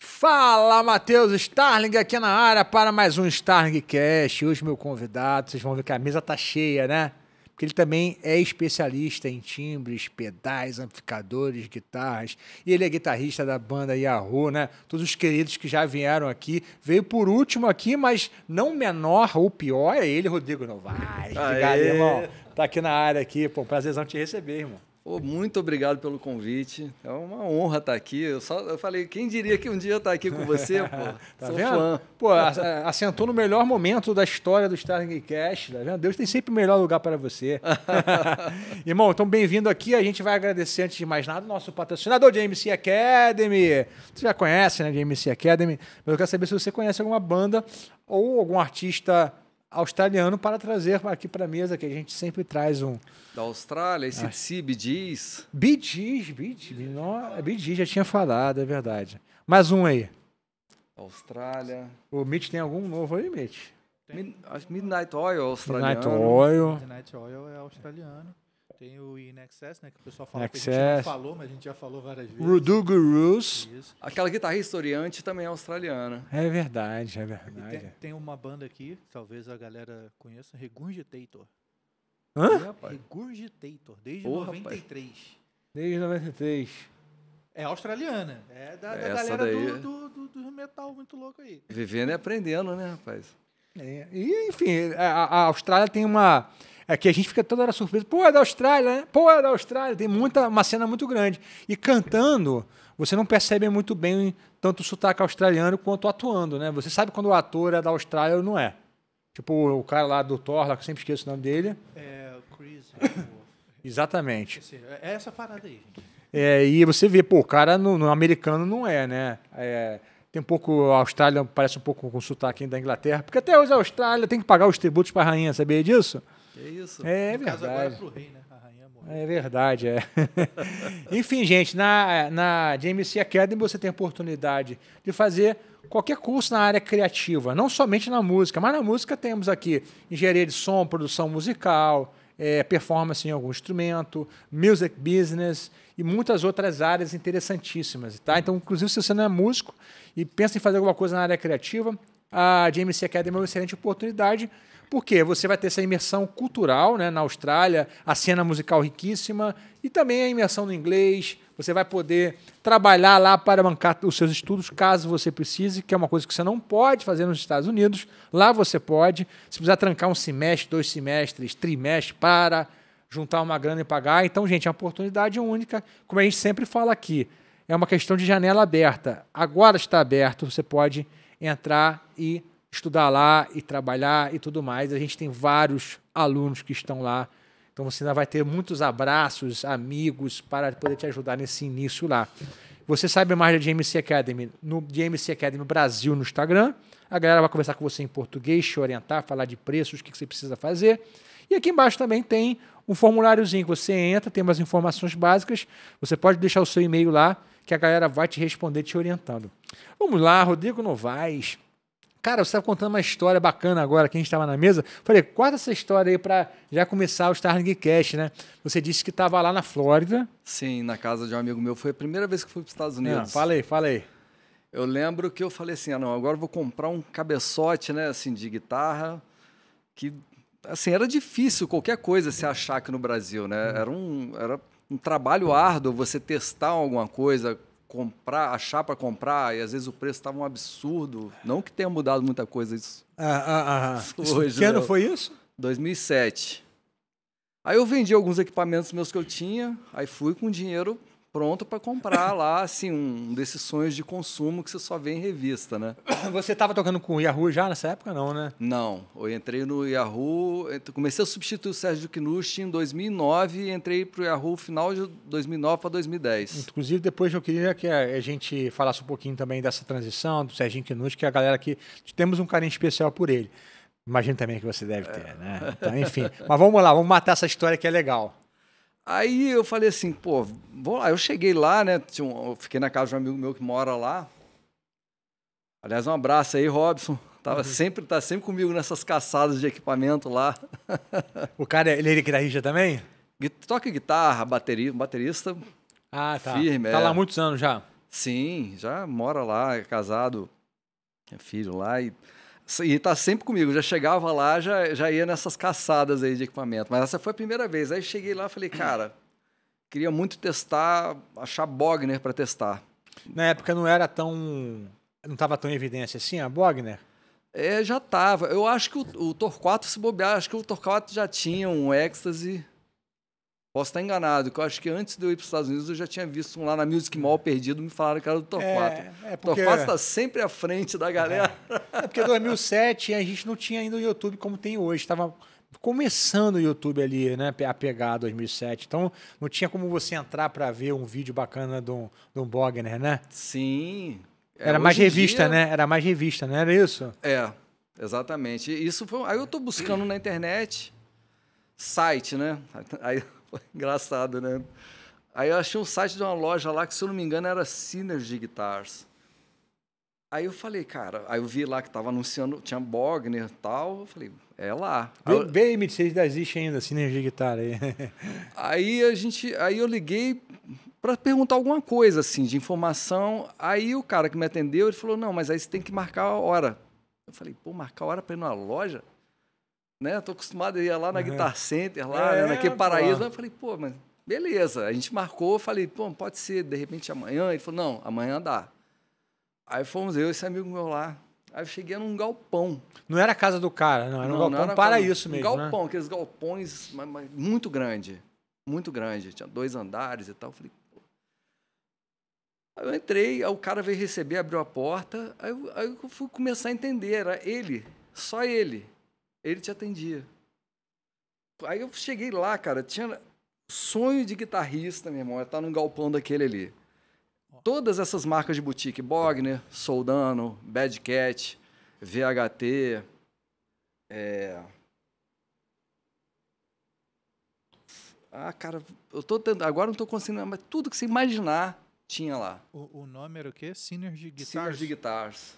Fala, Matheus Starling aqui na área para mais um Starling Cast. Hoje meu convidado, vocês vão ver que a mesa tá cheia, né? Porque ele também é especialista em timbres, pedais, amplificadores, guitarras. E ele é guitarrista da banda Yahoo, né? Todos os queridos que já vieram aqui. Veio por último aqui, mas não menor ou pior é ele, Rodrigo Novaes. Obrigado, irmão tá aqui na área aqui. Pô, prazerzão te receber, irmão. Oh, muito obrigado pelo convite. É uma honra estar tá aqui. Eu só eu falei, quem diria que um dia eu estar tá aqui com você, pô? tá Sou vendo? fã. Pô, assentou no melhor momento da história do Starling Cash, tá vendo? Deus tem sempre o melhor lugar para você. Irmão, então bem-vindo aqui. A gente vai agradecer antes de mais nada o nosso patrocinador de MC Academy. Você já conhece, né, de MC Academy, mas eu quero saber se você conhece alguma banda ou algum artista australiano para trazer aqui para a mesa, que a gente sempre traz um. Da Austrália, esse ah. si, Bee Gees. Bee Não, é já tinha falado, é verdade. Mais um aí. Austrália. O Mitch tem algum novo aí, Mitch? Mid Midnight Oil é australiano. Midnight Oil. Midnight Oil é australiano. Tem o In né? Que o pessoal fala que a gente falou, mas a gente já falou várias vezes. Rudu Gurus. Isso. Aquela guitarra historiante também é australiana. É verdade, é verdade. Tem, tem, uma banda aqui, talvez a galera conheça, Regurgitator. Hã? É, Regurgitator, desde oh, 93. Rapaz. Desde 93. É australiana. É da, é da galera daí... do, do, do, metal muito louco aí. Vivendo e aprendendo, né, rapaz? É, e, enfim, a, a Austrália tem uma é que a gente fica toda hora surpreso. Pô, é da Austrália, né? Pô, é da Austrália. Tem muita, uma cena muito grande. E cantando, você não percebe muito bem tanto o sotaque australiano quanto atuando, né? Você sabe quando o ator é da Austrália ou não é. Tipo o cara lá do Thor, lá que eu sempre esqueço o nome dele. É, o Chris. Exatamente. É, é essa parada aí. É, e você vê, pô, o cara no, no americano não é, né? É, tem um pouco, a Austrália parece um pouco com o sotaque da Inglaterra, porque até hoje a Austrália tem que pagar os tributos para a rainha, sabia disso? É isso. É no verdade. Rei, né? É verdade, é. Enfim, gente, na, na JMC Academy você tem a oportunidade de fazer qualquer curso na área criativa, não somente na música, mas na música temos aqui engenharia de som, produção musical, é, performance em algum instrumento, music business e muitas outras áreas interessantíssimas, tá? Então, inclusive, se você não é músico e pensa em fazer alguma coisa na área criativa, a JMC Academy é uma excelente oportunidade porque você vai ter essa imersão cultural né, na Austrália, a cena musical riquíssima e também a imersão no inglês. Você vai poder trabalhar lá para bancar os seus estudos caso você precise, que é uma coisa que você não pode fazer nos Estados Unidos. Lá você pode. Se precisar trancar um semestre, dois semestres, trimestre para juntar uma grana e pagar. Então, gente, é uma oportunidade única. Como a gente sempre fala aqui, é uma questão de janela aberta. Agora está aberto, você pode entrar e estudar lá e trabalhar e tudo mais. A gente tem vários alunos que estão lá. Então você ainda vai ter muitos abraços, amigos para poder te ajudar nesse início lá. Você sabe mais da GMC Academy no GMC Academy Brasil no Instagram. A galera vai conversar com você em português, te orientar, falar de preços, o que você precisa fazer. E aqui embaixo também tem um formuláriozinho que você entra, tem umas informações básicas. Você pode deixar o seu e-mail lá, que a galera vai te responder te orientando. Vamos lá, Rodrigo Novaes Cara, você estava tá contando uma história bacana agora que a gente estava na mesa. Falei, conta essa história aí para já começar o Starling Cast, né? Você disse que estava lá na Flórida. Sim, na casa de um amigo meu. Foi a primeira vez que fui para os Estados ah, Unidos. Não, fala aí, fala aí. Eu lembro que eu falei assim, ah, não, agora vou comprar um cabeçote, né, assim, de guitarra, que, assim, era difícil qualquer coisa se achar aqui no Brasil, né? Uhum. Era um, era um trabalho árduo você testar alguma coisa, comprar, achar para comprar, e às vezes o preço estava um absurdo. Não que tenha mudado muita coisa isso. Ah, ah, ah. ah. Isso que ano foi isso? 2007. Aí eu vendi alguns equipamentos meus que eu tinha, aí fui com dinheiro pronto para comprar lá, assim, um desses sonhos de consumo que você só vê em revista, né? Você estava tocando com o Yahoo já nessa época, não, né? Não, eu entrei no Yahoo, comecei a substituir o Sérgio Knusch em 2009 e entrei para o Yahoo final de 2009 para 2010. Inclusive, depois eu queria que a gente falasse um pouquinho também dessa transição do Sérgio Knusch, que é a galera aqui, temos um carinho especial por ele. Imagino também que você deve ter, né? É. Então, enfim. Mas vamos lá, vamos matar essa história que é legal. Aí eu falei assim, pô, vou lá. Eu cheguei lá, né? Eu fiquei na casa de um amigo meu que mora lá. Aliás, um abraço aí, Robson. Tava uhum. sempre, tá sempre comigo nessas caçadas de equipamento lá. o cara, ele é guitarrista também? Toca guitarra, bateria, baterista. Ah, tá. Firme, tá é. lá há muitos anos já? Sim, já mora lá, é casado, é filho lá. E e tá sempre comigo. Já chegava lá, já, já ia nessas caçadas aí de equipamento. Mas essa foi a primeira vez. Aí cheguei lá falei, cara, queria muito testar, achar Bogner para testar. Na época não era tão. Não estava tão em evidência assim a Bogner? É, já tava. Eu acho que o, o Torquato, se bobear, acho que o Torquato já tinha um êxtase. Posso estar enganado, que eu acho que antes de eu ir para os Estados Unidos eu já tinha visto um lá na Music Mall perdido, me falaram que era do Torquato. É, é porque... Torquato está sempre à frente da galera. É, é porque em 2007 a gente não tinha ainda o YouTube como tem hoje, estava começando o YouTube ali, né, a pegar 2007. Então, não tinha como você entrar para ver um vídeo bacana do, do Bogner, né? Sim. É, Era mais revista, dia... né? Era mais revista, não era isso? É, exatamente. Isso foi... Aí eu estou buscando na internet site, né? Aí foi engraçado, né? Aí eu achei um site de uma loja lá que, se eu não me engano, era Synergy Guitars. Aí eu falei, cara, aí eu vi lá que tava anunciando, tinha Bogner e tal, eu falei, é lá. Bem, eu... bem ainda existe ainda, Synergy Guitar aí. aí a gente, aí eu liguei para perguntar alguma coisa, assim, de informação, aí o cara que me atendeu, ele falou, não, mas aí você tem que marcar a hora. Eu falei, pô, marcar a hora para ir numa loja? né? Tô acostumado a ir lá na uhum. Guitar Center, lá, né, é, né? naquele paraíso. Eu falei, pô, mas beleza. A gente marcou, eu falei, pô, pode ser de repente amanhã. Ele falou, não, amanhã dá. Aí fomos eu e esse amigo meu lá. Aí eu cheguei num galpão. Não era a casa do cara, não. Era não, um né? galpão era para isso mesmo. Um galpão, né? aqueles galpões mas, mas, muito grande. Muito grande. Tinha dois andares e tal. Eu falei, pô. Aí eu entrei, aí o cara veio receber, abriu a porta. Aí eu, aí eu fui começar a entender. Era ele, só ele ele te atendia. Aí eu cheguei lá, cara, tinha sonho de guitarrista, meu irmão, é estar tá num galpão daquele ali. Todas essas marcas de boutique, Bogner, Soldano, Bad Cat, VHT, é... Ah, cara, eu tô tendo, agora não estou conseguindo, mas tudo que você imaginar tinha lá. O, o nome era o quê? Synergy Guitars? Synergy Guitars.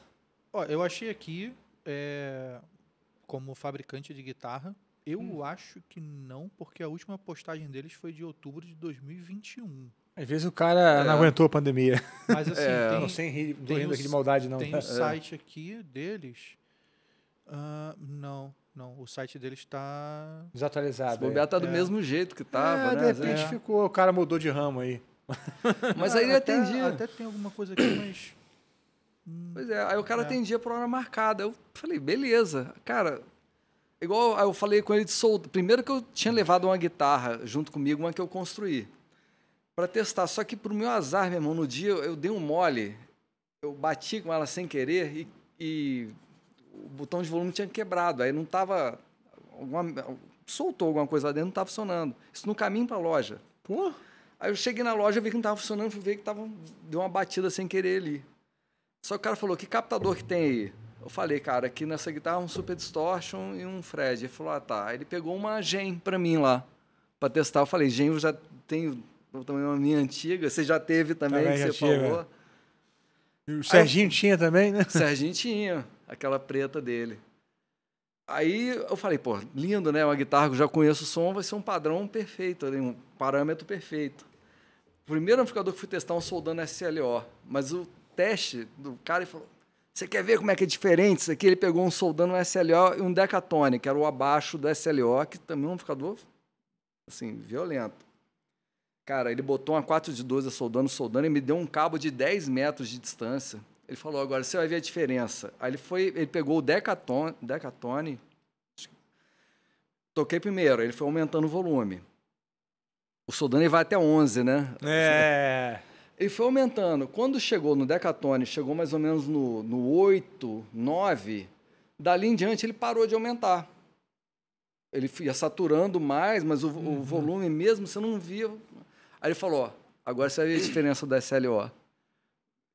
Ó, eu achei aqui é, como fabricante de guitarra. Eu hum. acho que não, porque a última postagem deles foi de outubro de 2021. Às vezes o cara é. não aguentou a pandemia. Mas assim, é. tem, não sem rir, tem rindo aqui de maldade, não. Tem o é. site aqui deles. Uh, não, não. O site deles está. Desatualizado. o é. bobear, tá do é. mesmo jeito que tava. É, né? De repente ficou, o cara mudou de ramo aí. Mas aí ele até, atendia. Até tem alguma coisa aqui, mas Pois é, aí o cara é. atendia por hora marcada. Eu falei, beleza. Cara, igual eu falei com ele de solto. Primeiro que eu tinha levado uma guitarra junto comigo, uma que eu construí, para testar. Só que pro meu azar, meu irmão, no dia eu dei um mole, eu bati com ela sem querer e, e o botão de volume tinha quebrado. Aí não tava. Alguma, soltou alguma coisa lá dentro, não tava funcionando. Isso no caminho pra loja. Pô? Aí eu cheguei na loja, vi que não tava funcionando, fui ver que tava, deu uma batida sem querer ali. Só que o cara falou, que captador que tem aí? Eu falei, cara, aqui nessa guitarra é um Super Distortion e um Fred. Ele falou, ah, tá. ele pegou uma Gen pra mim lá, pra testar. Eu falei, Gen eu já tenho também uma minha antiga. Você já teve também, também que você falou. E o Serginho aí, tinha também, né? O Serginho tinha, aquela preta dele. Aí eu falei, pô, lindo, né? Uma guitarra que eu já conheço o som, vai ser um padrão perfeito, um parâmetro perfeito. O primeiro amplificador que fui testar um Soldano SLO, mas o teste do cara e falou: Você quer ver como é que é diferente isso aqui? Ele pegou um soldando um SLO e um Decatone, que era o abaixo do SLO, que também é um amplificador assim, violento. Cara, ele botou uma 4 de 12 soldando, soldando e me deu um cabo de 10 metros de distância. Ele falou: Agora você vai ver a diferença. Aí ele foi, ele pegou o Decatone, Decatone toquei primeiro, ele foi aumentando o volume. O soldano ele vai até 11, né? É. Ele foi aumentando. Quando chegou no Decatone, chegou mais ou menos no, no 8, 9, dali em diante ele parou de aumentar. Ele ia saturando mais, mas o, uhum. o volume mesmo você não via. Aí ele falou: ó, agora você vê a diferença da SLO.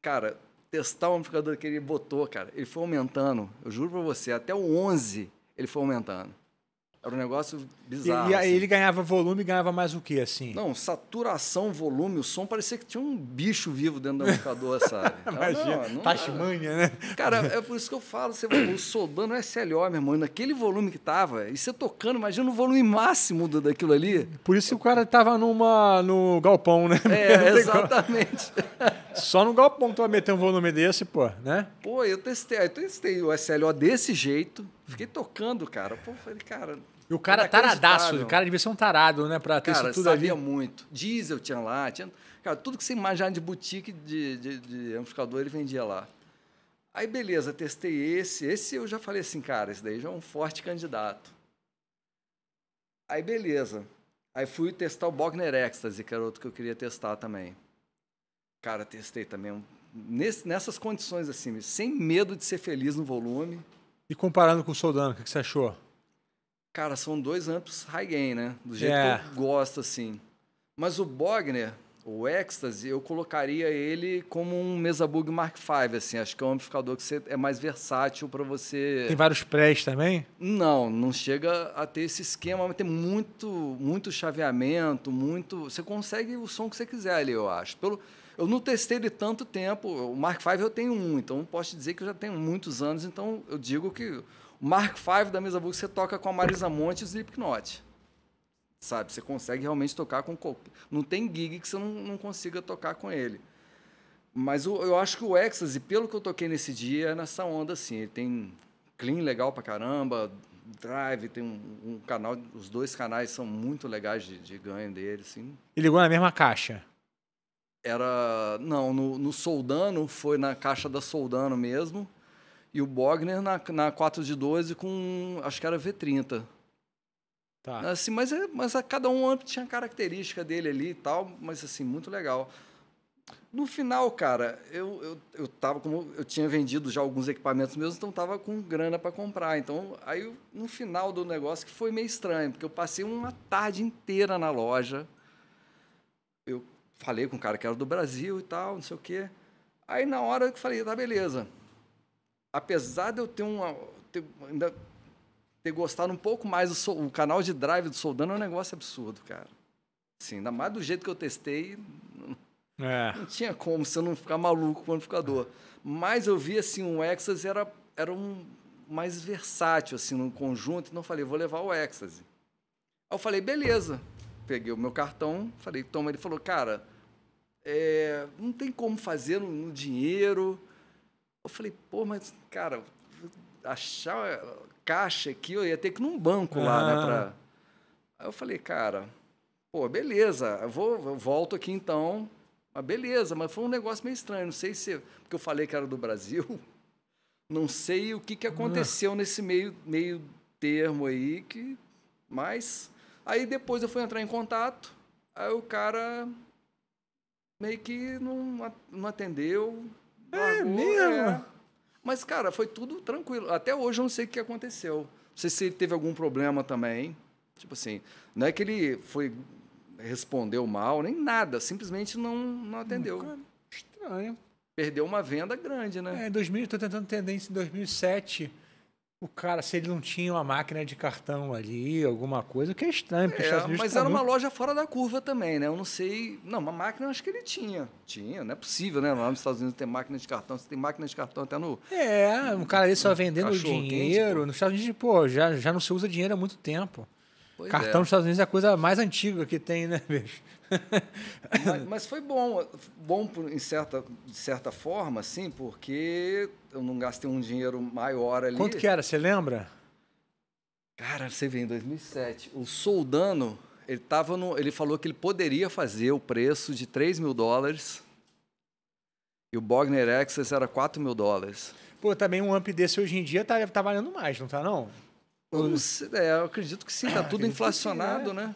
Cara, testar o amplificador que ele botou, cara, ele foi aumentando. Eu juro pra você, até o 11 ele foi aumentando. Era um negócio bizarro. E, e aí assim. ele ganhava volume ganhava mais o que, assim? Não, saturação, volume, o som parecia que tinha um bicho vivo dentro do amplificador, sabe? Então, imagina, não, não né? Cara, é por isso que eu falo, você, o soldando SLO, meu irmão, naquele volume que tava, e você tocando, imagina o volume máximo do, daquilo ali. Por isso que o cara tava numa, no galpão, né? É, exatamente. Só no galpão tu vai meter um volume desse, pô, né? Pô, eu testei, eu testei o SLO desse jeito, fiquei tocando, cara. Pô, falei, cara e o cara é taradaço, o cara devia ser um tarado, né? Pra ter cara, isso tudo sabia ali. muito. Diesel tinha lá, tinha... Cara, tudo que você imaginava de boutique de, de, de amplificador, ele vendia lá. Aí, beleza, testei esse. Esse eu já falei assim, cara, esse daí já é um forte candidato. Aí, beleza. Aí fui testar o Bogner Ecstasy, que era outro que eu queria testar também. Cara, testei também. Nesse, nessas condições, assim, sem medo de ser feliz no volume. E comparando com o Soldano, o que você achou? Cara, são dois amplos high gain, né? Do jeito que eu é. gosto, assim. Mas o Bogner, o Ecstasy, eu colocaria ele como um mesa bug Mark V, assim. Acho que é um amplificador que é mais versátil para você... Tem vários prés também? Não, não chega a ter esse esquema, mas tem muito, muito chaveamento, muito... Você consegue o som que você quiser ali, eu acho. Pelo... Eu não testei ele tanto tempo. O Mark V eu tenho um, então posso te dizer que eu já tenho muitos anos, então eu digo que o Mark V da Mesa Book você toca com a Marisa Monte e o Slipknot. Sabe? Você consegue realmente tocar com qualquer... Não tem gig que você não, não consiga tocar com ele. Mas o, eu acho que o Ecstasy, pelo que eu toquei nesse dia, é nessa onda, assim. Ele tem clean legal pra caramba, drive, tem um, um canal... Os dois canais são muito legais de, de ganho dele, assim. E ligou na mesma caixa? Era... Não, no, no Soldano, foi na caixa da Soldano mesmo. E o Bogner na, na 4 de 12 com, acho que era V30. Tá. Assim, mas, é, mas a, cada um tinha a característica dele ali e tal, mas assim, muito legal. No final, cara, eu, eu, eu tava como eu tinha vendido já alguns equipamentos meus, então tava com grana para comprar. Então, aí no final do negócio que foi meio estranho, porque eu passei uma tarde inteira na loja. Eu falei com o cara que era do Brasil e tal, não sei o quê. Aí na hora eu falei, tá beleza apesar de eu ter um Ter, ainda ter gostado um pouco mais do o canal de drive do Soldano é um negócio absurdo, cara. sim ainda mais do jeito que eu testei. É. Não tinha como se eu não ficar maluco com o amplificador. Mas eu vi assim, o um Ecstasy era, era um mais versátil assim no conjunto, então eu falei, vou levar o Ecstasy. Aí eu falei, beleza. Peguei o meu cartão, falei, toma, ele falou, cara, é, não tem como fazer no, no dinheiro. Eu falei, pô, mas, cara, achar caixa aqui, eu ia ter que ir num banco ah. lá, né? Pra... Aí eu falei, cara, pô, beleza, eu, vou, eu volto aqui então. Mas beleza, mas foi um negócio meio estranho. Não sei se. Porque eu falei que era do Brasil. Não sei o que, que aconteceu ah. nesse meio, meio termo aí. que Mas. Aí depois eu fui entrar em contato. Aí o cara meio que não, não atendeu. É, é mesmo? É. Mas, cara, foi tudo tranquilo. Até hoje eu não sei o que aconteceu. Não sei se ele teve algum problema também. Tipo assim, não é que ele foi respondeu mal, nem nada. Simplesmente não, não atendeu. Cara, estranho. Perdeu uma venda grande, né? É, 2000, tô tentando entender em 2007 o cara, se ele não tinha uma máquina de cartão ali, alguma coisa, que é estranho. Porque é, mas tá era muito... uma loja fora da curva também, né? Eu não sei. Não, uma máquina eu acho que ele tinha. Tinha, não é possível, né? Lá nos Estados Unidos tem máquina de cartão, você tem máquina de cartão até no. É, um cara ali só vendendo dinheiro. Quente, Nos Estados Unidos, pô, já, já não se usa dinheiro há muito tempo. Pois cartão é. nos Estados Unidos é a coisa mais antiga que tem, né, bicho? mas, mas foi bom. Bom em certa, de certa forma, assim, porque eu não gastei um dinheiro maior ali. Quanto que era, você lembra? Cara, você vê, em 2007, o Soldano, ele, tava no, ele falou que ele poderia fazer o preço de 3 mil dólares e o Bogner Access era 4 mil dólares. Pô, também um amp desse hoje em dia tá, tá valendo mais, não tá não? Eu, não sei, é, eu acredito que sim, tá ah, tudo inflacionado, sim, né? né?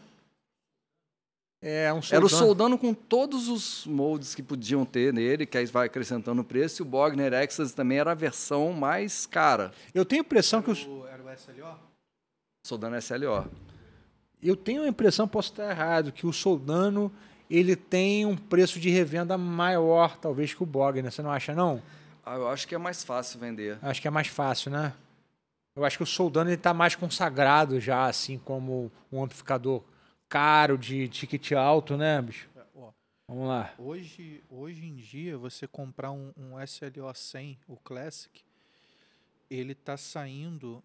É, um Era o soldano com todos os moldes que podiam ter nele, que aí vai acrescentando o preço. E o Bogner Exas também era a versão mais cara. Eu tenho a impressão era que os. O, era o SLO? Soldano SLO. Eu tenho a impressão, posso estar errado, que o soldano ele tem um preço de revenda maior, talvez, que o Bogner. Você não acha, não? Ah, eu acho que é mais fácil vender. Acho que é mais fácil, né? Eu acho que o soldano está mais consagrado já, assim, como um amplificador caro, de ticket alto, né, bicho? É, ó, Vamos lá. Hoje, hoje em dia, você comprar um, um SLO 100, o Classic, ele tá saindo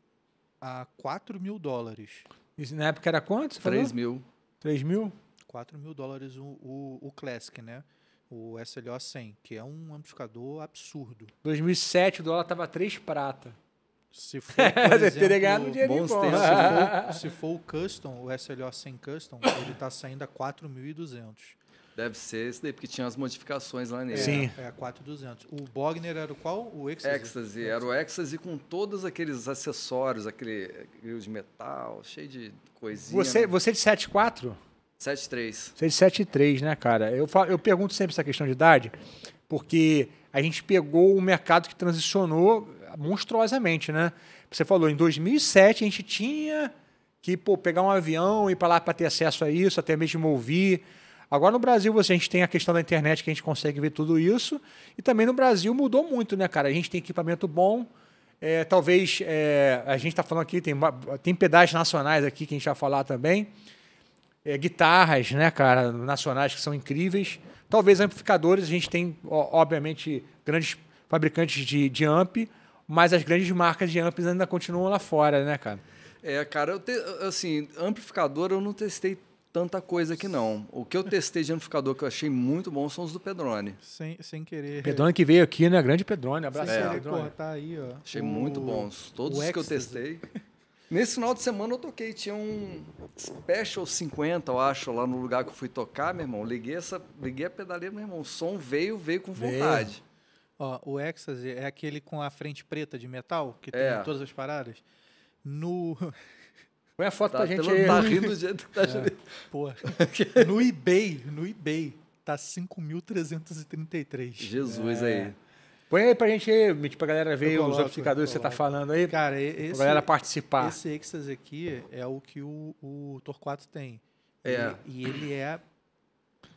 a 4 mil dólares. Isso na época era quanto? 3 mil. 3 mil? 4 mil dólares o, o, o Classic, né? O SLO 100, que é um amplificador absurdo. 2007 o dólar tava 3 prata. Se for, por exemplo, um dinheiro Se, se, for, o custom, o SLO sem custom, ele está saindo a 4.200. Deve ser esse daí, porque tinha as modificações lá nele. Sim. É, é 4.200. O Bogner era o qual? O Ecstasy? Ecstasy. Era o Ecstasy com todos aqueles acessórios, aquele gril de metal, cheio de coisinha. Você, né? você é de 7.4? 7.3. Você é de 7.3, né, cara? Eu, falo, eu pergunto sempre essa questão de idade, porque a gente pegou o mercado que transicionou monstruosamente, né? Você falou, em 2007 a gente tinha que pô, pegar um avião e ir para lá para ter acesso a isso, até mesmo ouvir. Agora no Brasil você, a gente tem a questão da internet que a gente consegue ver tudo isso. E também no Brasil mudou muito, né, cara? A gente tem equipamento bom. É, talvez é, a gente está falando aqui, tem, tem pedais nacionais aqui que a gente vai falar também. É, guitarras, né, cara, nacionais que são incríveis. Talvez amplificadores, a gente tem, obviamente, grandes fabricantes de, de amp, mas as grandes marcas de amplis ainda continuam lá fora, né, cara? É, cara, eu te, assim, amplificador eu não testei tanta coisa aqui não. O que eu testei de amplificador que eu achei muito bom são os do Pedrone. Sem, sem querer. Pedrone que veio aqui, né? Grande Pedrone, abraço. é. Pedrone. tá aí, ó. Achei o, muito bons. Todos os que eu testei. Nesse final de semana eu toquei, tinha um Special 50, eu acho, lá no lugar que eu fui tocar, meu irmão. Liguei, essa, liguei a pedaleira, meu irmão. O som veio, veio com vontade. Veio. Ó, o Ecstasy é aquele com a frente preta de metal, que é. tem todas as paradas. No. Põe a foto tá, pra gente aí. Tá rindo do jeito que tá é. Porra. no eBay, no eBay, tá 5.333. Jesus é. aí. Põe aí pra gente aí, Mitch, pra galera ver coloco, os amplificadores que você tá falando aí. Cara, esse, pra galera participar. Esse Ecstasy aqui é o que o, o Torquato tem. É. E, e ele é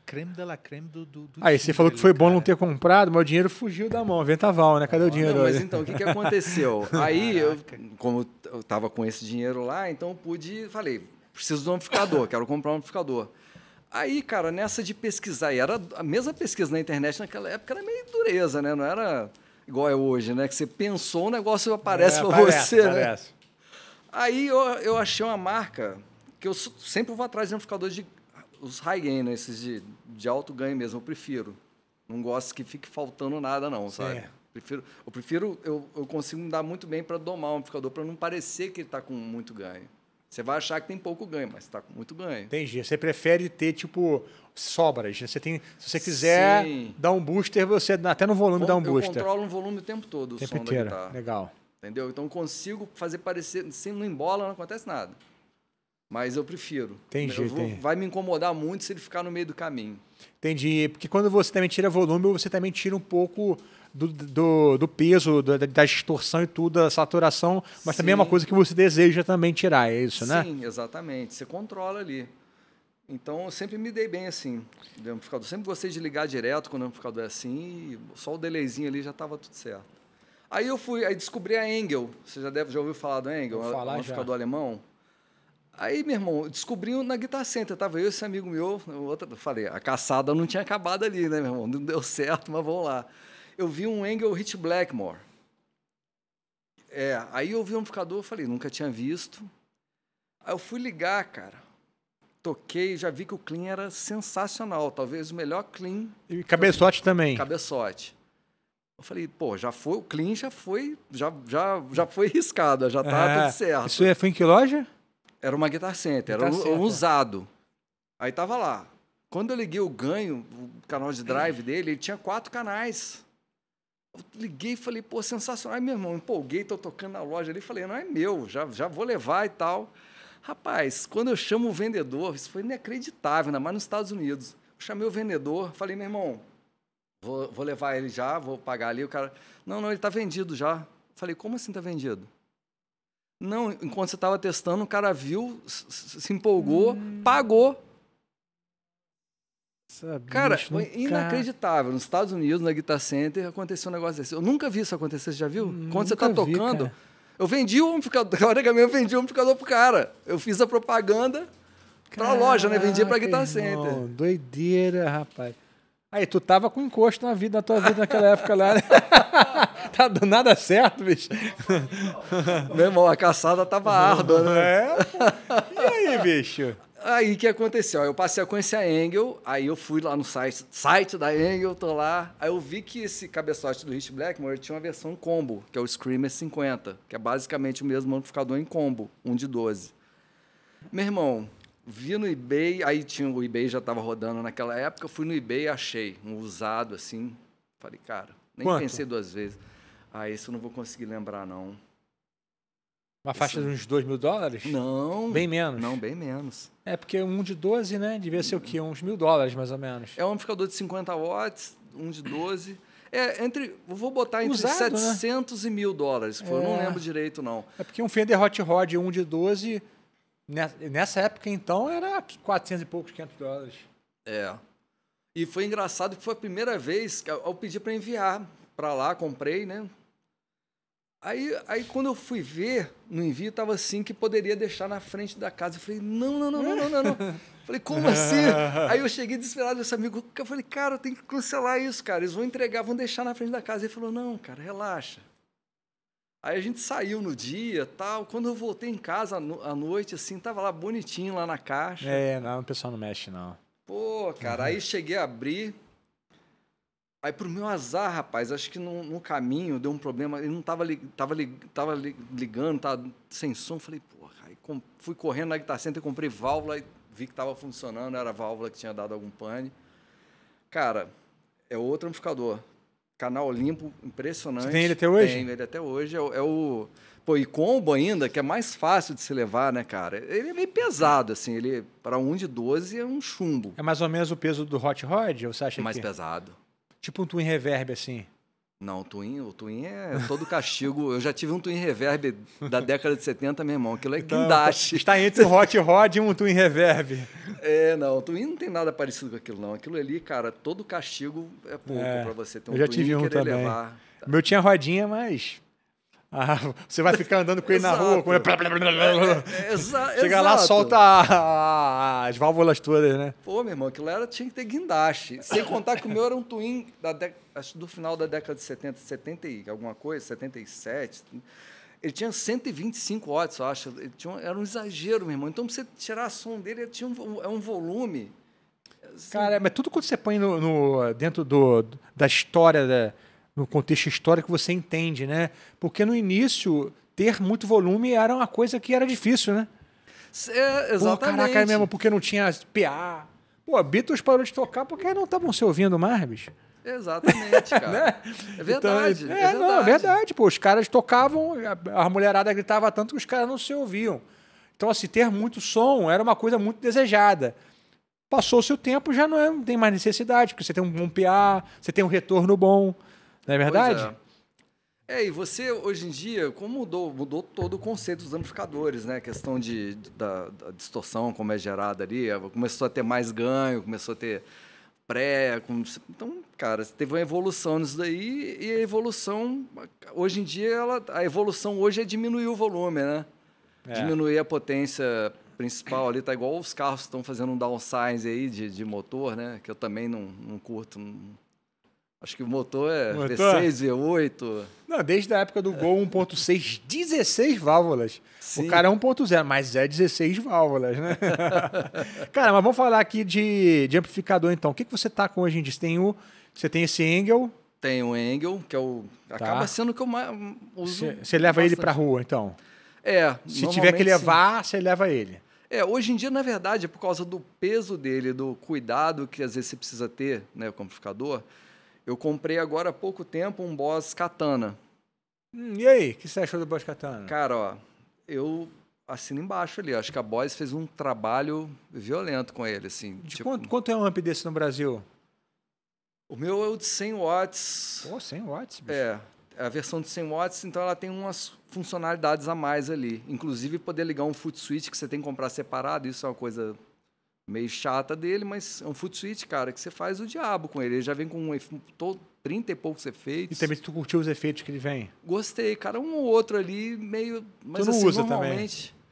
creme de la creme do. do, do Aí você falou que foi cara. bom não ter comprado, mas o dinheiro fugiu da mão, ventaval, né? Cadê o dinheiro? Não, mas então, o que, que aconteceu? Aí, eu, como eu estava com esse dinheiro lá, então eu pude. Falei, preciso de um amplificador, quero comprar um amplificador. Aí, cara, nessa de pesquisar, e era a mesma pesquisa na internet naquela época era meio dureza, né? Não era igual é hoje, né? Que você pensou, o negócio aparece é, para você. Né? Aparece. Né? Aí eu, eu achei uma marca que eu sempre vou atrás de amplificador de os high gain, né, esses de, de alto ganho mesmo, eu prefiro. Não gosto que fique faltando nada, não, sabe? É. Prefiro, eu prefiro, eu, eu consigo me dar muito bem para domar o amplificador, para não parecer que ele está com muito ganho. Você vai achar que tem pouco ganho, mas está com muito ganho. Entendi. Você prefere ter, tipo, sobras. Você tem, se você quiser Sim. dar um booster, você até no volume dá um eu booster. Eu controlo o volume o tempo todo, o tempo som inteiro. da guitarra. Legal. Entendeu? Então consigo fazer parecer, se não embola, não acontece nada. Mas eu prefiro. Entendi, eu vou, entendi. Vai me incomodar muito se ele ficar no meio do caminho. Entendi. Porque quando você também tira volume, você também tira um pouco do, do, do peso, da, da, distorção e tudo, da saturação, mas Sim. também é uma coisa que você deseja também tirar, é isso, Sim, né? Sim, exatamente. Você controla ali. Então eu sempre me dei bem assim, do amplificador. Sempre gostei de ligar direto quando o amplificador é assim, só o delayzinho ali já estava tudo certo. Aí eu fui, aí descobri a Engel. Você já deve já ouviu falar do Engel? É falar um amplificador já. alemão. Aí, meu irmão, descobriu na Guitar Center, tava eu, esse amigo meu, outro, falei, a caçada não tinha acabado ali, né, meu irmão? Não deu certo, mas vamos lá. Eu vi um Engel Hit Blackmore. É, aí eu vi um amplificador, falei, nunca tinha visto. Aí eu fui ligar, cara. Toquei, já vi que o clean era sensacional, talvez o melhor clean. E cabeçote também. Cabeçote. Eu falei, pô, já foi, o clean já foi, já, já, já foi riscado, já tá é, tudo certo. Isso foi em que loja? Era uma Guitar Center, Guitar era Center. um, usado. Aí tava lá. Quando eu liguei o ganho, o canal de drive dele, ele tinha quatro canais. Eu liguei e falei, pô, sensacional. Aí, meu irmão, empolguei, tô tocando na loja ali. Falei, não é meu, já, já vou levar e tal. Rapaz, quando eu chamo o vendedor, isso foi inacreditável, ainda mais nos Estados Unidos. Eu chamei o vendedor, falei, meu irmão, vou, vou levar ele já, vou pagar ali. O cara, não, não, ele tá vendido já. falei, como assim tá vendido? Não, enquanto você estava testando, o cara viu, se empolgou, hum. pagou. cara, foi inacreditável. Nos Estados Unidos, na Guitar Center, aconteceu um negócio desse. Eu nunca vi isso acontecer, você já viu? Hum, Quando você tá tocando. Cara. Eu vendi o um amplificador, teoricamente eu vendi o amplificador pro cara. Eu fiz a propaganda Caraca, pra loja, né? Vendi pra Guitar irmão, Center. doideira, rapaz. Aí, tu tava com encosto na vida, na tua vida naquela época lá, né? tá dando nada certo, bicho. Meu irmão, a caçada tava árdua, né? É? E aí, bicho? Aí que aconteceu? Eu passei a conhecer a Engel, aí eu fui lá no site, site da Engel, tô lá. Aí eu vi que esse cabeçote do Rich Blackmore tinha uma versão combo, que é o Screamer 50, que é basicamente o mesmo amplificador em combo, um de 12. Meu irmão, vi no eBay, aí tinha o eBay já tava rodando naquela época, fui no eBay e achei um usado assim. Falei, cara, nem Quanto? pensei duas vezes. Ah, isso eu não vou conseguir lembrar, não. Uma faixa de uns 2 mil dólares? Não. Bem menos? Não, bem menos. É, porque um de 12, né? Devia ser o quê? Uns mil dólares, mais ou menos. É um amplificador de 50 watts, um de 12. É, entre. Vou botar entre Usado, 700 né? e mil dólares. É. Eu não é. lembro direito, não. É porque um Fender Hot Rod, um de 12, né, nessa época, então, era 400 e poucos, 500 dólares. É. E foi engraçado que foi a primeira vez que eu pedi para enviar para lá, comprei, né? Aí, aí quando eu fui ver, no envio estava assim que poderia deixar na frente da casa. Eu falei, não, não, não, não, não, não, não. Falei, como assim? aí eu cheguei desesperado desse amigo. Eu falei, cara, eu tenho que cancelar isso, cara. Eles vão entregar, vão deixar na frente da casa. Ele falou, não, cara, relaxa. Aí a gente saiu no dia tal. Quando eu voltei em casa à noite, assim, tava lá bonitinho lá na caixa. É, não, o pessoal não mexe, não. Pô, cara, uhum. aí cheguei a abrir. Aí, pro meu azar, rapaz, acho que no, no caminho deu um problema. Ele não tava, li, tava, li, tava li, ligando, tava sem som. Falei, porra, aí com, fui correndo na Guitar Center, comprei válvula e vi que tava funcionando. Era a válvula que tinha dado algum pane. Cara, é outro amplificador. Canal limpo, impressionante. Você tem ele até hoje? Tem ele até hoje. É, é o. Pô, e combo ainda, que é mais fácil de se levar, né, cara? Ele é meio pesado, assim. Ele, para um de 12, é um chumbo. É mais ou menos o peso do Hot Rod? Ou você acha é mais que... pesado Tipo um twin reverb, assim. Não, o Twin, o Twin é todo castigo. Eu já tive um Twin Reverb da década de 70, meu irmão. Aquilo é guindaste. Está tá entre um Hot Rod e um Twin Reverb. É, não. O Twin não tem nada parecido com aquilo, não. Aquilo ali, cara, todo castigo é pouco é, para você ter um Eu já Twin tive um também. levar. Meu tinha rodinha, mas ah, você vai ficar andando com ele na rua, com ele... É, é, exa Chega lá, solta as válvulas todas, né? Pô, meu irmão, aquilo era, tinha que ter guindaste. Sem contar que o meu era um Twin da de... do final da década de 70, 70 e alguma coisa, 77. Ele tinha 125 watts, eu acho. Ele tinha, era um exagero, meu irmão. Então, pra você tirar a som dele, ele tinha um, é um volume... Assim... Cara, mas tudo quando você põe no, no dentro do, da história da no contexto histórico você entende, né? Porque no início ter muito volume era uma coisa que era difícil, né? É, exatamente. Pô, caraca, é mesmo porque não tinha PA. Pô, Beatles parou de tocar porque não estavam se ouvindo mais, bicho. Exatamente, cara. né? É então, verdade. Então, é, é, verdade. Não, é verdade. Pô, os caras tocavam, a, a mulherada gritava tanto que os caras não se ouviam. Então, assim, ter muito som era uma coisa muito desejada. Passou-se o tempo, já não, é, não tem mais necessidade, porque você tem um bom PA, você tem um retorno bom. Não é verdade? É. é. e você, hoje em dia, como mudou? Mudou todo o conceito dos amplificadores, né? A questão de, da, da distorção, como é gerada ali. Começou a ter mais ganho, começou a ter pré. Com... Então, cara, teve uma evolução nisso daí e a evolução, hoje em dia, ela, a evolução hoje é diminuir o volume, né? É. Diminuir a potência principal ali, tá igual os carros estão fazendo um downsize aí de, de motor, né? Que eu também não, não curto. Não... Acho que o motor é motor? V6, V8. Não, desde a época do Gol 1.6, 16 válvulas. Sim. O cara é 1.0, mas é 16 válvulas, né? cara, mas vamos falar aqui de, de amplificador então. O que, que você tá com hoje em dia? Você tem, o, você tem esse Engel? Tem o Engel, que é o. Tá. Acaba sendo o que eu mais uso. Você leva bastante. ele pra rua, então? É. Se tiver que levar, você leva ele. É, hoje em dia, na verdade, é por causa do peso dele, do cuidado que às vezes você precisa ter, né, com o amplificador. Eu comprei agora há pouco tempo um Boss Katana. Hum, e aí, o que você achou do Boss Katana? Cara, ó, eu assino embaixo ali. Acho que a Boss fez um trabalho violento com ele, assim. De tipo... quanto, quanto é um amp desse no Brasil? O meu é o de 100 watts. Pô, 100 watts, bicho. É, a versão de 100 watts, então ela tem umas funcionalidades a mais ali. Inclusive poder ligar um foot switch que você tem que comprar separado, isso é uma coisa meio chata dele, mas é um foot cara, que você faz o diabo com ele. Ele já vem com um, 30 e poucos efeitos. E também se tu curtiu os efeitos que ele vem? Gostei, cara. Um ou outro ali, meio. Mas tu não assim, usa normalmente. Também.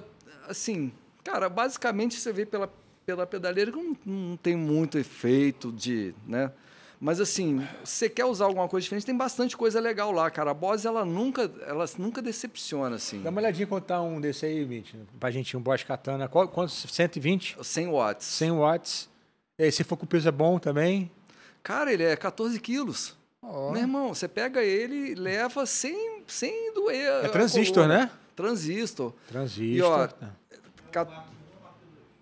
Pô, assim, cara, basicamente você vê pela, pela pedaleira que não, não tem muito efeito de. né? Mas assim, você quer usar alguma coisa diferente, tem bastante coisa legal lá, cara. A Bose, ela nunca, ela nunca decepciona, assim. Dá uma olhadinha quanto tá um desse aí, Mitch, né? pra gente, um Bosch Katana. Qual, quanto? 120? 100 watts. 100 watts. E se for com peso é bom também? Cara, ele é 14 quilos. Oh. Meu irmão, você pega ele leva sem, sem doer. É transistor, né? Transistor. Transistor. E, ó, tá. Né? ca...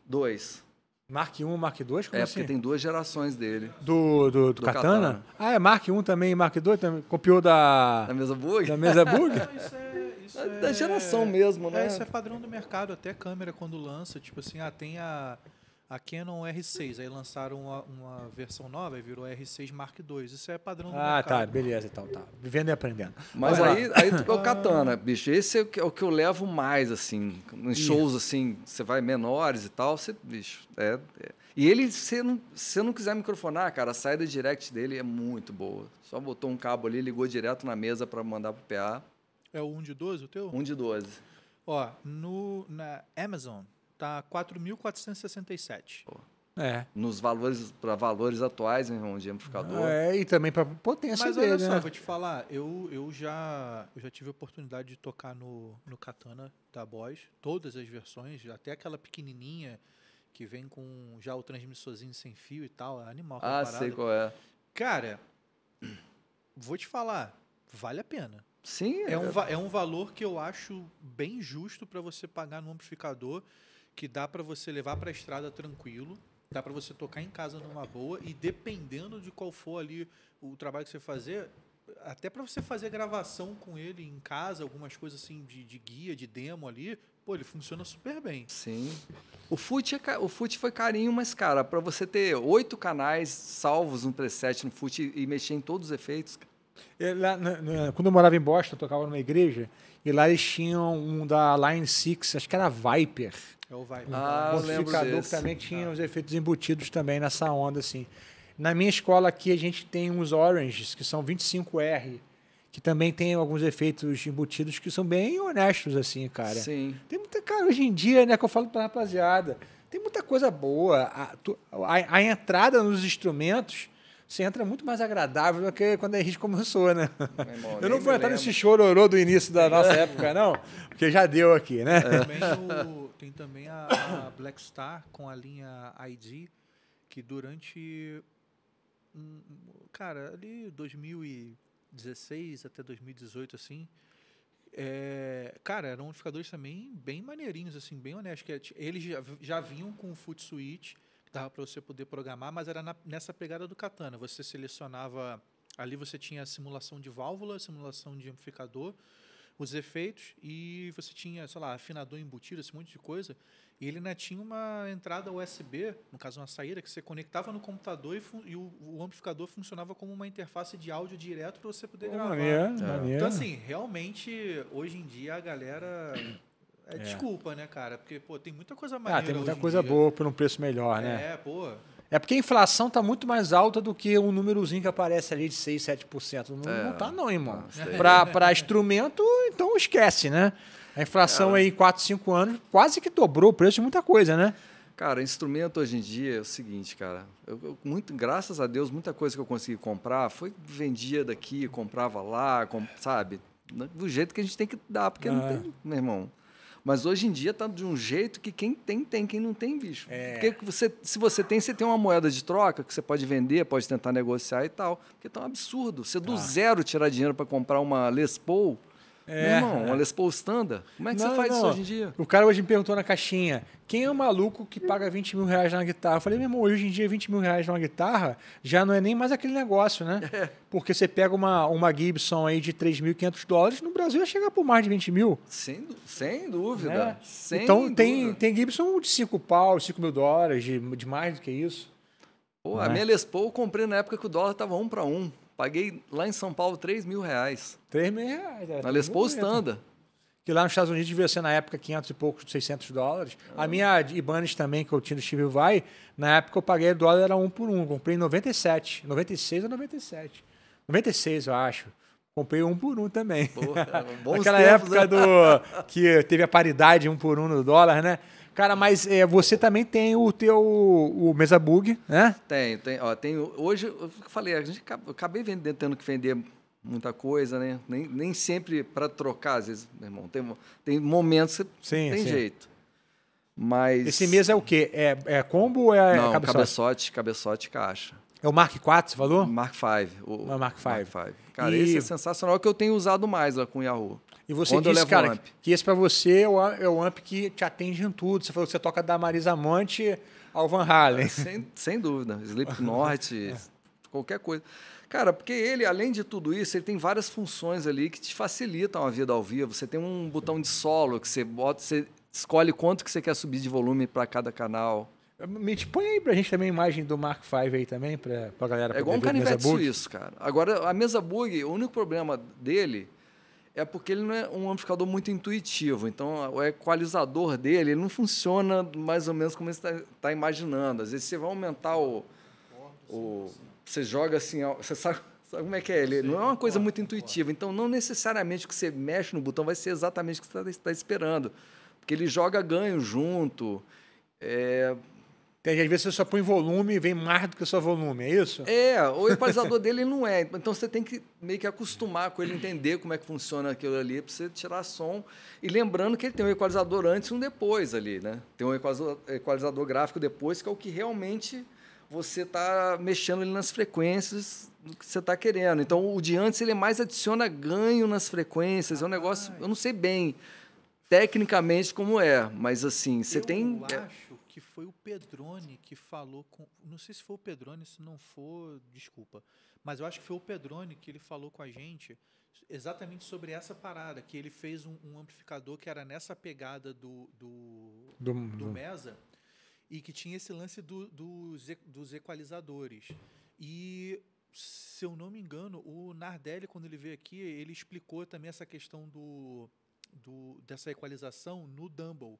Dois. Mark 1, Mark 2? Como é, assim? porque tem duas gerações dele. Do, do, do, do Katana? Katana? Ah, é Mark 1 também e Mark 2? Também, copiou da... Da mesa bug? Da mesa bug? Não, é, isso é... Isso da, é... da geração mesmo, é, né? É, isso é padrão do mercado. Até a câmera, quando lança, tipo assim, ah, tem a a Canon R6. Aí lançaram uma, uma versão nova e virou R6 Mark II. Isso é padrão do ah, mercado. Ah, tá, beleza, então tá. Vivendo e aprendendo. Mas aí, aí tu é o katana, bicho. Esse é, é o que eu levo mais, assim. Em shows, assim, você vai menores e tal, você, bicho, é, é. E ele, se não, se não quiser microfonar, cara, a saída direct dele é muito boa. Só botou um cabo ali, ligou direto na mesa para mandar pro PA. É o 1 de 12 o teu? 1 de 12. Ó, no, na Amazon, Tá 4.467. É. Nos valores, para valores atuais, né, de amplificador. É, e também para potência Mas dele, olha né? só, né? vou te falar, eu, eu, já, eu já tive a oportunidade de tocar no, no Katana da Bosch, todas as versões, até aquela pequenininha que vem com já o transmissorzinho sem fio e tal, é animal. Ah, sei qual é. Cara, vou te falar, vale a pena. Sim. É, é... um, é um valor que eu acho bem justo para você pagar no amplificador que dá para você levar para a estrada tranquilo, dá para você tocar em casa numa boa e dependendo de qual for ali o trabalho que você fazer, até para você fazer gravação com ele em casa, algumas coisas assim de, de, guia, de demo ali, pô, ele funciona super bem. Sim. O Foot, é, o FUT foi carinho, mas, cara, para você ter oito canais salvos no preset no Foot e mexer em todos os efeitos... É, lá, na, na, quando eu morava em Boston, eu tocava numa igreja, e lá eles tinham um da Line 6, acho que era Viper, é Ou vai. Ah, Modificador que também tá. tinha ah. os efeitos embutidos também nessa onda, assim. Na minha escola aqui, a gente tem uns oranges, que são 25R, que também tem alguns efeitos embutidos que são bem honestos, assim, cara. Sim. Tem muita, cara, hoje em dia, né, que eu falo pra rapaziada, tem muita coisa boa. A, a, a entrada nos instrumentos você entra muito mais agradável do que quando a é gente começou, né? eu não vou entrar lembro. nesse chororô do início da nossa época, não, porque já deu aqui, né? É. Também o, tem também a, a Black Star com a linha ID, que durante. cara, ali 2016 até 2018, assim. É, cara, eram amplificadores também bem maneirinhos, assim, bem honestos. Que é, eles já, já vinham com o Foot Switch, que dava para você poder programar, mas era na, nessa pegada do Katana. Você selecionava. Ali você tinha simulação de válvula, simulação de amplificador os efeitos e você tinha, sei lá, afinador embutido, esse monte de coisa. E ele ainda tinha uma entrada USB, no caso uma saída, que você conectava no computador e, e o, o, amplificador funcionava como uma interface de áudio direto para você poder oh, gravar. Maneiro, é. maneiro. Então, assim, realmente, hoje em dia a galera. É, é. Desculpa, né, cara? Porque, pô, tem muita coisa maneira. Ah, tem muita coisa boa por um preço melhor, né? É, pô. É porque a inflação está muito mais alta do que um númerozinho que aparece ali de 6, 7%. Não, é, não tá não, irmão. Para instrumento, então esquece, né? A inflação aí 4, 5 anos quase que dobrou o preço de muita coisa, né? Cara, instrumento hoje em dia é o seguinte, cara. Eu, eu, muito, graças a Deus, muita coisa que eu consegui comprar foi vendia daqui, comprava lá, sabe? Do jeito que a gente tem que dar, porque ah. não é. tem, meu irmão. Mas hoje em dia tá de um jeito que quem tem, tem, quem não tem, bicho. É. Porque você, se você tem, você tem uma moeda de troca que você pode vender, pode tentar negociar e tal. Porque tá um absurdo. Você do tá. zero tirar dinheiro para comprar uma Les Paul é. Meu irmão, uma Les Paul Standard, como é que não, você faz não. isso hoje em dia? O cara hoje me perguntou na caixinha, quem é o maluco que paga 20 mil reais na guitarra? Eu falei, meu irmão, hoje em dia 20 mil reais numa guitarra já não é nem mais aquele negócio, né? É. Porque você pega uma, uma Gibson aí de 3.500 dólares, no Brasil ia chegar por mais de 20 mil. Sem, sem dúvida. Né? Sem então dúvida. Tem, tem Gibson de 5 pau, 5 mil dólares, de, de mais do que isso. Pô, a né? minha Les Paul eu comprei na época que o dólar estava um para um. Paguei lá em São Paulo 3 mil reais. 3 mil reais. É, na tá Les Paul Que lá nos Estados Unidos devia ser, na época, 500 e poucos, 600 dólares. Ah. A minha Ibanez também, que eu tinha no Steve Vai, na época eu paguei o dólar era um por um. Comprei em 97. 96 ou 97? 96, eu acho. Comprei um por um também. Porra, é, Naquela tempos, época né? do, que teve a paridade um por um no dólar, né? Cara, mas é, você também tem o teu o mesa bug, né? Tem, tem, ó, Hoje, eu falei, a gente acabei vendendo, tendo que vender muita coisa, né? Nem, nem sempre para trocar, às vezes, meu irmão, tem, tem momentos que sim, tem sim. jeito. Mas. Esse mesa é o quê? É, é combo ou é Não, cabeçote? cabeçote, cabeçote caixa. É o Mark 4, você falou? Mark 5. O, é o Mark 5. Mark Cara, e... esse é sensacional, é que eu tenho usado mais lá com o Yahoo. E você Quando disse, cara, um que esse para você é, é o, amp que te atende em tudo. Você falou que você toca da Marisa Monte ao Van Halen. É, sem, sem dúvida. Slipknot, é. qualquer coisa. Cara, porque ele, além de tudo isso, ele tem várias funções ali que te facilitam a vida ao vivo. Você tem um botão de solo que você bota, você escolhe quanto que você quer subir de volume para cada canal. É, me põe aí pra gente também a imagem do Mark V aí também, pra, pra galera É igual um canivete isso cara. Agora, a mesa bug, o único problema dele é porque ele não é um amplificador muito intuitivo. Então, o equalizador dele ele não funciona mais ou menos como você está tá imaginando. Às vezes você vai aumentar o. o você joga assim, você sabe, sabe como é que é? Ele não é uma coisa muito intuitiva. Então, não necessariamente que você mexe no botão vai ser exatamente o que você está tá esperando. Porque ele joga ganho junto. É, tem, às vezes você só põe volume e vem mais do que só volume, é isso? É, o equalizador dele não é. Então você tem que meio que acostumar com ele, entender como é que funciona aquilo ali, para você tirar som. E lembrando que ele tem um equalizador antes e um depois ali, né? Tem um equalizador, equalizador gráfico depois, que é o que realmente você está mexendo ali nas frequências do que você está querendo. Então o de antes ele mais adiciona ganho nas frequências. Ah, é um negócio, ah, eu não sei bem tecnicamente como é, mas assim, você tem. Acho foi o Pedrone que falou com. Não sei se foi o Pedrone, se não for, desculpa. Mas eu acho que foi o Pedrone que ele falou com a gente exatamente sobre essa parada, que ele fez um, um amplificador que era nessa pegada do, do, do, do Mesa e que tinha esse lance do, dos, dos equalizadores. E se eu não me engano, o Nardelli, quando ele veio aqui, ele explicou também essa questão do, do, dessa equalização no Dumble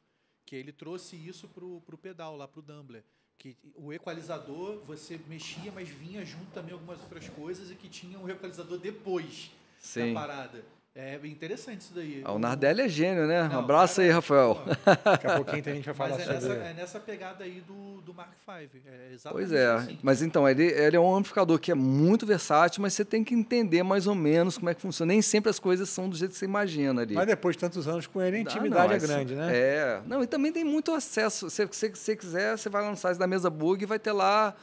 que ele trouxe isso pro, pro pedal lá pro Dumbler, que o equalizador você mexia, mas vinha junto também algumas outras coisas e que tinha um equalizador depois Sim. da parada. É interessante isso daí. Ah, o Nardelli é gênio, né? Não, um abraço cara, aí, Rafael. Daqui a pouquinho a gente vai falar é sobre... Nessa, é nessa pegada aí do, do Mark V. É pois é. Assim. Mas então, ele, ele é um amplificador que é muito versátil, mas você tem que entender mais ou menos como é que funciona. Nem sempre as coisas são do jeito que você imagina ali. Mas depois de tantos anos com ele, a intimidade não, é grande, né? É. Não, e também tem muito acesso. Se você se, quiser, você vai lá no site da Mesa Bug e vai ter lá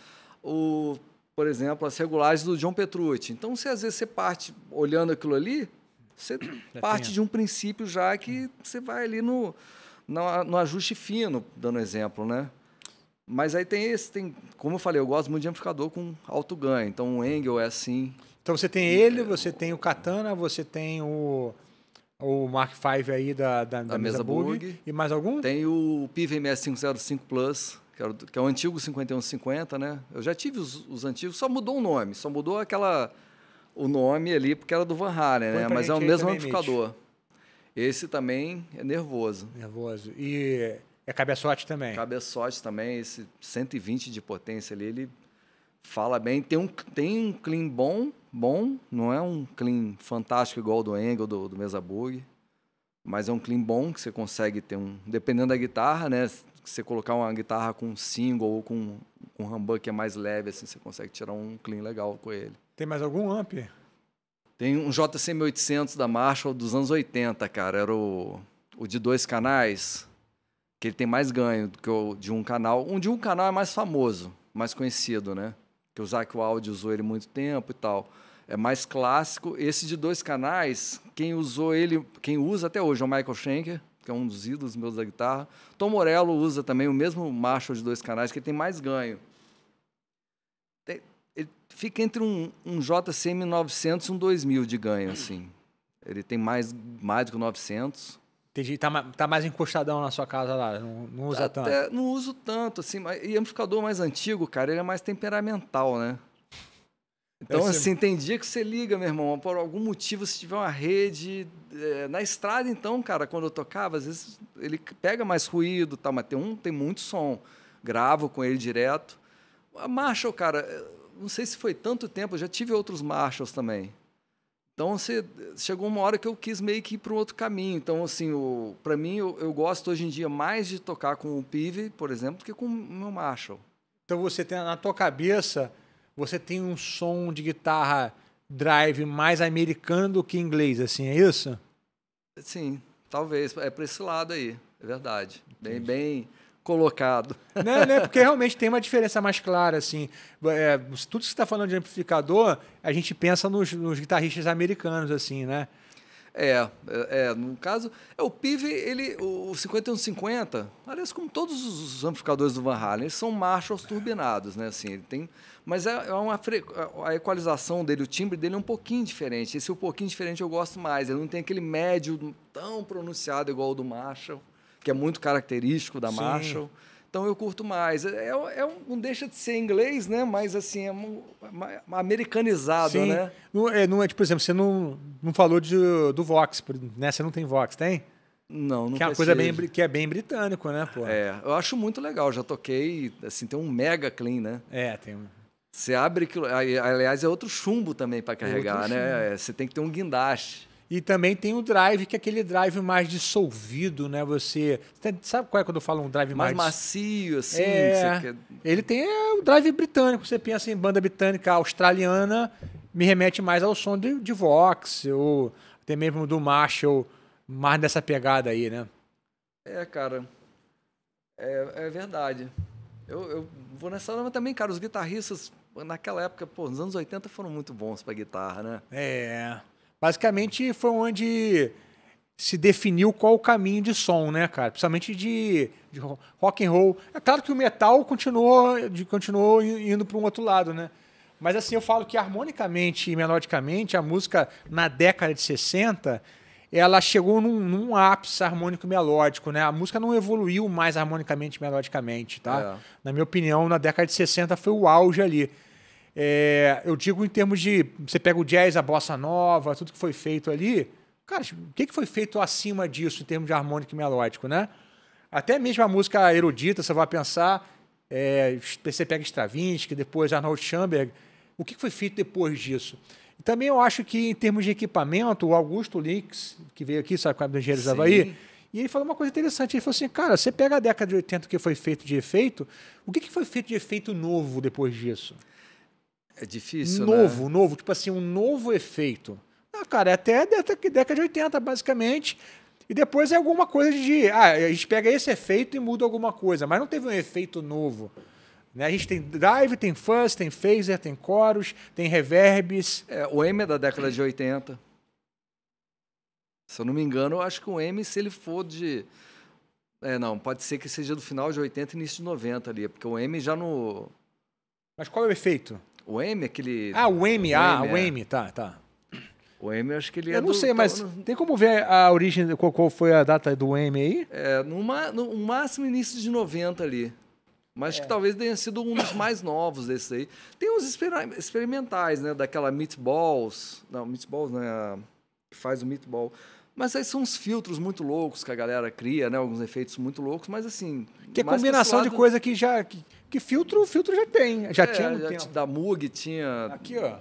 o... Por exemplo, as regulagens do John Petrucci. Então, se às vezes você parte olhando aquilo ali, você parte de um princípio já que você vai ali no, no, no ajuste fino, dando exemplo, né? Mas aí tem esse, tem, como eu falei, eu gosto muito de amplificador com alto ganho. Então o Engel é assim. Então você tem ele, é você tem o Katana, você tem o, o Mark V aí da, da, da, da mesa, Bug. Bug. E mais algum? Tem o ms 505 Plus, que, que é o antigo 5150, né? Eu já tive os, os antigos, só mudou o nome, só mudou aquela o nome ali, porque era do Van Halen, né? Mas é o mesmo amplificador. Emite. Esse também é nervoso. Nervoso. E é cabeçote também? Cabeçote também, esse 120 de potência ali, ele fala bem. Tem um, tem um clean bom, bom, não é um clean fantástico igual do Engel, do, do Mesa Boogie, mas é um clean bom que você consegue ter um. Dependendo da guitarra, né? você colocar uma guitarra com um single ou com, com um humbucker que é mais leve, assim, você consegue tirar um clean legal com ele. Tem mais algum amp? Tem um JC1800 da Marshall dos anos 80, cara. Era o, o de dois canais, que ele tem mais ganho do que o de um canal. Um de um canal é mais famoso, mais conhecido, né? Que o Zac Wild usou ele muito tempo e tal. É mais clássico. Esse de dois canais, quem usou ele, quem usa até hoje é o Michael Schenker que é um dos ídolos meus da guitarra. Tom Morello usa também o mesmo Marshall de dois canais, que ele tem mais ganho. Tem, ele fica entre um, um JCM 900 e um 2000 de ganho, assim. Ele tem mais, mais do que 900. Entendi. Tá, tá mais encostadão na sua casa lá, não, não usa tá Até tanto. Não uso tanto, assim. e amplificador mais antigo, cara, ele é mais temperamental, né? É então, assim, tem dia que você liga, meu irmão, por algum motivo, se tiver uma rede. É, na estrada, então, cara, quando eu tocava, às vezes ele pega mais ruído, tá, mas tem um, tem muito som. Gravo com ele direto. A Marshall, cara, eh, não sei se foi tanto tempo, eu já tive outros Marshalls também. Então, você, chegou uma hora que eu quis meio que ir para um outro caminho. Então, assim, para mim, eu, eu, gosto hoje em dia mais de tocar com o Pive, por exemplo, do que com o meu Marshall. Então, você tem na tua cabeça você tem um som de guitarra drive mais americano do que inglês, assim, é isso? Sim, talvez. É para esse lado aí, é verdade. Bem, bem colocado. Né, né? Porque realmente tem uma diferença mais clara, assim. É, tudo que você está falando de amplificador, a gente pensa nos, nos guitarristas americanos, assim, né? É, é, é, no caso, é o PIV, ele, o 5150, aliás, como todos os amplificadores do Van Halen, eles são Marshalls turbinados, né? Assim, ele tem, mas é, é uma fre, a equalização dele, o timbre dele é um pouquinho diferente. Esse é um pouquinho diferente eu gosto mais. Ele não tem aquele médio tão pronunciado igual o do Marshall, que é muito característico da Sim. Marshall. Então eu curto mais. É, é, é não deixa de ser inglês, né? Mas assim, é um, americanizado, Sim. né? Não é, não é, tipo, por assim, exemplo, você não, não falou de, do Vox, né? Você não tem Vox, tem? Não, não Que é uma coisa bem, que é bem britânico, né, pô? É, eu acho muito legal. Já toquei, assim, tem um mega clean, né? É, tem um. Você abre aquilo. Aliás, é outro chumbo também para carregar, né? é né? Você tem que ter um guindaste. E também tem o drive, que é aquele drive mais dissolvido, né? Você. Sabe qual é quando eu falo um drive mais. Mais macio, assim. É, quer... Ele tem é, o drive britânico. Você pensa em banda britânica australiana, me remete mais ao som de, de Vox, ou até mesmo do Marshall, mais dessa pegada aí, né? É, cara. É, é verdade. Eu, eu vou nessa hora, também, cara, os guitarristas naquela época, pô, nos anos 80 foram muito bons pra guitarra, né? É. Basicamente foi onde se definiu qual o caminho de som, né, cara? Principalmente de, de rock and roll. É claro que o metal continuou, de, continuou indo para um outro lado, né? Mas assim, eu falo que harmonicamente e melodicamente, a música na década de 60, ela chegou num, num ápice harmônico melódico, né? A música não evoluiu mais harmonicamente e melodicamente, tá? É. Na minha opinião, na década de 60 foi o auge ali. É, eu digo em termos de. Você pega o jazz, a bossa nova, tudo que foi feito ali. Cara, o que foi feito acima disso em termos de harmônico e melódico, né? Até mesmo a música erudita, você vai pensar. É, você pega Stravinsky, depois Arnold Schoenberg. O que foi feito depois disso? E também eu acho que, em termos de equipamento, o Augusto Lix, que veio aqui, sabe, com a Engenheiro da Havaí, e ele falou uma coisa interessante. Ele falou assim: cara, você pega a década de 80 que foi feito de efeito, o que, que foi feito de efeito novo depois disso? É difícil, né? Novo, né? novo. Tipo assim, um novo efeito. Ah, cara, é até década de 80, basicamente. E depois é alguma coisa de. Ah, a gente pega esse efeito e muda alguma coisa, mas não teve um efeito novo. Né? A gente tem drive, tem fuzz, tem phaser, tem coros, tem reverbs. É, o M é da década de 80. Se eu não me engano, eu acho que o M, se ele for de. É, não, pode ser que seja do final de 80 e início de 90 ali, porque o M já no. Mas qual é o efeito? O M, é aquele. Ah, o M, o ah, M, o é. M, é. tá, tá. O M, acho que ele eu é. Eu não do, sei, mas tá, tem como ver a origem, qual, qual, foi a data do M aí? É, numa, no máximo início de 90 ali. Mas acho é. que talvez tenha sido um dos mais novos desses aí. Tem uns experimentais, né? Daquela Meatballs. Não, Meatballs, né? Que faz o Meatball. Mas aí são uns filtros muito loucos que a galera cria, né? Alguns efeitos muito loucos, mas assim. Que é combinação lado... de coisa que já. Que, que filtro, filtro já tem. Já é, tinha já tempo. Da Mug tinha. Aqui, ó.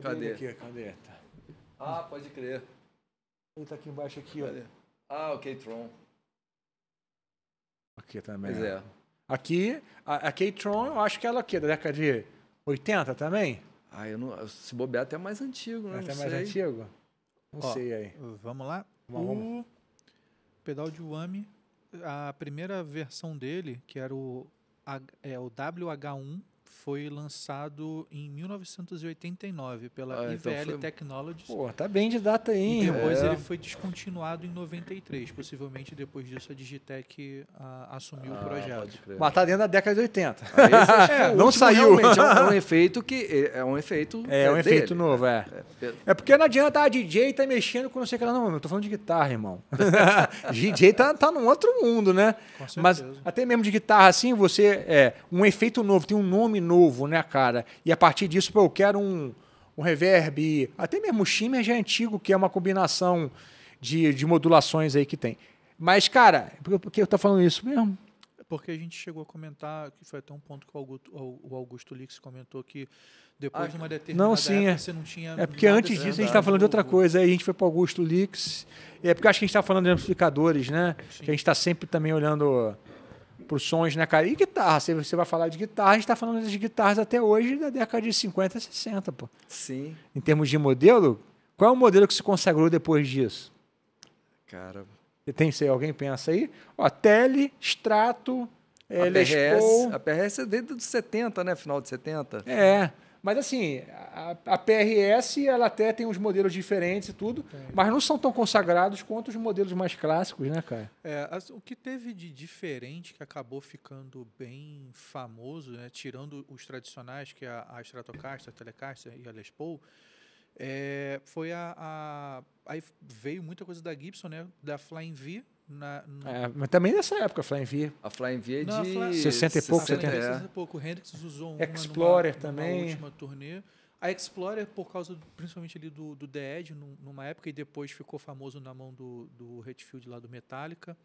Cadê? Cadê? Aqui, cadê? Tá. Ah, pode crer. Ele tá aqui embaixo aqui, cadê? ó. Ah, K Tron. Aqui também. Pois é. Aqui, a, a K-Tron, eu acho que ela aqui, é da década de 80 também. Ah, eu não. Se bobear até é mais antigo, né? Até mais sei. antigo? Não ó, sei aí. Vamos lá. Vamos. O pedal de Wami, a primeira versão dele, que era o é o WH1 foi lançado em 1989 pela ah, IVL então foi... Technologies. Pô, tá bem de data aí. E depois é. ele foi descontinuado em 93. Possivelmente depois disso a Digitec a, ah, assumiu ah, o projeto. Mas tá dentro da década de 80. é, não saiu. É um, é um, efeito que é, é um efeito É, é um é dele. efeito novo, é. É porque não adianta a tá DJ tá mexendo com não sei o que lá. Não, eu tô falando de guitarra, irmão. DJ tá, tá num outro mundo, né? Mas até mesmo de guitarra assim, você é um efeito novo, tem um nome novo, né, cara? E a partir disso, pô, eu quero um, um reverb, até mesmo o shimmer já é antigo, que é uma combinação de, de modulações aí que tem. Mas, cara, por, que eu tô falando isso mesmo? É porque a gente chegou a comentar, que foi até um ponto que o Augusto, o Augusto Lix comentou, que depois ah, de uma determinada não, sim, época, é. você não tinha... É porque antes disso a gente estava tá falando de outra coisa, aí a gente foi para o Augusto Lix, é porque acho que a gente estava tá falando de amplificadores, né? Sim. Que a gente está sempre também olhando para os sons, né, cara? E guitarra, você, você vai falar de guitarra, a gente está falando de guitarras até hoje da década de 50, 60, pô. Sim. Em termos de modelo, qual é o modelo que se consagrou depois disso? Cara... Tem, sei, alguém pensa aí? Ó, Tele, Strato, é, a PRS, a PRS é dentro dos 70, né? Final de 70. É. Mas assim, a, a, PRS ela até tem uns modelos diferentes e tudo, é. mas não são tão consagrados quanto os modelos mais clássicos, né, cara? É, as, o que teve de diferente que acabou ficando bem famoso, né, tirando os tradicionais, que é a, a Stratocaster, a Telecaster e a Les Paul, é, foi a, a, Aí veio muita coisa da Gibson, né? Da Flying V, na, É, mas também nessa época, a Flying A Flying V é de... Não, 60 é e pouco, 70. 70 e pouco. O Hendrix usou uma Explorer numa, também. Numa última turnê. A Explorer, por causa do, principalmente ali do, do The Edge, numa época, e depois ficou famoso na mão do, do Redfield lá do Metallica.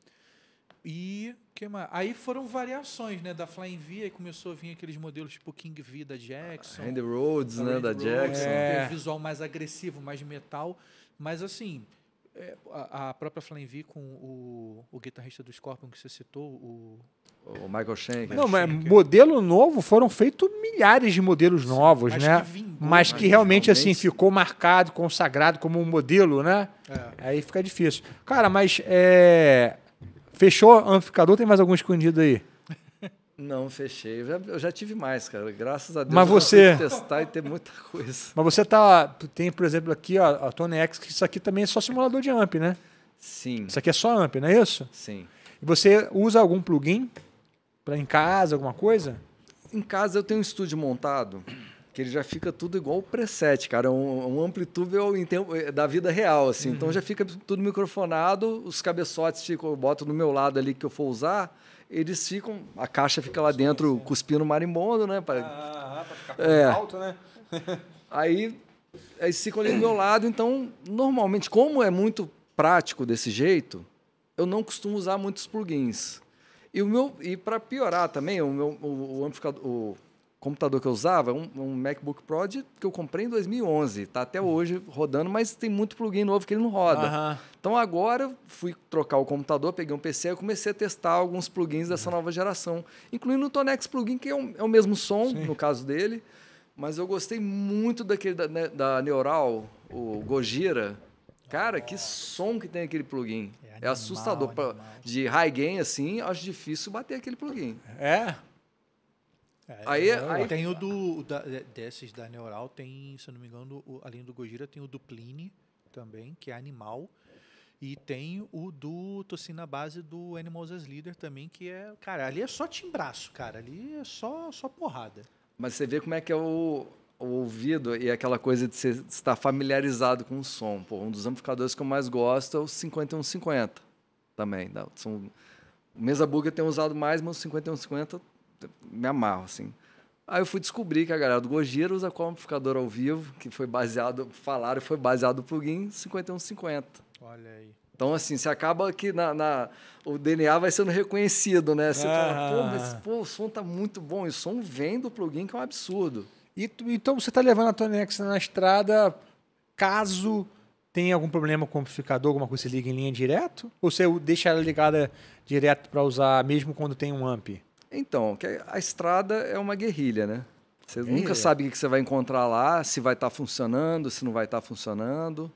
E que mais? aí foram variações, né? Da Flying V, aí começou a vir aqueles modelos tipo King V da Jackson. Randy Rhodes, né? da Jackson. É. Visual mais agressivo, mais metal. Mas assim, é, a, a, própria Flanvi com o, o guitarrista do Scorpion que você citou, o. O Michael Schenker. Não, mas modelo novo, foram feitos milhares de modelos Sim, novos, mas né? Que vingou, mas que né? realmente, assim, ficou marcado, consagrado como um modelo, né? É. Aí fica difícil. Cara, mas é... fechou o amplificador? Tem mais algum escondido aí? Não fechei. Eu já, eu já, tive mais, cara. Graças a Deus. Mas você testar e ter muita coisa. Mas você tá tem, por exemplo, aqui ó, a Tony X, que isso aqui também é só simulador de amp, né? Sim. Isso aqui é só amp, não é isso? Sim. E você usa algum plugin para em casa, alguma coisa? Em casa eu tenho um estúdio montado que ele já fica tudo igual o preset, cara. Um, um amplitude é é da vida real, assim. Então uhum. Então já fica tudo microfonado, os cabeçotes ficam, eu boto do meu lado ali que eu for usar eles ficam, a caixa fica lá dentro cuspindo marimbondo, né? Pra, ah, para ficar é. alto, né? aí eles ficam ali do meu lado, então, normalmente, como é muito prático desse jeito, eu não costumo usar muitos plugins. E o meu, e para piorar também, o meu o, o amplificador, o, computador que eu usava, um, um MacBook Pro de, que eu comprei em 2011, está até uhum. hoje rodando, mas tem muito plugin novo que ele não roda. Uhum. Então agora fui trocar o computador, peguei um PC e comecei a testar alguns plugins dessa uhum. nova geração, incluindo o Tonex plugin que é, um, é o mesmo som Sim. no caso dele, mas eu gostei muito daquele da, né, da Neural, o Gojira. Cara, que som que tem aquele plugin. É, animal, é assustador. Animal. De high gain, assim, acho difícil bater aquele plugin. É? É, aí, aí, tem o do. da, é, desses da Neural, tem, se não me engano, o, além do Gojira, tem o do Pliny também, que é animal. E tem o do Tocina Base do Animals as Leader também, que é. Cara, ali é só timbraço, cara. Ali é só, só porrada. Mas você vê como é que é o, o ouvido e aquela coisa de você estar familiarizado com o som. Pô, um dos amplificadores que eu mais gosto é o 5150 também. São, o Mesa eu tem usado mais, mas o 5150 me amarro, assim. Aí eu fui descobrir que a galera do Gojira usa qual amplificador ao vivo, que foi baseado, falaram, foi baseado no plugin 5150. Olha aí. Então, assim, você acaba que na, na o DNA vai sendo reconhecido, né? Você ah. fala, pô, mas, pô, o som tá muito bom, e o som vem do plugin, que é um absurdo. E, então, você tá levando a Tonex na estrada caso tem algum problema com o amplificador, alguma coisa, você liga em linha direto? Ou você deixa ela ligada direto para usar mesmo quando tem um amp? Então, a estrada é uma guerrilha, né? Você é. nunca sabe o que você vai encontrar lá, se vai estar tá funcionando, se não vai estar tá funcionando.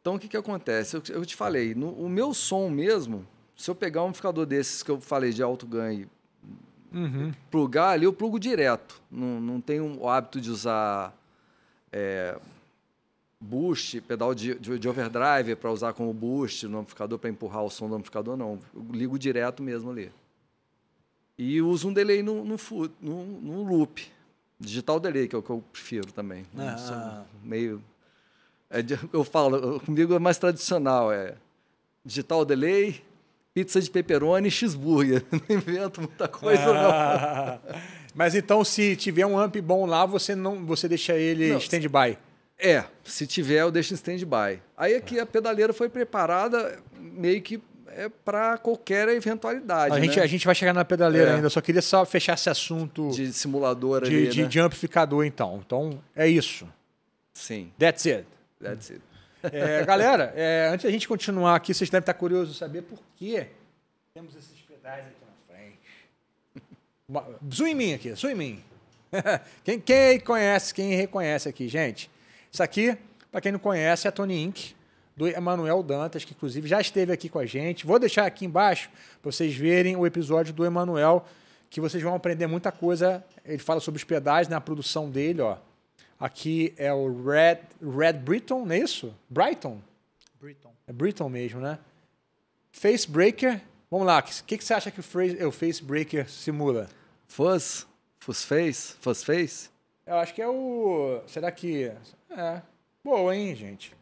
Então, o que, que acontece? Eu, eu te falei, no, o meu som mesmo, se eu pegar um amplificador desses que eu falei de alto ganho uhum. plugar ali, eu plugo direto. Não, não tenho o hábito de usar é, boost, pedal de, de, de overdrive para usar como boost no amplificador, para empurrar o som do amplificador, não. Eu ligo direto mesmo ali. E uso um delay no, no, no, no loop. Digital delay, que é o que eu prefiro também. Ah. ah. meio. É, eu falo, comigo é mais tradicional. É digital delay, pizza de pepperoni e cheeseburger. Não invento muita coisa, ah. não. Mas então, se tiver um amp bom lá, você não você deixa ele stand-by? É, se tiver, eu deixo em stand-by. Aí aqui é a pedaleira foi preparada meio que é para qualquer eventualidade. A, né? gente, a gente vai chegar na pedaleira é. ainda, só queria só fechar esse assunto. De simulador de, ali, de, né? de amplificador, então. Então, é isso. Sim. That's it. That's it. É, galera, é, antes da gente continuar aqui, vocês devem estar curiosos saber por que temos esses pedais aqui na frente. zoom em mim aqui, zoom em mim. quem, quem conhece, quem reconhece aqui, gente? Isso aqui, para quem não conhece, é a Tony Inc do Emanuel Dantas, que inclusive já esteve aqui com a gente. Vou deixar aqui embaixo para vocês verem o episódio do Emanuel, que vocês vão aprender muita coisa. Ele fala sobre os né? na produção dele, ó. Aqui é o Red, Red Briton, não é isso? Brighton? Briton. É Briton mesmo, né? Face Breaker Vamos lá, o que, que você acha que o Face é, Breaker simula? Fuzz? Fos Face Eu acho que é o... Será que... É. Boa, hein, gente?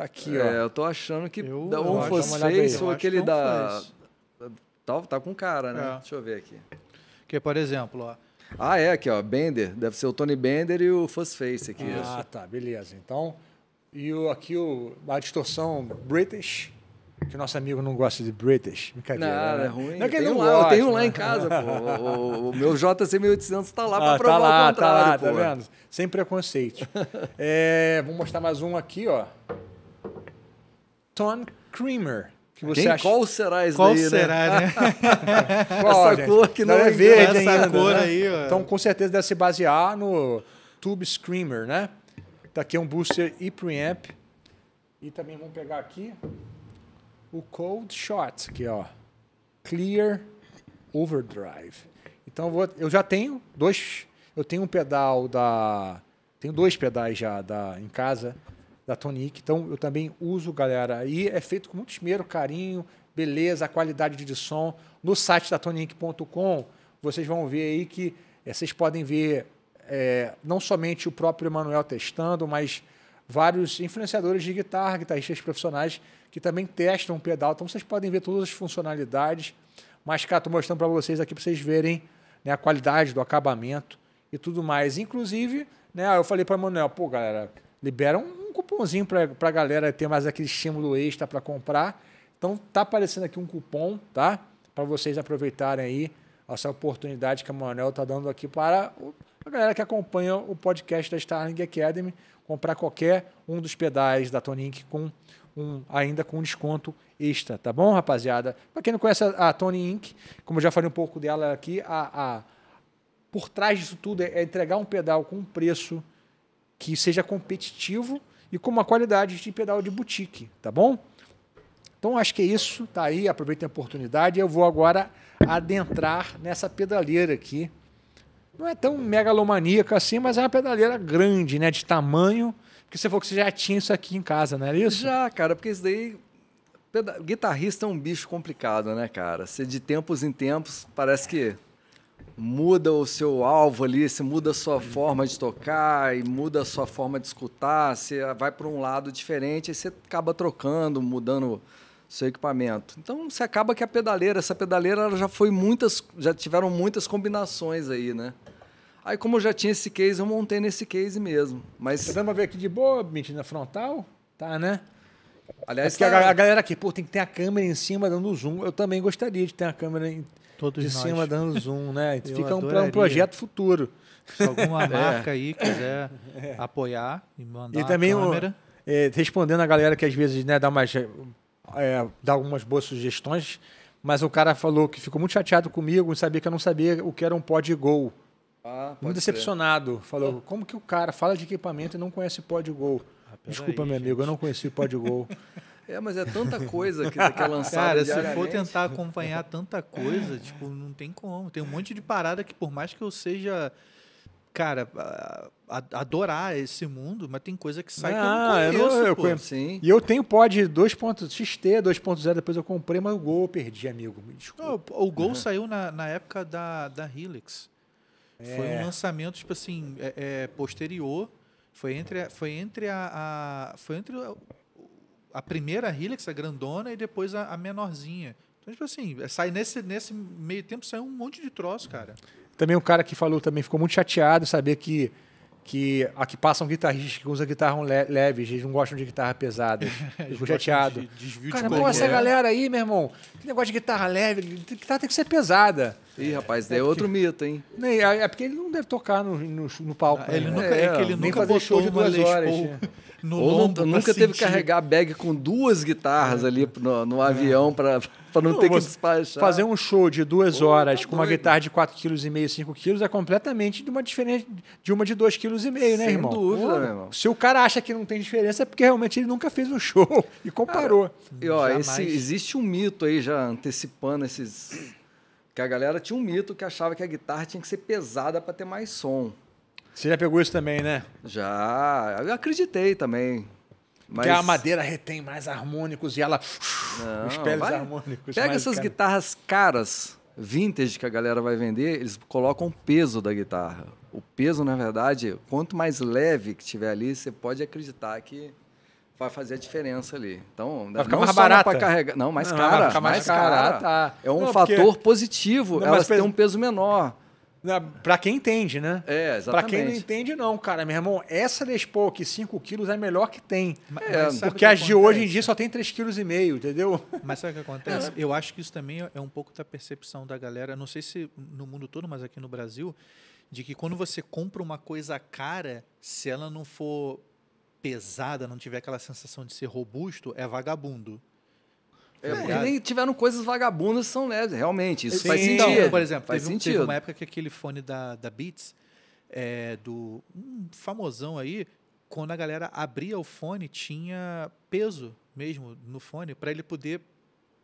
Tá aqui, é, ó. eu tô achando que eu, da vocês ou aquele é da. Tá, tá com cara, né? É. Deixa eu ver aqui. Porque, por exemplo, ó. Ah, é, aqui, ó. Bender. Deve ser o Tony Bender e o Fuss Face aqui. Ah, isso. tá, beleza. Então. E o, aqui o, a distorção British, que nosso amigo não gosta de British. Brincadeira. Não, né? é ruim. Não é que lá, gosta, eu tenho lá em né? casa, pô. O, o meu JC 1800 tá lá ah, para tá provar tá lá, o contrário, tá lá, pô. Tá vendo? Sem preconceito. é, vou mostrar mais um aqui, ó. Stone Creamer. Que você Quem? acha... Qual será isso Qual daí, né? será, né? né? Qual, essa gente? cor que não, não é, é verde né? Né? essa ainda, cor né? aí, ó. Então, com certeza, deve se basear no Tube Screamer, né? Tá aqui um booster e preamp. E também vamos pegar aqui o Cold Shot, aqui, ó. Clear Overdrive. Então, eu, vou, eu já tenho dois... Eu tenho um pedal da... Tenho dois pedais já da, em casa da Tonic. Então eu também uso, galera. E é feito com muito esmero, carinho, beleza, qualidade de som. No site da tonic.com vocês vão ver aí que é, vocês podem ver é, não somente o próprio Emanuel testando, mas vários influenciadores de guitarra, guitarristas profissionais que também testam o pedal. Então vocês podem ver todas as funcionalidades. Mas cá estou mostrando para vocês aqui para vocês verem né, a qualidade do acabamento e tudo mais. Inclusive, né, eu falei para o Manuel, pô, galera, libera um um cupomzinho para a galera ter mais aquele estímulo extra para comprar. Então tá aparecendo aqui um cupom, tá? Para vocês aproveitarem aí essa oportunidade que a Manuel tá dando aqui para a galera que acompanha o podcast da Starling Academy comprar qualquer um dos pedais da Inc com um, ainda com desconto extra, tá bom, rapaziada? Para quem não conhece a, a Tony Inc, como eu já falei um pouco dela aqui, a, a por trás disso tudo é, é entregar um pedal com um preço que seja competitivo e com uma qualidade de pedal de boutique, tá bom? Então acho que é isso, tá aí, aproveita a oportunidade. Eu vou agora adentrar nessa pedaleira aqui. Não é tão megalomaníaca assim, mas é uma pedaleira grande, né, de tamanho. Porque você falou que você já tinha isso aqui em casa, não é isso? Já, cara, porque isso daí Guitarrista é um bicho complicado, né, cara? Você de tempos em tempos parece que muda o seu alvo ali, você muda a sua forma de tocar e muda a sua forma de escutar, você vai para um lado diferente e você acaba trocando, mudando seu equipamento. Então você acaba que a pedaleira, essa pedaleira já foi muitas, já tiveram muitas combinações aí, né? Aí como eu já tinha esse case, eu montei nesse case mesmo. Mas vamos ver aqui de boa, mentira frontal, tá, né? Aliás, é tá... a galera aqui, pô, tem que ter a câmera em cima dando zoom. Eu também gostaria de ter a câmera em Todos de nós. cima dando zoom, né? Eu Fica um, um, projeto futuro. Se alguma é. marca é. aí quiser é. apoiar e mandar e também câmera. O, é, respondendo a galera que às vezes né, dá, umas, é, dá algumas boas sugestões, mas o cara falou que ficou muito chateado comigo e sabia que eu não sabia o que era um pod gol. Ah, muito decepcionado. Ser. Falou, como que o cara fala de equipamento e não conhece pod gol? Ah, Desculpa, aí, meu gente. amigo, eu não conheci pod gol. É, mas é tanta coisa que, que é lançada. Cara, se for tentar acompanhar tanta coisa, tipo, não tem como. Tem um monte de parada que, por mais que eu seja cara, adorar esse mundo, mas tem coisa que sai ah, que eu não ah, conheço. Eu, eu conheço. Sim. E eu tenho pod 2.xt, 2.0, depois eu comprei, mas o Gol eu perdi, amigo. Me desculpa. o, o Gol uhum. saiu na, na época da, da Helix. É. Foi um é. lançamento, tipo assim, é, é, posterior. Foi entre, foi entre a, a, Foi entre a primeira Hilux, a é grandona, e depois a, a menorzinha. Então, tipo assim, é, sai nesse, nesse meio tempo saiu um monte de troço, cara. Também um cara que falou, também ficou muito chateado saber que que que passam guitarristas que usam guitarra leve, eles não gostam de guitarra pesada. Ficam chateados. De Cara, pô, essa galera aí, meu irmão, que negócio de guitarra leve, guitarra tem que ser pesada. Ih, rapaz, daí é, é, é outro mito, hein? Nem, é, é porque ele não deve tocar no, no, no palco. Ah, ele né? nunca, é, é que ele nunca botou show de duas horas. Né? No Ou nunca teve que carregar bag com duas guitarras ali no, no avião para para não, não, ter que despachar. Fazer um show de duas Pô, tá horas tá com doido. uma guitarra de 4,5 kg, 5 kg é completamente de uma diferente de uma de 2,5 kg, né, irmão? Sem dúvida, Pô, meu irmão. Se o cara acha que não tem diferença, é porque realmente ele nunca fez um show e comparou. Cara, e, ó, esse, existe um mito aí, já antecipando esses. Que a galera tinha um mito que achava que a guitarra tinha que ser pesada para ter mais som. Você já pegou isso também, né? Já. Eu acreditei também. Mas... Que a madeira retém mais harmônicos e ela. Não, os vai. harmônicos. Pega essas cara... guitarras caras, vintage, que a galera vai vender, eles colocam o peso da guitarra. O peso, na verdade, quanto mais leve que tiver ali, você pode acreditar que vai fazer a diferença ali. Então, vai ficar mais barata. Para carregar, não, mais não, cara, mais, mais cara. cara. Tá. É um não, fator porque... positivo, não, elas têm um peso menor. Pra quem entende, né? É, exatamente. Pra quem não entende, não, cara. Meu irmão, essa Lespo aqui, 5 quilos, é melhor que tem. É, porque as de hoje em dia só tem 3,5 kg, entendeu? Mas sabe o que acontece? É. Eu acho que isso também é, é um pouco da percepção da galera, não sei se no mundo todo, mas aqui no Brasil, de que quando você compra uma coisa cara, se ela não for pesada, não tiver aquela sensação de ser robusto, é vagabundo. É, é, nem tiveram coisas vagabundas são leves, né, realmente. Isso Sim. faz sentido. Então, por exemplo, faz teve, sentido. teve uma época que aquele fone da, da Beats, é, do um famosão aí, quando a galera abria o fone, tinha peso mesmo no fone, para ele poder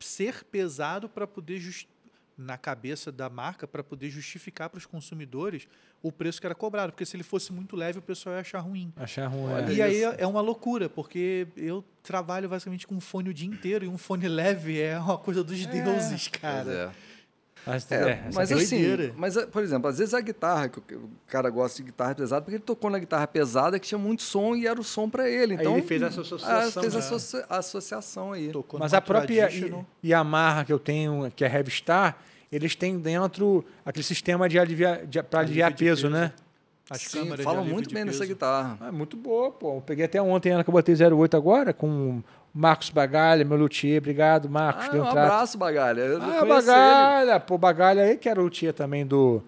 ser pesado para poder justificar na cabeça da marca para poder justificar para os consumidores o preço que era cobrado. Porque se ele fosse muito leve, o pessoal ia achar ruim. Achar ruim. Olha é. e isso. aí é, é uma loucura, porque eu trabalho basicamente com um fone o dia inteiro e um fone leve é uma coisa dos é. deuses, cara. Pois é. Ah, tá- é, é, mas é assim, mas, eh, por exemplo, às vezes a guitarra, que o cara gosta de guitarra pesada, porque ele tocou na guitarra pesada que tinha muito som e era o som para ele. Então, aí ele fez essa associação. Ah, fez né? associa a associação aí. Tocou mas a própria Yamaha que eu tenho, que é Revstar, eles têm dentro aquele sistema de aliviar, para aliviar peso, peso, né? As Sim, falam muito bem peso. guitarra. Ah, é muito boa, pô. Eu peguei até ontem ela que eu botei 08 agora, com Marcos Bagalha, meu luthier, obrigado, Marcos. Ah, deu um, um abraço, Bagalha. Eu ah, Bagalha, ele. pô, Bagalha aí que era o luthier também do,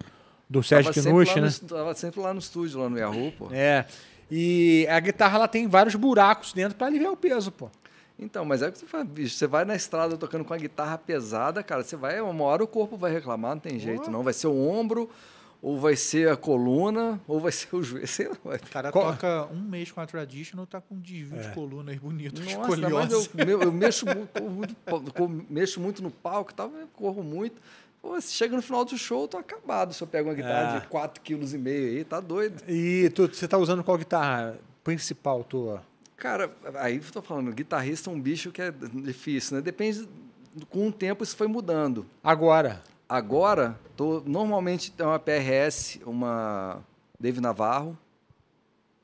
do Sérgio Kinucci, né? tava sempre lá no estúdio, lá no Yahoo, pô. É. E a guitarra ela tem vários buracos dentro para aliviar o peso, pô. Então, mas é o que você faz, bicho. Você vai na estrada tocando com a guitarra pesada, cara, você vai, uma hora o corpo vai reclamar, não tem jeito, oh. não. Vai ser o ombro, ou vai ser a coluna, ou vai ser o joelho, sei lá. O cara Qual? toca um mês com a Traditional, tá com um desvio é. de coluna aí bonito, Nossa, escoliose. Mas eu, eu mexo, muito, mexo muito no palco, tal, corro muito. Pô, chega no final do show, eu tô acabado. Se eu pego uma guitarra é. de 4,5 kg aí, tá doido. E tu, você tá usando qual guitarra principal tua? Cara, aí eu tô falando, guitarrista é um bicho que é difícil, né? Depende, com o tempo isso foi mudando. Agora? agora, tô, normalmente é uma PRS, uma Dave Navarro,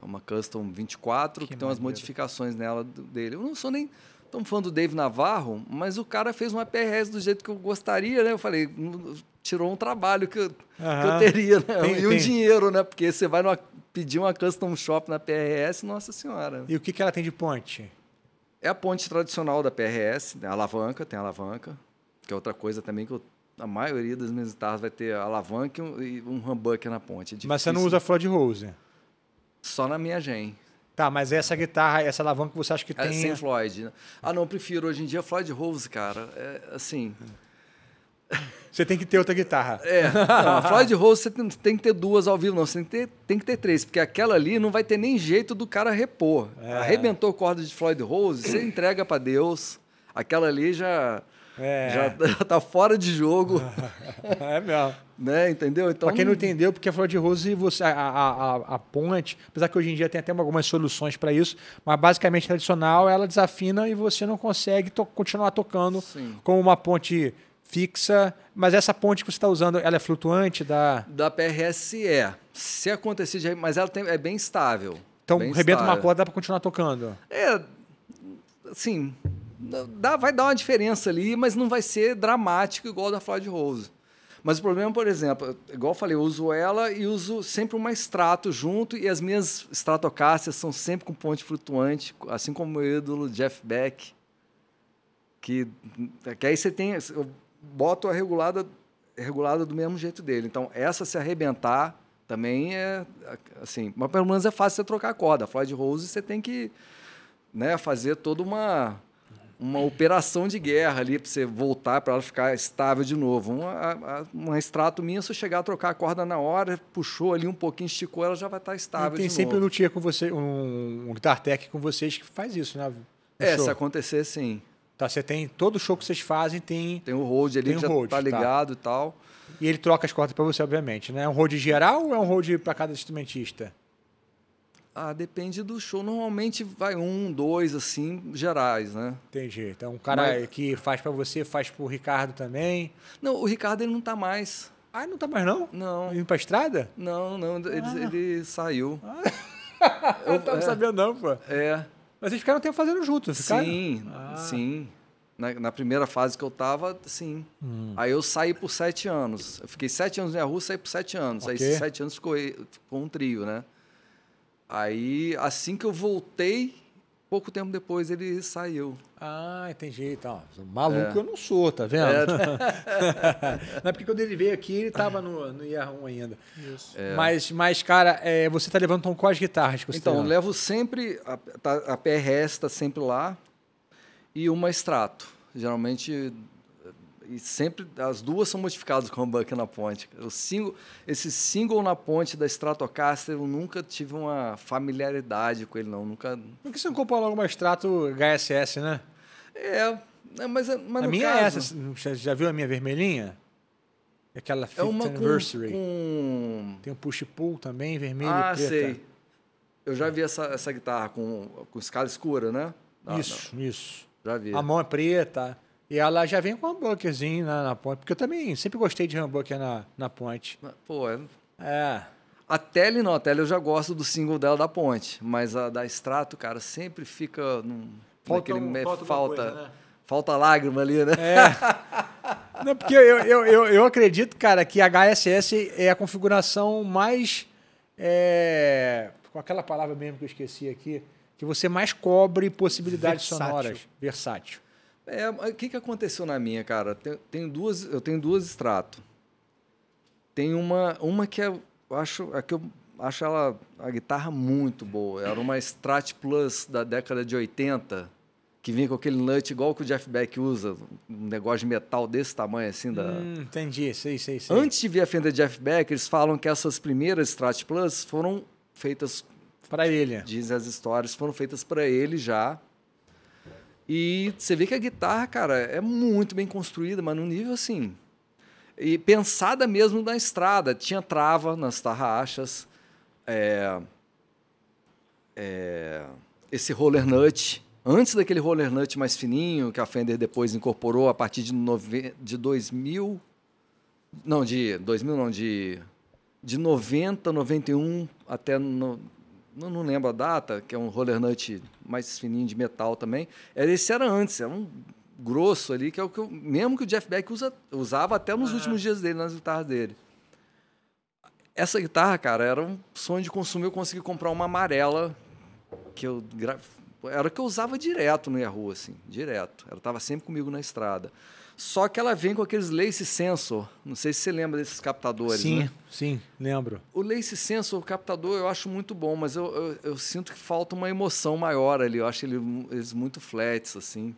uma Custom 24, que, que tem umas modificações nela do, dele. Eu não sou nem tão fã do Dave Navarro, mas o cara fez uma PRS do jeito que eu gostaria, né? Eu falei, tirou um trabalho que eu, que eu teria, né? Tem, e tem. um dinheiro, né? Porque você vai numa, pedir uma Custom Shop na PRS, nossa senhora. E o que, que ela tem de ponte? É a ponte tradicional da PRS, né? a alavanca, tem a alavanca, que é outra coisa também que eu a maioria das minhas guitarras vai ter alavanca e um, humbucker na ponte. É mas você não usa né? Floyd Rose? Só na minha gen. Tá, mas essa guitarra, essa alavanca que você acha que é, tem. É, sem né? Floyd. Né? Ah, não, prefiro hoje em dia Floyd Rose, cara. É, assim. Você tem que ter outra guitarra. É. Não, a Floyd Rose você tem, tem, que ter duas ao vivo, não. Você tem que, ter, tem que ter três, porque aquela ali não vai ter nem jeito do cara repor. É. Arrebentou corda de Floyd Rose, você entrega para Deus. Aquela ali já é. Já, já tá fora de jogo. é mesmo. né? Entendeu? Então, quem não entendeu, porque a Flor de Rose, você, a, a, a, a ponte, apesar que hoje em dia tem até algumas soluções para isso, mas basicamente tradicional, ela desafina e você não consegue to continuar tocando Sim. com uma ponte fixa. Mas essa ponte que você está usando, ela é flutuante da. Da PRSE. Se acontecer, mas ela tem... é bem estável. Então, bem rebenta estável. uma corda, dá para continuar tocando. É. Sim, dá, vai dar uma diferença ali, mas não vai ser dramático igual da Floyd Rose. Mas o problema, por exemplo, igual eu falei, eu uso ela e uso sempre uma extrato junto, e as minhas estratocástias são sempre com ponte flutuante, assim como o meu ídolo Jeff Beck. Que, que aí você tem. Eu boto a regulada, regulada do mesmo jeito dele. Então, essa se arrebentar também é. assim Mas pelo menos é fácil você trocar a corda. A Floyd Rose você tem que né, fazer toda uma uma operação de guerra ali para você voltar para ela ficar estável de novo. Um, a, um extrato minha, se eu chegar a trocar a corda na hora, puxou ali um pouquinho, esticou, ela já vai estar tá estável. E tem sempre novo. um luthier com você, um, um guitar tech com vocês que faz isso, né? é, show. se acontecer, sim. Tá, você tem todo show que vocês fazem tem tem o hold ali tem que um hold, já tá, tá ligado tá. e tal. E ele troca as cordas para você, obviamente, né? É um hold geral ou é um hold para cada instrumentista? Ah, depende do show. Normalmente vai um, dois, assim, gerais, né? Entendi. Então, um cara Mas... que faz para você, faz pro Ricardo também. Não, o Ricardo ele não tá mais. Ah, não tá mais não? Não. Ele indo pra estrada? Não, não. Ele, ah. ele saiu. Ah. Eu não tava é. sabendo não, pô. É. Mas eles ficaram um tempo fazendo juntos, ficaram? Sim, ah. sim. Na, na, primeira fase que eu tava, sim. Hum. Aí eu saí por sete anos. Eu fiquei sete anos na rua, saí por sete anos. Okay. Aí esses sete anos ficou, ficou um trio, né? Aí, assim que eu voltei, pouco tempo depois ele saiu. Ah, entendi. Então, maluco é. eu não sou, tá vendo? É. é porque quando ele veio aqui, ele tava no, no IR1 ainda. Isso. É. Mas, mas, cara, é, você tá levando então, quais guitarras que você Então, eu levo sempre. A, tá, a PRS tá sempre lá e uma extrato. Geralmente e sempre as duas são modificadas com humbucker na ponte. O single, esse single na ponte da Stratocaster, eu nunca tive uma familiaridade com ele, não. Nunca... Por que você não comprou logo uma Strato HSS, né? É, é mas, é, mas a minha é caso, é essa. Já viu a minha vermelhinha? Aquela é uma Anniversary. Com... Tem um push-pull também, vermelho ah, e Ah, sei. Eu já vi essa, essa guitarra com, com escala escura, né? isso, não. isso. Já vi. A mão é preta. E ela já vem com um hambúrguerzinho na, na ponte. Porque eu também sempre gostei de hambúrguer na, na ponte. Pô, é... é. A Tele não, a Tele eu já gosto do single dela da ponte. Mas a da Extrato, cara, sempre fica num, falta naquele... Um, falta... Falta, coisa, né? falta lágrima ali, né? É. não, porque eu, eu, eu, eu acredito, cara, que a HSS é a configuração mais... É... Com aquela palavra mesmo que eu esqueci aqui. Que você mais cobre possibilidades Versátil. sonoras. Versátil. É, o que, que aconteceu na minha, cara? Tenho, duas, eu tenho duas extrato. Tem uma, uma que é, eu acho, a é que eu acho ela a guitarra muito boa. Era uma Strat Plus da década de 80, que vinha com aquele nut igual que o Jeff Beck usa, um negócio de metal desse tamanho assim da. Hum, entendi, sei, sei, sei. Antes de vir a de Jeff Beck, eles falam que essas primeiras Strat Plus foram feitas para ele. Dizem as histórias, foram feitas para ele já. E você vê que a guitarra, cara, é muito bem construída, mas num nível assim. E pensada mesmo na estrada. Tinha trava nas tarraxas. É, é, esse roller nut. Antes daquele roller nut mais fininho, que a Fender depois incorporou a partir de, nove, de 2000. Não, de 2000, não, de, de 90, 91 até no, não, não lembro a data, que é um roller nut mais fininho de metal também. Era esse era antes, era um grosso ali, que é o que eu, mesmo que o Jeff Beck usa, usava até nos ah. últimos dias dele, nas guitarras dele. Essa guitarra, cara, era um sonho de consumo. Eu consegui comprar uma amarela, que eu era que eu usava direto no rua, assim, direto. Ela estava sempre comigo na estrada. Só que ela vem com aqueles lace sensor. Não sei se você lembra desses captadores, sim, né? Sim, lembro. O lace sensor, o captador, eu acho muito bom, mas eu, eu, eu sinto que falta uma emoção maior ali. Eu acho ele, eles muito flats, assim.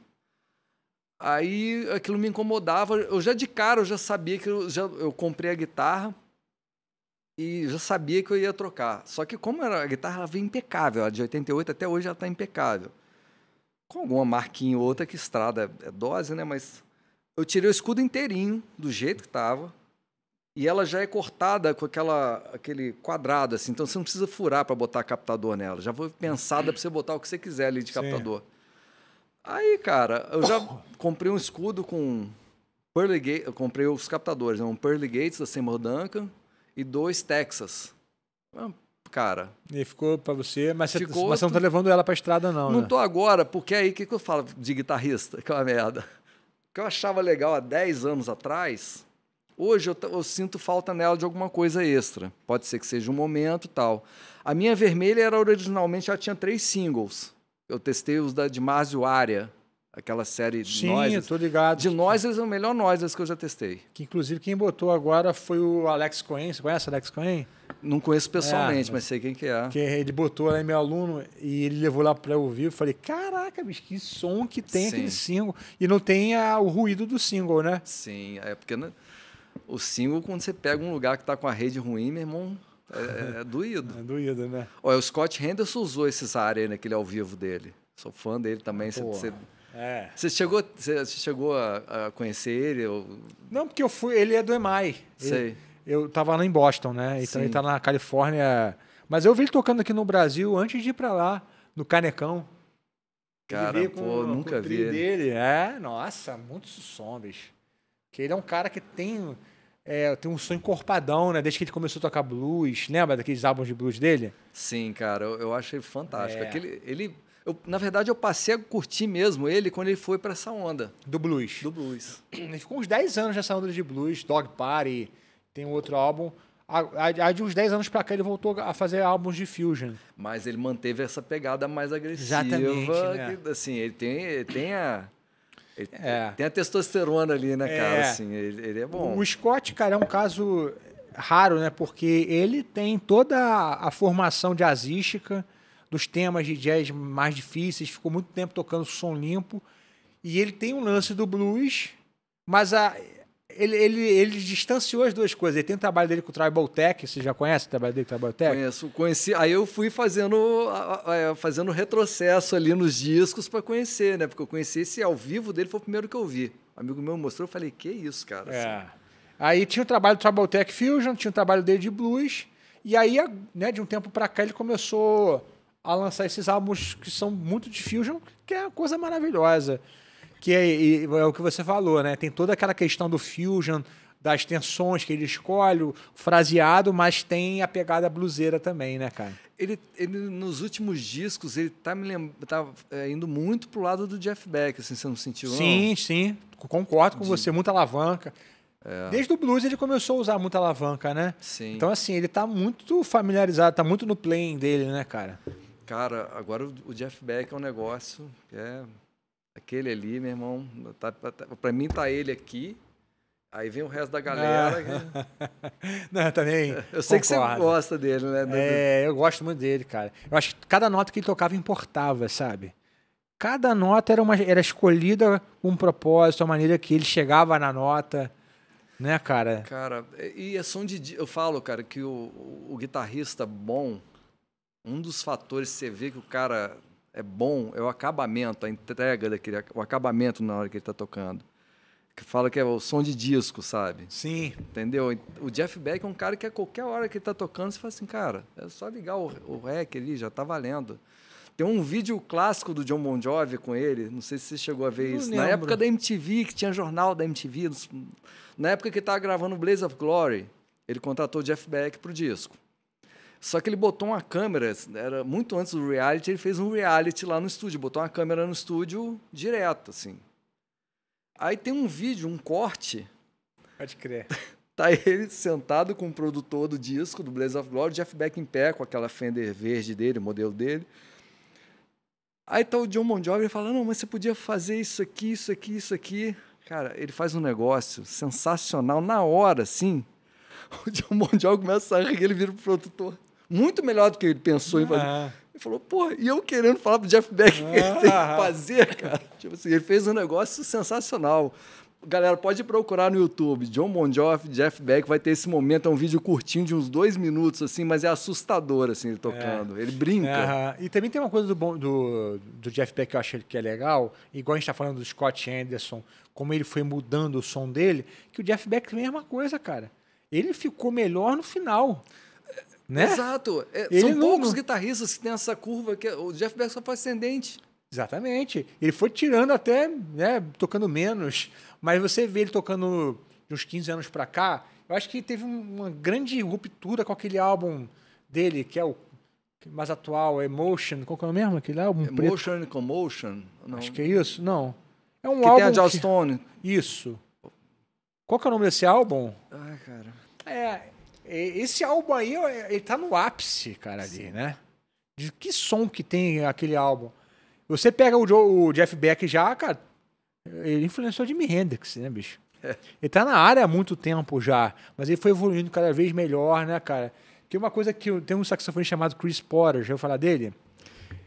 Aí aquilo me incomodava. Eu já de cara, eu já sabia que eu, já, eu comprei a guitarra e já sabia que eu ia trocar. Só que como era, a guitarra ela veio impecável, ela de 88 até hoje ela está impecável. Com alguma marquinha ou outra que estrada é, é dose, né? Mas eu tirei o escudo inteirinho, do jeito que estava, e ela já é cortada com aquela, aquele quadrado, assim. Então você não precisa furar para botar captador nela. Já foi pensada para você botar o que você quiser ali de Sim. captador. Aí, cara, eu já oh. comprei um escudo com Pearly Gate, eu comprei os captadores, né? um Pearly Gates da Seymour Duncan e dois Texas. Ah, cara. E ficou para você, mas, você, mas você não tá levando ela pra estrada, não. Não né? tô agora, porque aí o que, que eu falo de guitarrista? Que é uma merda que eu achava legal há 10 anos atrás, hoje eu, eu, sinto falta nela de alguma coisa extra. Pode ser que seja um momento tal. A minha vermelha era originalmente, ela tinha três singles. Eu testei os da Dimasio Área, aquela série Sim, Nós. Sim, tô ligado. De Nós é o melhor Nós que eu já testei. Que inclusive quem botou agora foi o Alex Cohen. Você conhece o Alex Cohen? Não conheço pessoalmente, é, mas sei quem que é. Que ele botou lá em meu aluno e ele levou lá para ouvir. Eu falei, caraca, bicho, que som que tem Sim. aquele single. E não tem a, o ruído do single, né? Sim, é porque né, o single, quando você pega um lugar que tá com a rede ruim, meu irmão, é, é doído. É doído, né? Olha, o Scott Henderson usou esses arena aquele ao vivo dele. Sou fã dele também. Você, você é. Você chegou, você chegou a, a conhecer ele? Ou... Não, porque eu fui. Ele é do EMAI. Sei. eu estava lá em Boston, né? Então Sim. ele tá, tá na Califórnia. Mas eu vi ele tocando aqui no Brasil antes de ir para lá, no Canecão. Cara, com, pô, nunca vi. Dele. É, nossa, muitos sombres. Que ele é um cara que tem, é, tem um som encorpadão, né? Desde que ele começou a tocar blues. Lembra daqueles álbuns de blues dele? Sim, cara, eu, eu achei fantástico. É. Aquele, ele eu, na verdade, eu passei a curtir mesmo ele quando ele foi para essa onda. Do blues. Do blues. Ele ficou uns 10 anos nessa onda de blues, Dog Party, tem um outro álbum. Aí de uns 10 anos pra cá ele voltou a fazer álbuns de fusion. Mas ele manteve essa pegada mais agressiva. Exatamente, né? assim, ele tem, ele tem a... Ele é. Tem a testosterona ali, né, cara? É. Assim, ele, ele é bom. O Scott, cara, é um caso raro, né? Porque ele tem toda a formação jazzística dos temas de jazz mais difíceis, ficou muito tempo tocando som limpo. E ele tem um lance do blues, mas a, ele, ele, ele distanciou as duas coisas. Ele tem o trabalho dele com o Tribal Tech, você já conhece o trabalho dele com o Tribal Tech? Conheço, conheci. Aí eu fui fazendo, é, fazendo retrocesso ali nos discos para conhecer, né? Porque eu conheci esse ao vivo dele, foi o primeiro que eu vi. Um amigo meu mostrou, eu falei, que isso, cara? É. Assim. Aí tinha o trabalho do Tribal Tech Fusion, tinha o trabalho dele de blues, e aí, né, de um tempo para cá, ele começou a lançar esses álbuns que são muito de Fusion, que é uma coisa maravilhosa. Que é, é o que você falou, né? Tem toda aquela questão do Fusion, das tensões que ele escolhe, o fraseado, mas tem a pegada bluseira também, né, cara? Ele, ele nos últimos discos, ele tá me lembra, tá é, indo muito pro lado do Jeff Beck, assim, você não sentiu? Sim, não? sim. Concordo com De... você, muita alavanca. É. Desde o blues ele começou a usar muita alavanca, né? Sim. Então, assim, ele tá muito familiarizado, tá muito no playing dele, né, cara? Cara, agora o Jeff Beck é um negócio que é aquele ali, meu irmão. Tá, tá, tá para mim tá ele aqui. Aí vem o resto da galera. Ah. Que... Não, eu também. Eu sei concordo. que você gosta dele, né, né, né? É, eu gosto muito dele, cara. Eu acho que cada nota que ele tocava importava, sabe? Cada nota era, uma, era escolhida com um propósito, a maneira que ele chegava na nota. Né, cara? Cara, e é som de. Eu falo, cara, que o, o guitarrista bom, um dos fatores que você vê que o cara é bom é o acabamento, a entrega daquele, o acabamento na hora que ele está tocando. Que fala que é o som de disco, sabe? Sim. Entendeu? O Jeff Beck é um cara que a qualquer hora que ele está tocando, você fala assim, cara, é só ligar o, o rec ali, já está valendo. Tem um vídeo clássico do John Bon Jovi com ele, não sei se você chegou a ver não isso. Lembro. Na época da MTV, que tinha jornal da MTV, na época que ele estava gravando Blaze of Glory, ele contratou o Jeff Beck para o disco. Só que ele botou uma câmera, era muito antes do reality, ele fez um reality lá no estúdio, botou uma câmera no estúdio direto, assim. Aí tem um vídeo, um corte. Pode crer. tá ele sentado com o produtor do disco, do Blaze of Glory, Jeff Beck em pé, com aquela Fender verde dele, o modelo dele. Aí tá o John Bon Jovi falando, não, mas você podia fazer isso aqui, isso aqui, isso aqui. Cara, ele faz um negócio sensacional na hora, assim. O John Bon Jovi começa a rir, ele vira o produtor muito melhor do que ele pensou em ah. fazer. Ah. Ele falou, pô, e eu querendo falar pro Jeff Beck o ah. que ele tem que ah. fazer, cara. Tipo assim, ele fez um negócio sensacional. Galera, pode procurar no YouTube. John Bon Jovi, Jeff Beck, vai ter esse momento. É um vídeo curtinho, de uns dois minutos, assim, mas é assustador, assim, ele tocando. É. Ele brinca. E também tem uma coisa do, do, do Jeff Beck que eu acho que é legal, igual a gente tá falando do Scott Anderson, como ele foi mudando o som dele, que o Jeff Beck também é a mesma coisa, cara. Ele ficou melhor no final. Né? Exato. É, são poucos não... guitarristas que têm essa curva que o Jeff Beck só foi ascendente. Exatamente. Ele foi tirando até, né, tocando menos, mas você vê ele tocando de uns 15 anos para cá, eu acho que teve uma grande ruptura com aquele álbum dele, que é o mais atual, Emotion, qual que é o mesmo? Aquele álbum Emotion preto. Commotion? Não. Acho que é isso, não. É um que álbum... Tem a Joss que... Stone. Isso. Qual que é o nome desse álbum? Ai, cara. É, esse álbum aí, ele tá no ápice, cara, ali, Sim. né? De que som que tem aquele álbum? Você pega o, Joe, o Jeff Beck já, cara, ele influenciou Jimi Hendrix, né, bicho? É. Ele tá na área há muito tempo já, mas ele foi evoluindo cada vez melhor, né, cara? Tem uma coisa que tem um saxofonista chamado Chris Potter, já ouviu falar dele? Tá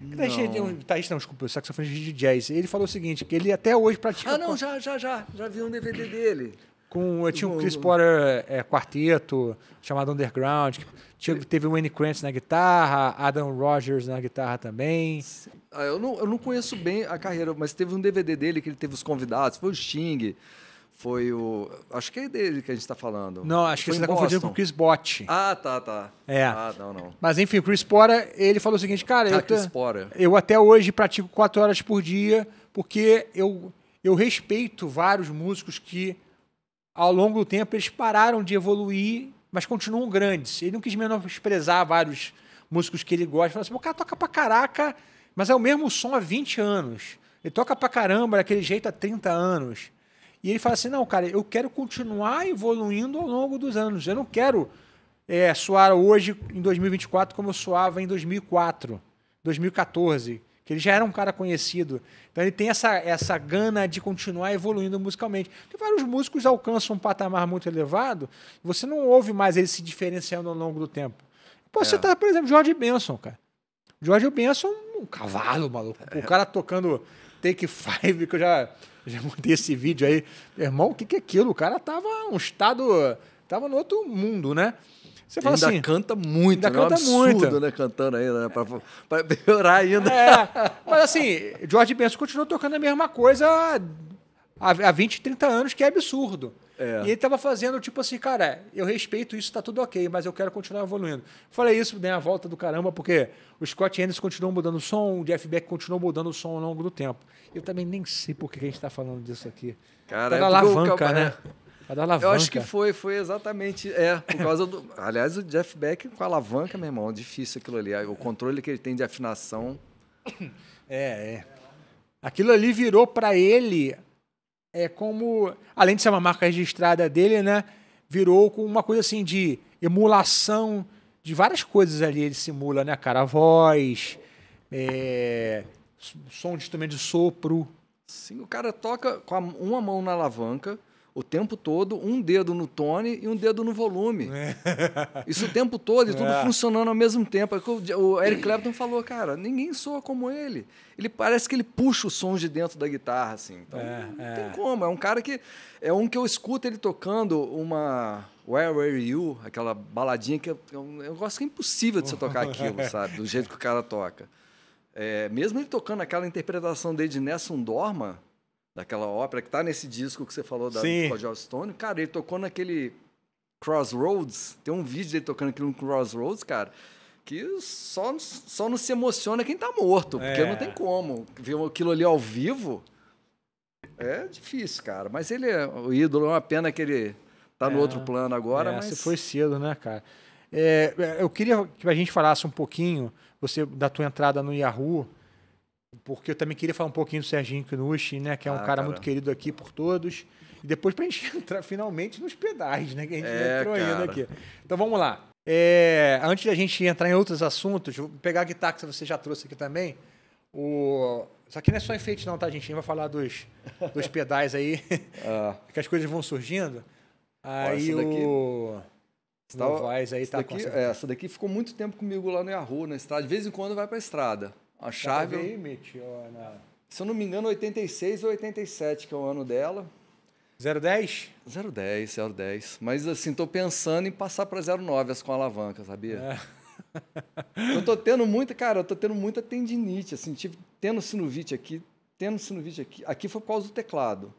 não. Um tá não, desculpa, o saxofonista de jazz. Ele falou o seguinte, que ele até hoje pratica... Ah, não, já, já, já. Já vi um DVD dele. Com, tinha um Chris Potter é, quarteto, chamado Underground. Tinha, teve o Wayne Krantz na guitarra, Adam Rogers na guitarra também. Ah, eu, não, eu não conheço bem a carreira, mas teve um DVD dele que ele teve os convidados. Foi o Sting foi o... Acho que é dele que a gente está falando. Não, acho foi que você está confundindo com o Chris Bott. Ah, tá, tá. É. Ah, não, não. Mas enfim, o Chris Potter, ele falou o seguinte, cara... Ah, eu, Chris eu até hoje pratico quatro horas por dia, porque eu, eu respeito vários músicos que ao longo do tempo, eles pararam de evoluir, mas continuam grandes. Ele não quis menosprezar vários músicos que ele gosta. Falou assim: o cara toca pra caraca, mas é o mesmo som há 20 anos. Ele toca pra caramba daquele jeito há 30 anos. E ele fala assim: não, cara, eu quero continuar evoluindo ao longo dos anos. Eu não quero é, soar hoje, em 2024, como eu soava em 2004, 2014 que ele já era um cara conhecido. Então ele tem essa, essa gana de continuar evoluindo musicalmente. Porque vários músicos alcançam um patamar muito elevado, você não ouve mais eles se diferenciando ao longo do tempo. Pô, é. você tá, por exemplo, George Benson, cara. George Benson, um cavalo, maluco. É. O cara tocando Take Five, que eu já, já mudei esse vídeo aí. Irmão, o que, que é aquilo? O cara tava um estado. Tava no outro mundo, né? Você fala ainda assim, canta muito, ainda né? canta é um absurdo, muito. né? Cantando ainda, né? Para piorar ainda. É, mas assim, George Benson continuou tocando a mesma coisa há, há 20, 30 anos, que é absurdo. É. E ele estava fazendo tipo assim, cara, eu respeito isso, está tudo ok, mas eu quero continuar evoluindo. Falei isso, dei né, a volta do caramba, porque o Scott Henderson continuou mudando o som, o Jeff Beck continuou mudando o som ao longo do tempo. Eu também nem sei por que a gente está falando disso aqui. Cara, tá é na né? é alavanca, né? alavanca. Eu acho que foi, foi exatamente. É, por causa do. Aliás, o Jeff Beck com a alavanca, meu irmão, difícil aquilo ali. O controle que ele tem de afinação. É, é. Aquilo ali virou para ele é como. Além de ser uma marca registrada dele, né? Virou com uma coisa assim de emulação de várias coisas ali. Ele simula, né, cara? A voz, é, som de instrumento de sopro. Sim, o cara toca com uma mão na alavanca o tempo todo, um dedo no tone e um dedo no volume. É. Isso o tempo todo, e tudo é. funcionando ao mesmo tempo. É o Eric Clapton falou, cara, ninguém soa como ele. Ele parece que ele puxa os sons de dentro da guitarra, assim. Então, é, não é. tem como. É um cara que. É um que eu escuto ele tocando uma. Where Were You? Aquela baladinha que é um negócio que é impossível de você tocar aquilo, sabe? Do jeito que o cara toca. É, mesmo ele tocando aquela interpretação dele de Nessun Dorma, daquela ópera que tá nesse disco que você falou da Sim. Roger Stone. Cara, ele tocou naquele Crossroads. Tem um vídeo dele tocando aquilo no Crossroads, cara. Que só, só não se emociona quem tá morto, é. porque não tem como. Ver aquilo ali ao vivo é difícil, cara. Mas ele é o ídolo, é uma pena que ele tá é, no outro plano agora. É, mas... foi cedo, né, cara? É, é, eu queria que a gente falasse um pouquinho você da tua entrada no Yahoo porque eu também queria falar um pouquinho do Serginho Knucci, né? Que é um ah, cara, cara, muito querido aqui por todos. E depois para a gente entrar finalmente nos pedais, né? Que a gente é, entrou cara. ainda aqui. Então vamos lá. É, antes da gente entrar em outros assuntos, vou pegar a guitarra que você já trouxe aqui também. O... Isso aqui não é só enfeite, não, tá, gente? A gente vai falar dos, dos pedais aí. ah. que as coisas vão surgindo. Aí Olha, o. Tava, aí essa tá daqui, é, essa daqui ficou muito tempo comigo lá no Yahoo, na estrada. De vez em quando vai pra estrada. A chave. É Veio, meteor, na... Se eu não me engano, 86 ou 87, que é o ano dela. 010? 010, 010. Mas assim, tô pensando em passar para 09 as com alavanca, sabia? É. eu tô tendo muita, cara, eu tô tendo muita tendinite, assim, tive tendo sinusite aqui, tendo sinusite aqui. Aqui foi por causa do teclado.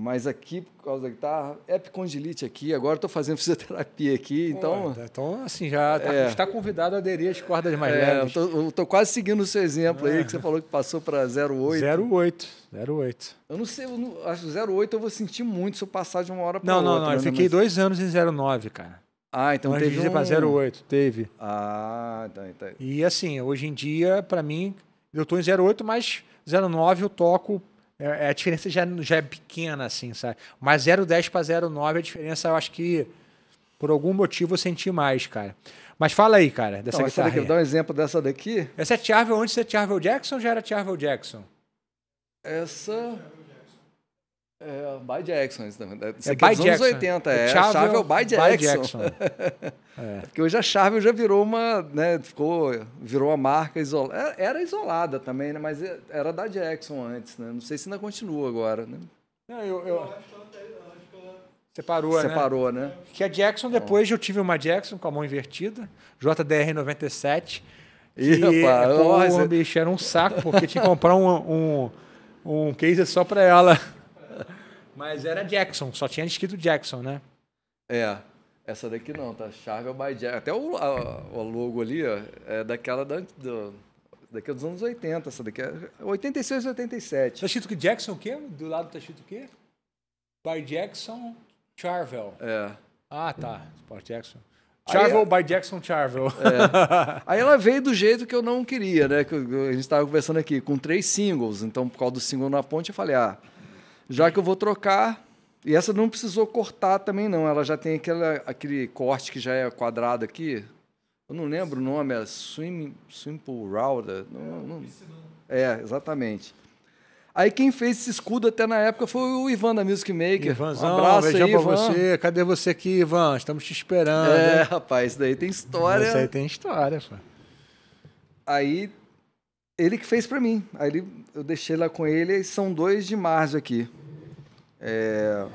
Mas aqui, por causa da guitarra, é epicondilite aqui, agora estou fazendo fisioterapia aqui, então... Pô, então, assim, já está, é, está convidado a aderir às cordas mais é, leves. Estou quase seguindo o seu exemplo é. aí, que você falou que passou para 0,8. 0,8, 0,8. Eu não sei, eu não, acho que 0,8 eu vou sentir muito se eu passar de uma hora para outra. Não, não, não, eu né, fiquei mas... dois anos em 0,9, cara. Ah, então Antes teve um... para 0,8, teve. Ah, tá, tá. E assim, hoje em dia, para mim, eu estou em 0,8, mas 0,9 eu toco é, é, a diferença já, já é pequena, assim, sabe? Mas 0,10 para 0,9, a diferença eu acho que por algum motivo eu senti mais, cara. Mas fala aí, cara, dessa então, guitarra. dá um exemplo dessa daqui. Essa é Tiarvel, antes é Tiarvel Jackson ou já era Tiarvel Jackson? Essa. É, By Jackson, isso é aqui é dos anos 80, é. Chave, chave é o By Jackson. By Jackson. É. é. Porque hoje a chave já virou uma, né, ficou, virou uma marca isolada. É, era isolada também, né, mas era da Jackson antes, né? Não sei se ainda continua agora, né? Não, eu, eu... Separou, né? Separou, né? Que a é Jackson, depois Bom. eu tive uma Jackson com a mão invertida, JDR 97. E, rapaz, pô, nossa. bicho, era um saco, porque tinha que comprar um, um, um case só para ela. Mas era Jackson, só tinha escrito Jackson, né? É. Essa daqui não, tá? Charvel by Jackson. Até o, a, o logo ali, ó, é daquela da, do, daqui é dos anos 80, essa daqui é 86, 87. Tá escrito que Jackson o quê? Do lado tá escrito o quê? By Jackson Charvel. É. Ah, tá. Sport Jackson. Charvel Aí, é- by Jackson Charvel. É. Aí ela veio do jeito que eu não queria, né? Que a gente estava conversando aqui, com três singles. Então, por causa do single na ponte, eu falei, ah, já que eu vou trocar, e essa não precisou cortar também, não. Ela já tem aquela, aquele corte que já é quadrado aqui. Eu não lembro o nome, é Swim, Simple Router. Não, é, não. É, exatamente. Aí quem fez esse escudo até na época foi o Ivan da Music Maker. Ivanzão, um abraço aí, Ivan. você. Cadê você aqui, Ivan? Estamos te esperando. É, rapaz, isso daí tem história. Isso aí tem história, pô. Aí ele que fez para mim. Aí ele, eu deixei lá com ele, e são dois de março aqui. É,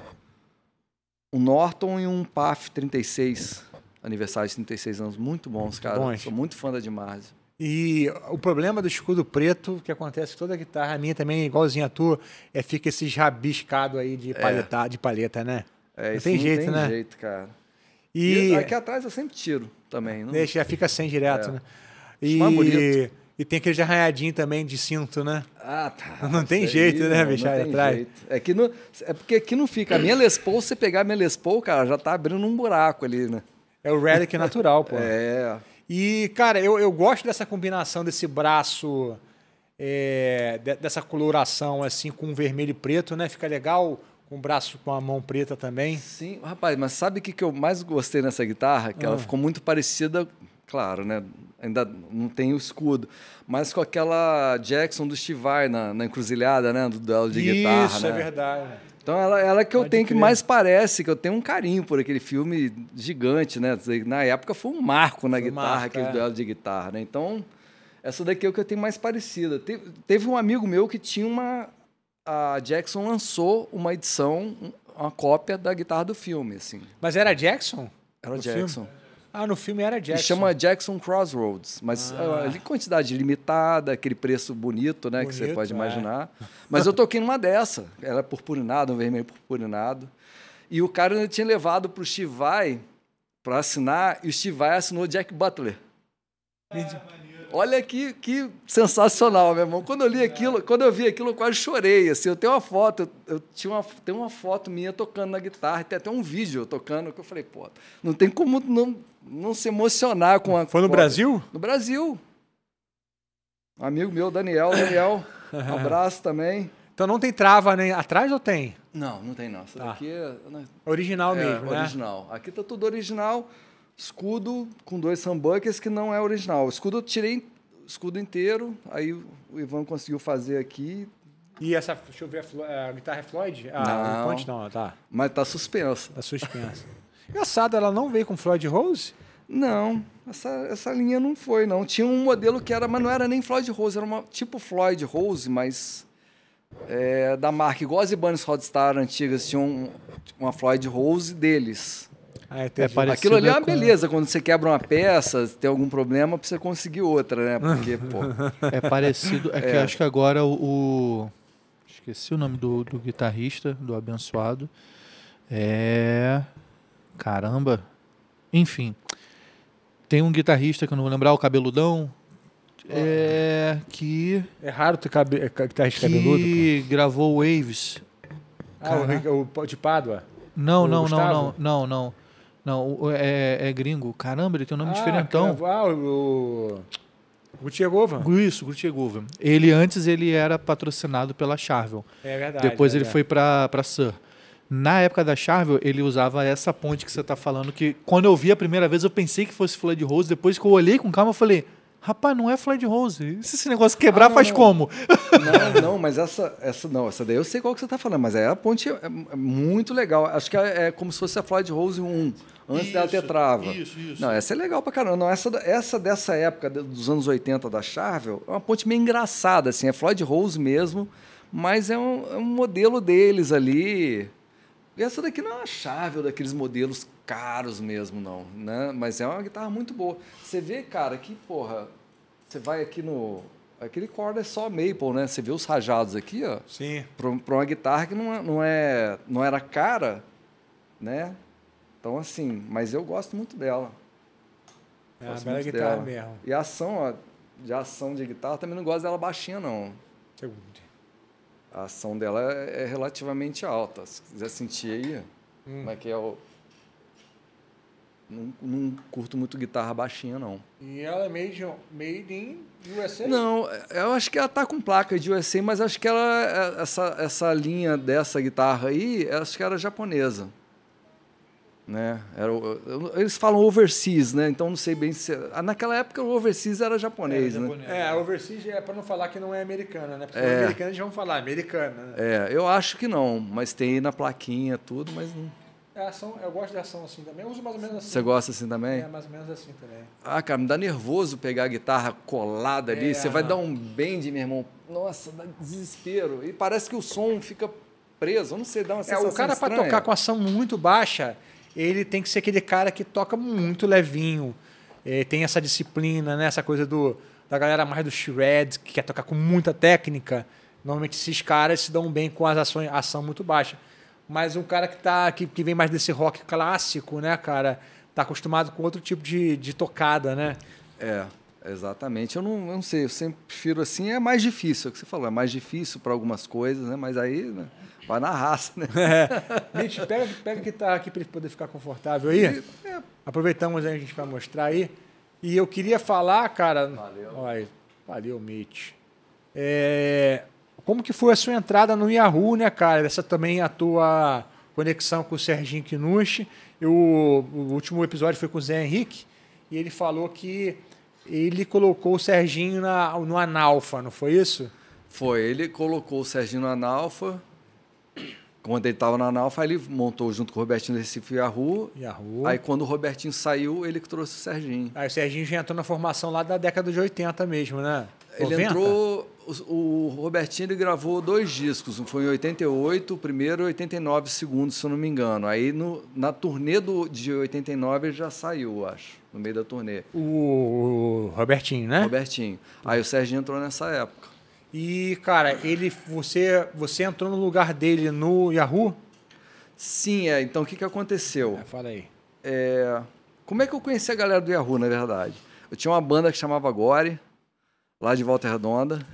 um Norton e um PAF 36, aniversário de 36 anos, muito bons, cara. Bons. Sou muito fã da de março. E o problema do escudo preto, que acontece toda a guitarra, a minha também, igualzinha a tua, é fica esses rabiscado aí de, paleta, é. de paleta, né? É, não tem jeito, né? tem né? jeito, cara. E... e... aqui atrás eu sempre tiro também. Não... Deixa, já fica sem direto, é. né? E... Isso bonito. E tem aquele de arranhadinho também de cinto, né? Ah, tá. Não tem jeito, né, aí, né, bicho? Não, tem atrás. Jeito. É, que não, é porque aqui não fica. A minha Les Paul, se você pegar a minha Les Paul, cara, já tá abrindo um buraco ali, né? É o Relic natural, pô. É. E, cara, eu, eu gosto dessa combinação desse braço, é, dessa coloração, assim, com vermelho e preto, né? Fica legal com o braço com a mão preta também. Sim, rapaz, mas sabe o que, que eu mais gostei nessa guitarra? Que ah. ela ficou muito parecida claro, né? Ainda não tem o escudo. Mas com aquela Jackson do Stivai na, na encruzilhada, né? Do duelo de Isso, guitarra. Isso, é né? verdade. Então ela, ela é que Pode eu tenho crer. que mais parece, que eu tenho um carinho por aquele filme gigante, né? Na época foi um marco na foi guitarra, marca, aquele é. duelo de guitarra, né? Então, essa daqui é o que eu tenho mais parecida. teve um amigo meu que tinha uma. A Jackson lançou uma edição, uma cópia da guitarra do filme, assim. Mas era Jackson? Era Jackson. Filme? Ah, no filme era Jackson. E chama Jackson Crossroads, mas ah. ah quantidade limitada, aquele preço bonito, né, bonito, que você pode é. imaginar. Mas eu toquei numa dessa, era purpurinado, um vermelho purpurinado. E o cara tinha levado para o Chivai para assinar, e o Chivai assinou Jack Butler. Ah, Olha que, que sensacional, meu irmão. Quando eu li é. aquilo, quando eu vi aquilo, eu quase chorei. Assim, eu tenho uma foto, eu, eu tinha uma, tenho uma foto minha tocando na guitarra, tem até um vídeo tocando, que eu falei, pô, não tem como não, não se emocionar com a. Foi no com Brasil? No Brasil. Um amigo meu, Daniel, Daniel. Abraço também. Então não tem trava nem atrás ou tem? Não, não tem não. Essa tá. daqui é... Né? Original é, mesmo, né? Original. Aqui tá tudo original escudo com dois sambuckers que não é original. O escudo eu tirei o escudo inteiro, aí o Ivan conseguiu fazer aqui. E essa, deixa eu ver, a, a guitarra é Floyd? Ah, não. Ponte não, tá. Mas tá suspensa. Tá suspensa. Engraçado, ela não veio com Floyd Rose? Não, essa, essa linha não foi, não. Tinha um modelo que era, mas não era nem Floyd Rose, era uma, tipo Floyd Rose, mas é, da marca, igual as Ibanez Rodstar antigas, tinham um, uma Floyd Rose deles. Ah, é, é Aquilo ali é né, uma com... beleza, quando você quebra uma peça, tem algum problema, você conseguir outra, né? Porque, pô. É parecido. É, é. que acho que agora o. Esqueci o nome do, do guitarrista, do abençoado. É. Caramba! Enfim. Tem um guitarrista que eu não vou lembrar, o cabeludão. É. Que. É raro ter cabe... É, guitarrista cabeludo. Que gravou Waves. Ah, o, o de Pádua? Não, o não, Gustavo? não, não, não, não. Não, é, é gringo. Caramba, ele tem um nome ah, diferentão. Ah, o... Gutiergova. Isso, Gutiergova. Ele antes ele era patrocinado pela Charvel. É verdade. Depois é verdade. ele foi para para Sur. Na época da Charvel, ele usava essa ponte que você está falando, que quando eu vi a primeira vez, eu pensei que fosse Flood Rose. Depois que eu olhei com calma, eu falei, rapaz, não é Flood Rose. Se esse negócio quebrar, ah, não, faz não. como? Não, não, mas essa, essa não, essa daí eu sei qual que você está falando, mas é a ponte é, é, muito legal. Acho que é, é como se fosse a Floyd Rose 1 antes isso, dela ter trava. Isso, isso. Não, essa é legal pra caramba. Não, essa, essa dessa época dos anos 80 da Charvel é uma ponte meio engraçada, assim, é Floyd Rose mesmo, mas é um, é um modelo deles ali. E essa daqui não é uma Charvel daqueles modelos caros mesmo, não. Né? Mas é uma guitarra muito boa. Você vê, cara, que porra. Você vai aqui no. Aquele corda é só maple, né? Você vê os rajados aqui, ó. Sim. Para uma guitarra que não, é, não, é, não era cara, né? Então, assim, mas eu gosto muito dela. É, gosto bela guitarra dela. mesmo. E a ação, ó, de ação de guitarra, também não gosto dela baixinha, não. Segundo. A ação dela é, é relativamente alta. Se quiser sentir aí, hum. como é que é o. Não, não, curto muito guitarra baixinha, não. E ela é made, made in USA? Não, eu acho que ela tá com placa de USA, mas acho que ela, é, essa, essa linha dessa guitarra aí, acho que era japonesa. Né? Era, eles falam overseas, né? Então não sei bem se. Ah, naquela época o overseas era japonês, é, né? É, é, overseas é para não falar que não é americana, né? Porque é. é. americana eles vão falar americana. Né? É, eu acho que não, mas tem na plaquinha tudo, mas não. É ação, eu gosto de ação assim também. Eu uso mais ou menos assim. Você gosta assim também? É, mais ou menos assim também. Ah, cara, me dá nervoso pegar a guitarra colada ali. É, Você vai não. dar um bend, meu irmão. Nossa, dá desespero. E parece que o som fica preso. Eu não sei, dá uma sensação. É, o cara, para tocar com ação muito baixa, ele tem que ser aquele cara que toca muito levinho, é, tem essa disciplina, né? Essa coisa do da galera mais do shred, que quer tocar com muita técnica. Normalmente esses caras se dão bem com as ações, ação muito baixa. Mas um cara que tá que, que vem mais desse rock clássico, né, cara, tá acostumado com outro tipo de, de tocada, né? É, exatamente. Eu não, eu não sei, eu sempre prefiro assim, é mais difícil, é o que você falou, é mais difícil para algumas coisas, né? Mas aí, né? Vai na raça, né? É. Mitch, pega, pega a guitarra tá aqui para ele poder ficar confortável aí. E, é. Aproveitamos aí, a gente vai mostrar aí. E eu queria falar, cara. Valeu. Olha, valeu, Mitch. É, como que foi a sua entrada no Yahoo, né, cara? Essa também é a tua conexão com o Serginho Kinushi. Eu, o último episódio foi com o Zé Henrique. E ele falou que ele colocou o Serginho na, no Analfa, não foi isso? Foi, ele colocou o Serginho no Analfa quando ele estava na Analfa, ele montou junto com o Robertinho do Recife Yahoo. Yahoo. Aí quando o Robertinho saiu, ele que trouxe o Serginho. Aí o Serginho já entrou na formação lá da década de 80 mesmo, né? 90? Ele entrou. O, o Robertinho ele gravou dois discos. Um foi em 88, o primeiro 89 segundo, se eu não me engano. Aí no, na turnê do, de 89 ele já saiu, acho. No meio da turnê. O, o Robertinho, né? Robertinho. Aí o Serginho entrou nessa época. E, cara, ele você você entrou no lugar dele no Yahoo? Sim, é. Então o que, que aconteceu? É, fala aí. É, como é que eu conheci a galera do Yahoo, na verdade? Eu tinha uma banda que chamava Gore, lá de Volta Redonda.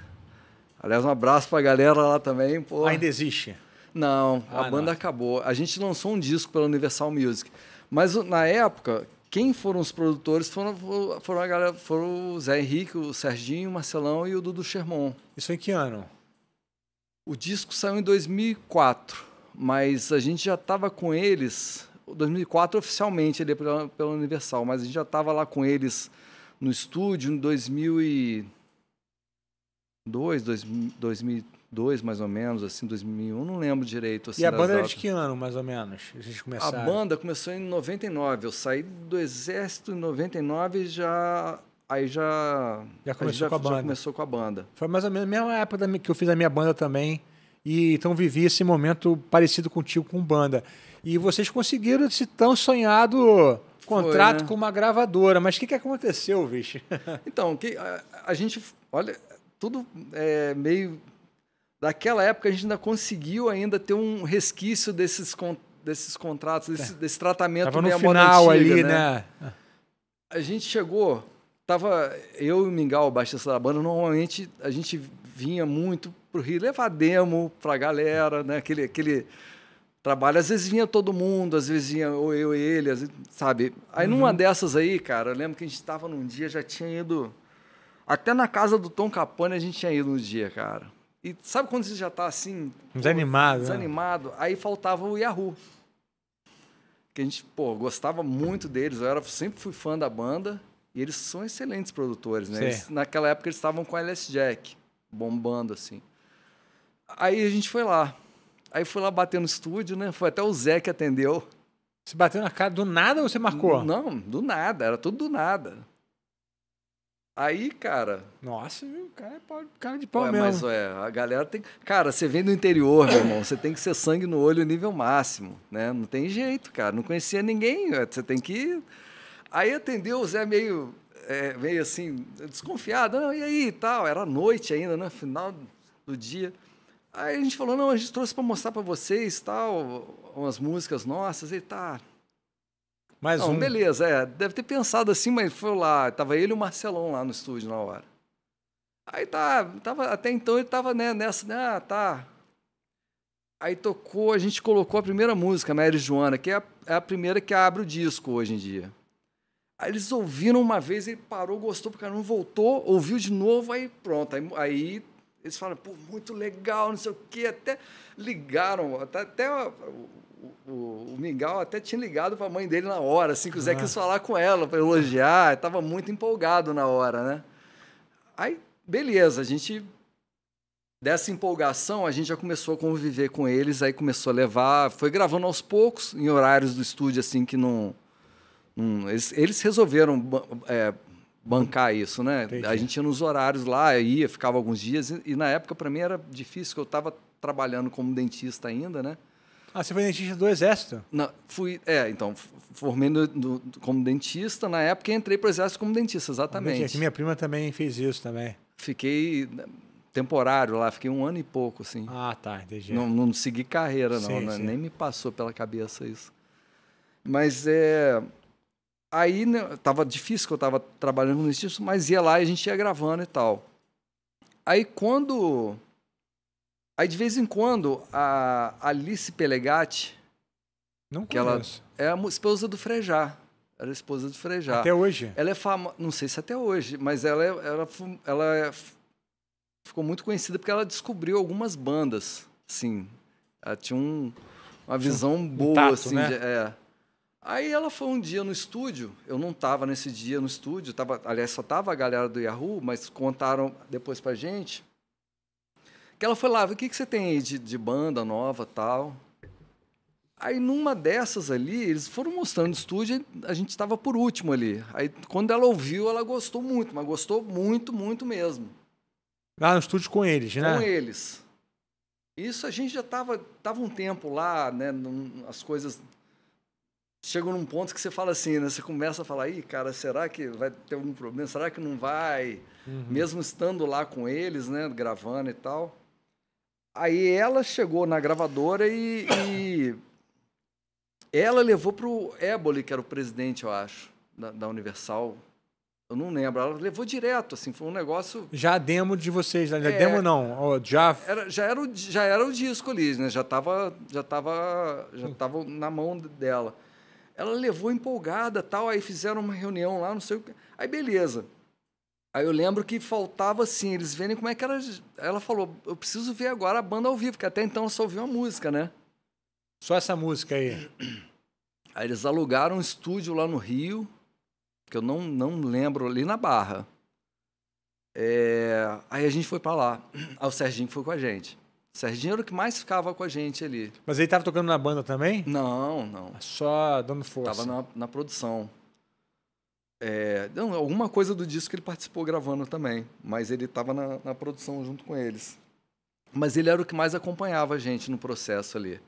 Aliás, um abraço pra galera lá também. Pô. Ainda existe? Não, ah, a banda não. acabou. A gente lançou um disco pela Universal Music. Mas na época, quem foram os produtores foram, foram a galera, foram o Zé Henrique, o Serginho, o Marcelão e o Dudu Sherman. Isso em que ano? O disco saiu em 2004, mas a gente já estava com eles, 2004 oficialmente ali é pela, pela Universal, mas a gente já estava lá com eles no estúdio em 2002, 2003 2002, mais ou menos, assim, 2001, não lembro direito. Assim, e a banda era é de que ano, mais ou menos? A começaram? A banda começou em 99. Eu saí do exército em 99 e já aí já já começou já, com a banda. começou com a banda. Foi mais ou menos a mesma época que eu fiz a minha banda também. E então vivi esse momento parecido contigo com banda. E vocês conseguiram esse tão sonhado contrato Foi, né? com uma gravadora. Mas o que, que aconteceu, bicho? Então, que a, a gente olha tudo é meio daquela época a gente ainda conseguiu ainda ter um resquício desses, con desses contratos, é. desse, desse tratamento tava meio no final antiga, ali, né? né? É. A gente chegou, tava eu e o Mingau, o baixista da banda, normalmente a gente vinha muito pro Rio levar demo pra galera, né? Aquele, aquele trabalho. Às vezes vinha todo mundo, às vezes vinha ou eu e ele, vezes, sabe? Aí uhum. numa dessas aí, cara, eu lembro que a gente tava num dia, já tinha ido... Até na casa do Tom Capone a gente tinha ido um dia, cara. E sabe quando você já está assim. Desanimado. Né? Desanimado. Né? Aí faltava o Yahoo. Que a gente, pô, gostava muito deles. Eu era, sempre fui fã da banda. E eles são excelentes produtores, né? Eles, naquela época eles estavam com a LS Jack, bombando assim. Aí a gente foi lá. Aí fui lá bater no estúdio, né? Foi até o Zé que atendeu. Você bateu na cara do nada ou você marcou? Não, do nada, era tudo do nada. Aí, cara. Nossa, o cara é cara de pau ué, mesmo. Mas ué, a galera tem. Cara, você vem do interior, meu irmão. Você tem que ser sangue no olho nível máximo, né? Não tem jeito, cara. Não conhecia ninguém. Você tem que. Aí atendeu o Zé meio, é, meio assim, desconfiado. Não, e aí tal? Era noite ainda, né? Final do dia. Aí a gente falou: não, a gente trouxe para mostrar para vocês tal, umas músicas nossas. E tá, mais não, um. Beleza, é. Deve ter pensado assim, mas foi lá. Tava ele e o Marcelão lá no estúdio na hora. Aí tá, tava, até então ele tava né, nessa, né, ah, tá. Aí tocou, a gente colocou a primeira música, Mary Joana, que é a, é a primeira que abre o disco hoje em dia. Aí eles ouviram uma vez, ele parou, gostou porque não voltou, ouviu de novo, aí pronto. Aí, aí eles falam, pô, muito legal, não sei o quê. Até ligaram, até, até o, o, o Mingau até tinha ligado para a mãe dele na hora, assim, que o Zé quis ah. falar com ela para elogiar, estava muito empolgado na hora, né? Aí, beleza, a gente dessa empolgação, a gente já começou a conviver com eles, aí começou a levar, foi gravando aos poucos, em horários do estúdio, assim, que não. não eles, eles, resolveram é, bancar isso, né? Entendi. A gente ia nos horários lá, ia, ficava alguns dias, e, e na época para mim era difícil, porque eu estava trabalhando como dentista ainda, né? Ah, você foi dentista do Exército? Não, fui, é, então, formei no, no, como dentista na época e entrei para o Exército como dentista, exatamente. Dentista. É minha prima também fez isso também. Fiquei né, temporário lá, fiquei um ano e pouco, assim. Ah, tá, entendi. Não, não segui carreira, não, sim, né, sim. nem me passou pela cabeça isso. Mas é. Aí né, tava difícil que eu tava trabalhando no dentista, mas ia lá e a gente ia gravando e tal. Aí quando Aí de vez em quando a Alice Pelegatti, não que ela é a esposa do Frejá. Era é esposa do Frejá. Até hoje? Ela é fama, não sei se até hoje, mas ela é, ela ela é, ficou muito conhecida porque ela descobriu algumas bandas, sim. Ela tinha um, uma visão um, boa um tato, assim, né? de, é. Aí ela foi um dia no estúdio, eu não estava nesse dia no estúdio, tava, aliás, só tava a galera do Yahoo, mas contaram depois para gente que ela foi lá, o que, que você tem aí de, de banda nova tal. Aí numa dessas ali, eles foram mostrando o estúdio, a gente estava por último ali. Aí quando ela ouviu, ela gostou muito, mas gostou muito, muito mesmo. Lá ah, no estúdio com eles, né? Com eles. Isso a gente já estava tava um tempo lá, né? as coisas chegam num ponto que você fala assim, né? Você começa a falar, ih, cara, será que vai ter algum problema? Será que não vai? Uhum. Mesmo estando lá com eles, né? Gravando e tal aí ela chegou na gravadora e, e ela levou para o Éboli, que era o presidente, eu acho, da, da, Universal. Eu não lembro. Ela levou direto, assim, foi um negócio. Já a demo de vocês, né? Já é, demo não. Já... Era, já, era o, já era o disco ali, né? Já estava já tava, já tava na mão dela. Ela levou empolgada tal, aí fizeram uma reunião lá, não sei o que. Aí beleza. Aí eu lembro que faltava assim, eles verem como é que ela. Ela falou: eu preciso ver agora a banda ao vivo, porque até então eu só ouvi uma música, né? Só essa música aí. Aí eles alugaram um estúdio lá no Rio, que eu não, não lembro, ali na Barra. É... Aí a gente foi para lá. Aí o Serginho foi com a gente. O Serginho era o que mais ficava com a gente ali. Mas ele tava tocando na banda também? Não, não. Só dando força. Tava na, na produção. É, não, alguma coisa do disco que ele participou gravando também, mas ele estava na, na, produção junto com eles. Mas ele era o que mais acompanhava a gente no processo ali.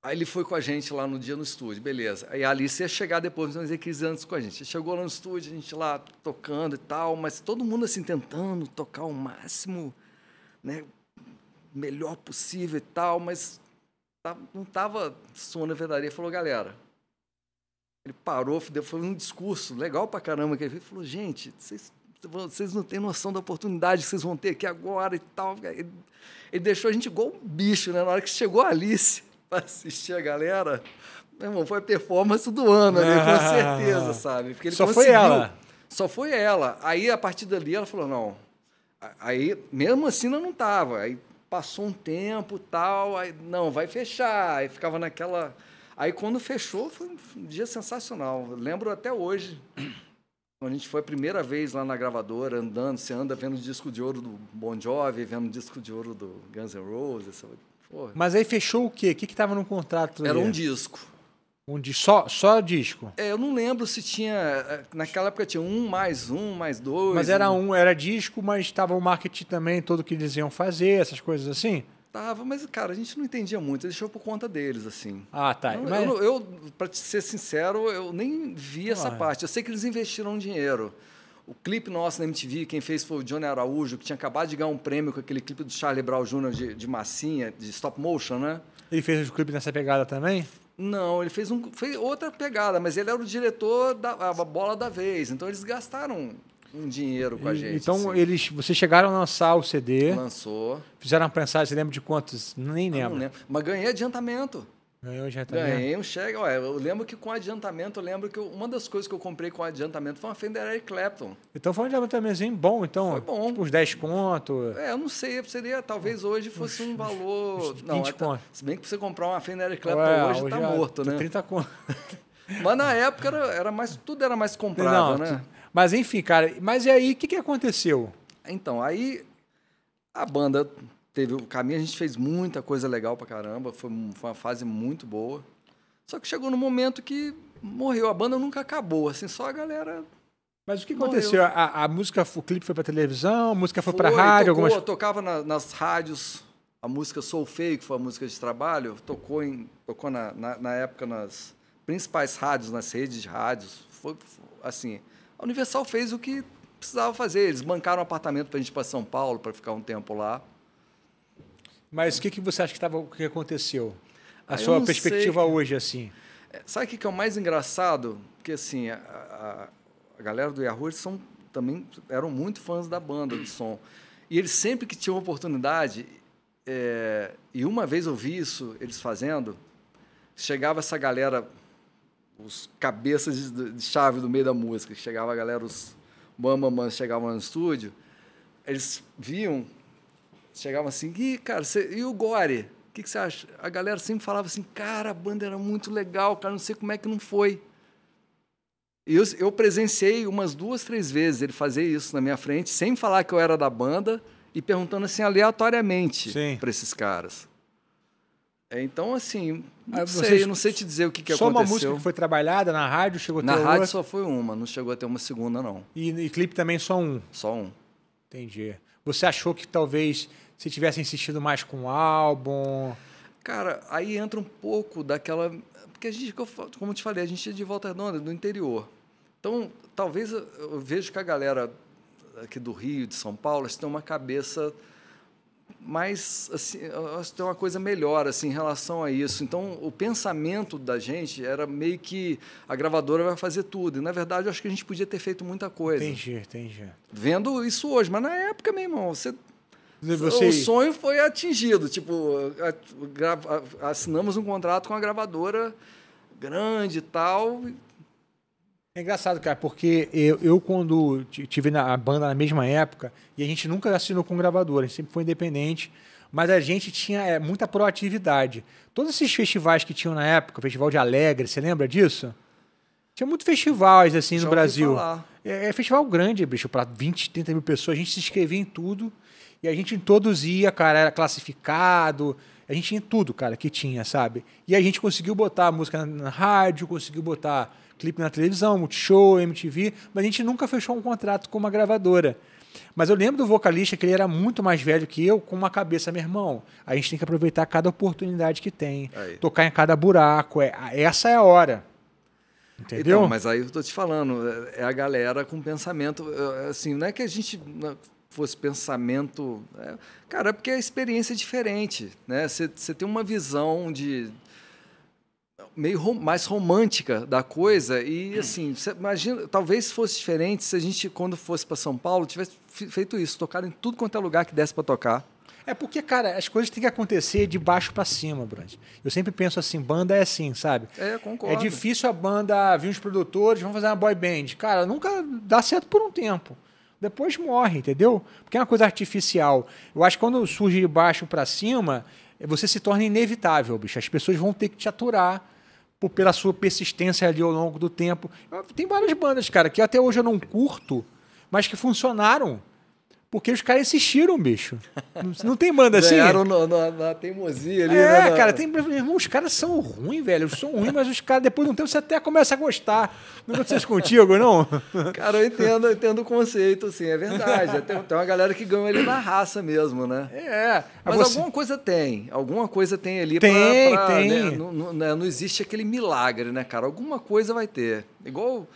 Aí ele foi com a gente lá no dia no estúdio, beleza. Aí a Alice ia chegar depois, mas ele quis antes com a gente. Ele chegou lá no estúdio, a gente lá tocando e tal, mas todo mundo assim tentando tocar o máximo, né, melhor possível e tal, mas tá, não tava soando a verdadeira. Falou, galera, ele parou, foi um discurso legal pra caramba que ele fez. falou: gente, vocês, vocês não têm noção da oportunidade que vocês vão ter aqui agora e tal. Ele, ele deixou a gente igual um bicho, né? Na hora que chegou a Alice para assistir a galera, meu irmão, foi a performance do ano ali, com certeza, sabe? Porque ele só foi ela. Só foi ela. Aí, a partir dali, ela falou, não. Aí, mesmo assim, não tava. Aí passou um tempo tal, aí, não, vai fechar. Aí ficava naquela Aí quando fechou, foi um dia sensacional. Lembro até hoje, quando a gente foi a primeira vez lá na gravadora, andando, você anda vendo disco de ouro do Bon Jovi, vendo disco de ouro do Guns N' Roses. Essa... Mas aí fechou o quê? O que estava no contrato? Era ali? um disco. Um di só, só disco? É, eu não lembro se tinha. Eh, naquela época tinha um mais um, mais dois. Mas era um, um era disco, mas estava o marketing também, todo que eles iam fazer, essas coisas assim? tava mas, cara, a gente não entendia muito, deixou por conta deles, assim. Ah, tá. Não, mas... Eu, eu, pra ser sincero, eu nem vi ah. essa parte. Eu sei que eles investiram dinheiro. O clipe nosso na MTV, quem fez foi o Johnny Araújo, que tinha acabado de ganhar um prêmio com aquele clipe do Charlie Brown Jr. de, de massinha, de stop motion, né? Ele fez o clipe nessa pegada também? Não, ele fez, um, fez outra pegada, mas ele era o diretor da bola da vez. Então eles gastaram um dinheiro com a gente. Então, assim. eles, vocês chegaram a lançar o CD. Lançou. Fizeram a prensagem, você lembra de quantos? Nem ah, lembro. Não lembro. Mas ganhei adiantamento. Ganhei um adiantamento. Ganhei um cheque. Olha, eu lembro que com adiantamento, eu lembro que eu, uma das coisas que eu comprei com adiantamento foi uma Fender Eric Clapton. Então foi um adiantamentozinho bom, então. Foi bom. Tipo uns 10 conto. É, eu não sei, seria, talvez hoje fosse uns, um valor. Uns 20 não, é tá- conto. se bem que você comprar uma Fender Eric Clapton Ué, hoje, hoje tá é morto, né? 30 conto. Mas na época era, era mais, tudo era mais comprado, não, né? Tu... Mas enfim, cara, mas e aí, o que, que aconteceu? Então, aí a banda teve o caminho, a gente fez muita coisa legal pra caramba, foi, foi uma fase muito boa. Só que chegou no momento que morreu, a banda nunca acabou, assim, só a galera mas o que aconteceu? A, a, música, o clipe foi para televisão, a música foi, foi para rádio? Tocou, algumas... Tocava na, nas rádios a música Sou Feio, que foi a música de trabalho, tocou, em, tocou na, na, na, época nas principais rádios, nas redes de rádios. Foi, assim, a Universal fez o que precisava fazer. Eles bancaram um apartamento para a gente ir para São Paulo, para ficar um tempo lá. Mas o que, que você acha que, tava, que aconteceu? A ah, sua perspectiva sei. hoje, assim. É, sabe o que, que é o mais engraçado? Porque, assim, a, a, a galera do Yahoo são, também eram muito fãs da banda de som. E eles sempre que tinham oportunidade, é, e uma vez eu vi isso, eles fazendo, chegava essa galera os cabeças de, de, chave do meio da música. Chegava a galera, os mamamãs chegavam no estúdio, eles viam, chegavam assim, e, cara, cê, e o Gore? O que, que você acha? A galera sempre falava assim, cara, a banda era muito legal, cara, não sei como é que não foi. E eu, eu presenciei umas duas, três vezes ele fazer isso na minha frente, sem falar que eu era da banda e perguntando assim aleatoriamente para esses caras. É, então, assim, não Vocês... eu não sei te dizer o que, que só aconteceu. Só uma música que foi trabalhada na rádio, chegou na Na rádio outra. só foi uma, não chegou a ter uma segunda, não. E, e clipe também só um? Só um. Entendi. Você achou que talvez se tivesse insistido mais com o álbum... Cara, aí entra um pouco daquela... Porque a gente, como eu te falei, a gente é de Volta Redonda, do interior. Então, talvez eu vejo que a galera aqui do Rio, de São Paulo, eles têm uma cabeça mais assim, acho que tem uma coisa melhor assim em relação a isso. Então, o pensamento da gente era meio que a gravadora vai fazer tudo. E na verdade, eu acho que a gente podia ter feito muita coisa. Entendi, entendi. Vendo isso hoje, mas na época, meu irmão, você você... O sonho foi atingido. Tipo, assinamos um contrato com uma gravadora grande e tal. É engraçado, cara, porque eu, eu quando tive na a banda na mesma época, e a gente nunca assinou com gravadora, a gente sempre foi independente, mas a gente tinha é, muita proatividade. Todos esses festivais que tinham na época, o Festival de Alegre, você lembra disso? Tinha muitos festivais assim Já no Brasil. É, é, festival grande, bicho, para 20, 30 mil pessoas. A gente se inscrevia em tudo e a gente em todos ia, cara, era classificado. A gente tinha tudo, cara, que tinha, sabe? E a gente conseguiu botar a música na, na rádio, conseguiu botar clipe na televisão, Multishow, MTV, mas a gente nunca fechou um contrato com uma gravadora. Mas eu lembro do vocalista que ele era muito mais velho que eu, com uma cabeça, meu irmão. A gente tem que aproveitar cada oportunidade que tem, aí. tocar em cada buraco. É, essa é a hora. Entendeu? Então, mas aí eu tô te falando, é, é a galera com pensamento. É, assim, não é que a gente né, fosse pensamento. É, cara, é porque a experiência é diferente. Né? Você né? Você tem uma visão de meio rom mais romântica da coisa e assim imagina talvez fosse diferente se a gente quando fosse para São Paulo tivesse feito isso tocado em tudo quanto é lugar que desse para tocar é porque, cara, as coisas têm que acontecer de baixo para cima, Brant. Eu sempre penso assim, banda é assim, sabe? É, concordo. É difícil a banda vir uns produtores, vão fazer uma boy band. Cara, nunca dá certo por um tempo. Depois morre, entendeu? Porque é uma coisa artificial. Eu acho que quando surge de baixo para cima, você se torna inevitável, bicho. As pessoas vão ter que te aturar por, pela sua persistência ali ao longo do tempo. Tem várias bandas, cara, que até hoje eu não curto, mas que funcionaram porque os caras insistiram, bicho. Não, tem manda assim. Ganharam na, na teimosia ali, é, né? cara, tem, irmão, os caras são ruins, velho. são ruins, mas os caras, depois de um tempo, você até começa a gostar. Não aconteceu isso contigo, não? Cara, eu entendo, eu entendo o conceito, assim, é verdade. Tem, tem uma galera que ganha ali na raça mesmo, né? É. é. Mas você... alguma coisa tem. Alguma coisa tem ali tem, pra. pra né, tem, né? não, não, né, não, existe aquele milagre, né, cara? Alguma coisa vai ter. Igual.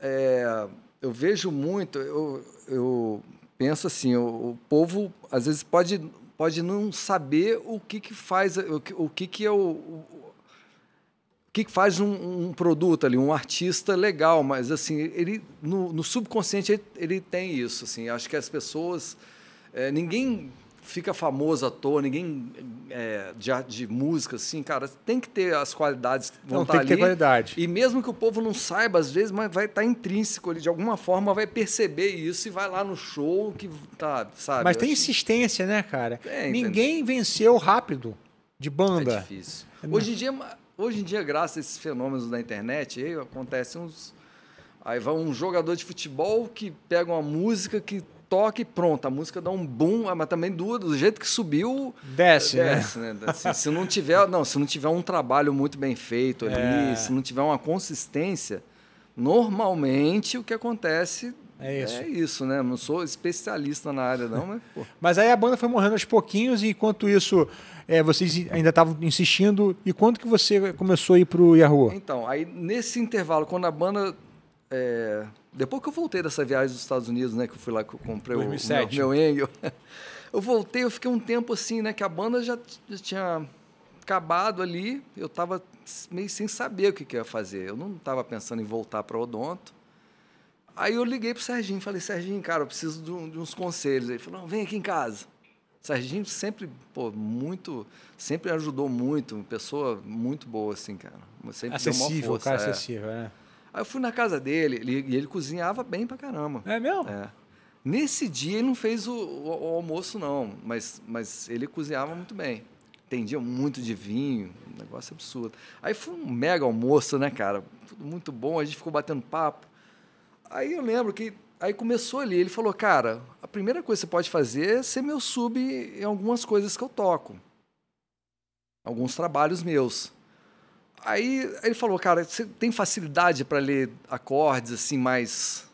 É, eu vejo muito. eu, eu penso assim, o, o, povo às vezes pode, pode não saber o que, que faz, o que, o que, que é o, o, o que, que faz um, um, produto ali, um artista legal, mas assim, ele no, no subconsciente ele, ele, tem isso, assim, acho que as pessoas é, ninguém fica famoso à toa, ninguém é, de, de, música, assim, cara, tem que ter as qualidades que vão não, estar tem ali. Tá que ter qualidade. E mesmo que o povo não saiba, às vezes, mas vai estar tá intrínseco ali, de alguma forma vai perceber isso e vai lá no show que tá, sabe? Mas tem insistência, né, cara? ninguém venceu rápido de banda. É difícil. É, né? Hoje em dia, hoje em dia graças a esses fenômenos da internet, aí acontece uns aí vai um jogador de futebol que pega uma música que toque e pronto, a música dá um boom, ah, mas também do, do jeito que subiu. Desce, né? desce né? né? Se, se, não tiver, não, se não tiver um trabalho muito bem feito ali, é. se não tiver uma consistência, normalmente o que acontece é isso. É isso, né? Não sou especialista na área, não, mas. Pô. Mas aí a banda foi morrendo aos pouquinhos, e enquanto isso, é, vocês ainda estavam insistindo. E quando que você começou a ir pro Yahoo? Então, aí nesse intervalo, quando a banda é, depois que eu voltei dessa viagem dos Estados Unidos, né? Que eu fui lá, que eu comprei 2007. o meu, meu Engel. Eu voltei, eu fiquei um tempo assim, né? Que a banda já, já tinha acabado ali. Eu tava meio sem saber o que, que ia fazer. Eu não tava pensando em voltar para Odonto. Aí eu liguei pro Serginho, falei, Serginho, cara, eu preciso de, um, de uns conselhos. Ele falou, vem aqui em casa. Serginho sempre, pô, muito, sempre ajudou muito, uma pessoa muito boa, assim, cara. Sempre acessível, deu uma força, cara é. é. acessível, né? Aí eu fui na casa dele ele, e ele cozinhava bem pra caramba. É mesmo? É. Nesse dia ele não fez o, o, o almoço, não, mas, mas ele cozinhava muito bem. Entendia muito de vinho, um negócio absurdo. Aí foi um mega almoço, né, cara? Tudo muito bom, a gente ficou batendo papo. Aí eu lembro que aí começou ali, ele falou, cara, a primeira coisa que você pode fazer é ser meu sub em algumas coisas que eu toco. Alguns trabalhos meus. Aí ele falou, cara, você tem facilidade para ler acordes assim mais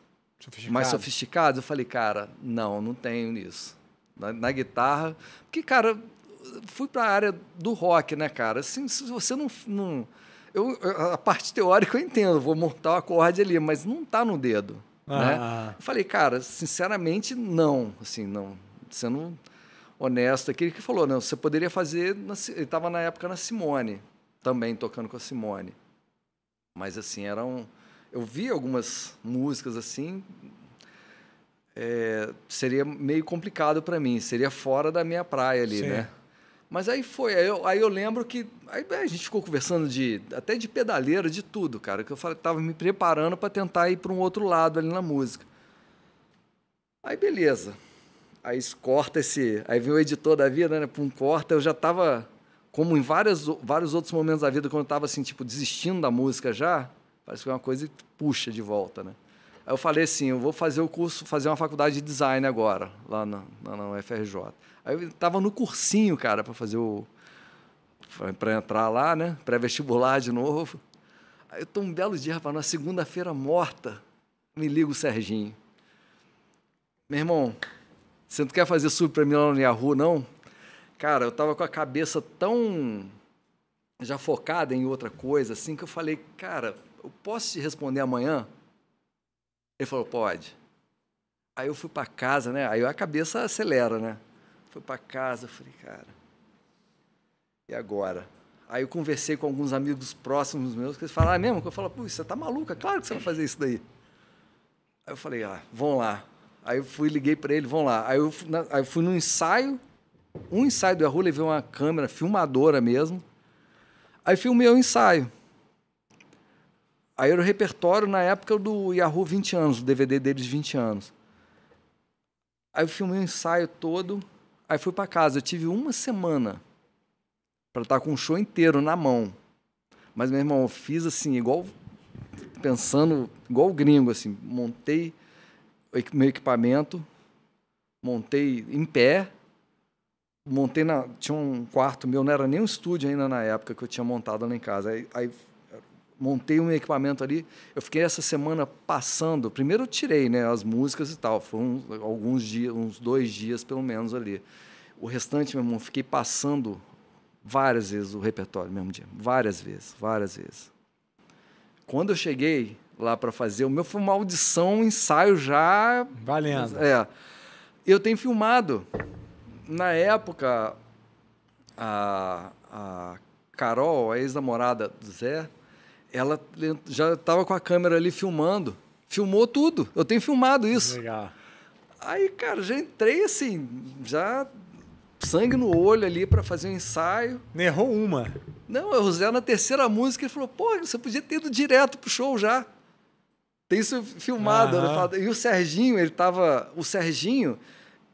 mais sofisticados? Eu falei, cara, não, não tenho nisso. Na, na guitarra, porque cara, fui para a área do rock, né, cara? Assim, se você não, não eu, a parte teórica eu entendo, vou montar o acorde ali, mas não tá no dedo, né? ah. né? Eu falei, cara, sinceramente não, assim, não, sendo honesto aquele que falou, não, você poderia fazer, na, ele estava na época na Simone também tocando com a Simone. Mas assim, eram eu vi algumas músicas assim, é, seria meio complicado para mim, seria fora da minha praia ali, Sim. né? Mas aí foi, aí eu, aí eu lembro que aí a gente ficou conversando de até de pedaleira, de tudo, cara, que eu falei, tava me preparando para tentar ir para um outro lado ali na música. Aí beleza. Aí corta esse, aí vem o editor da vida, né, pum, corta, eu já tava como em várias, vários outros momentos da vida, quando eu estava assim, tipo, desistindo da música já, parece que é uma coisa que puxa de volta, né? Aí eu falei assim, eu vou fazer o curso, fazer uma faculdade de design agora, lá na, na, na UFRJ. Aí eu estava no cursinho, cara, para fazer o... para entrar lá, né? Pré-vestibular de novo. Aí eu tô um belo dia, rapaz, na segunda-feira morta, me liga o Serginho. Meu irmão, você não quer fazer sub para mim lá no Yahoo, não? Cara, eu tava com a cabeça tão já focada em outra coisa, assim, que eu falei, cara, eu posso te responder amanhã? Ele falou, pode. Aí eu fui para casa, né? Aí a cabeça acelera, né? Fui para casa, falei, cara, e agora? Aí eu conversei com alguns amigos próximos meus, que eles falaram, ah, mesmo? Eu falo, pô, você tá maluca? Claro que você vai fazer isso daí. Aí eu falei, ah, vão lá. Aí eu fui, liguei para ele, vão lá. Aí eu, fui, na, aí eu fui ensaio um ensaio do Yahoo, levei uma câmera filmadora mesmo. Aí filmei o ensaio. Aí era o repertório na época do Yahoo 20 anos, o DVD deles 20 anos. Aí eu filmei o ensaio todo, aí fui para casa. Eu tive uma semana para estar com o show inteiro na mão. Mas, meu irmão, eu fiz assim, igual. Pensando, igual gringo, assim. Montei meu equipamento, montei em pé, montei na, tinha um quarto meu, não era nem um estúdio ainda na época que eu tinha montado lá em casa. Aí, aí montei um equipamento ali. Eu fiquei essa semana passando. Primeiro eu tirei né, as músicas e tal. Foram alguns dias, uns dois dias pelo menos ali. O restante, meu irmão, fiquei passando várias vezes o repertório mesmo dia. Várias vezes, várias vezes. Quando eu cheguei lá para fazer, o meu foi uma audição, um ensaio já. Valendo. É. Eu tenho filmado na época, a, a Carol, a ex-namorada do Zé, ela já estava com a câmera ali filmando. Filmou tudo. Eu tenho filmado isso. Legal. Aí, cara, já entrei assim, já sangue no olho ali para fazer um ensaio. Não errou uma. Não, o Zé na terceira música ele falou: pô, você podia ter ido direto pro show já. Tem isso filmado. Uhum. E o Serginho, ele tava. O Serginho,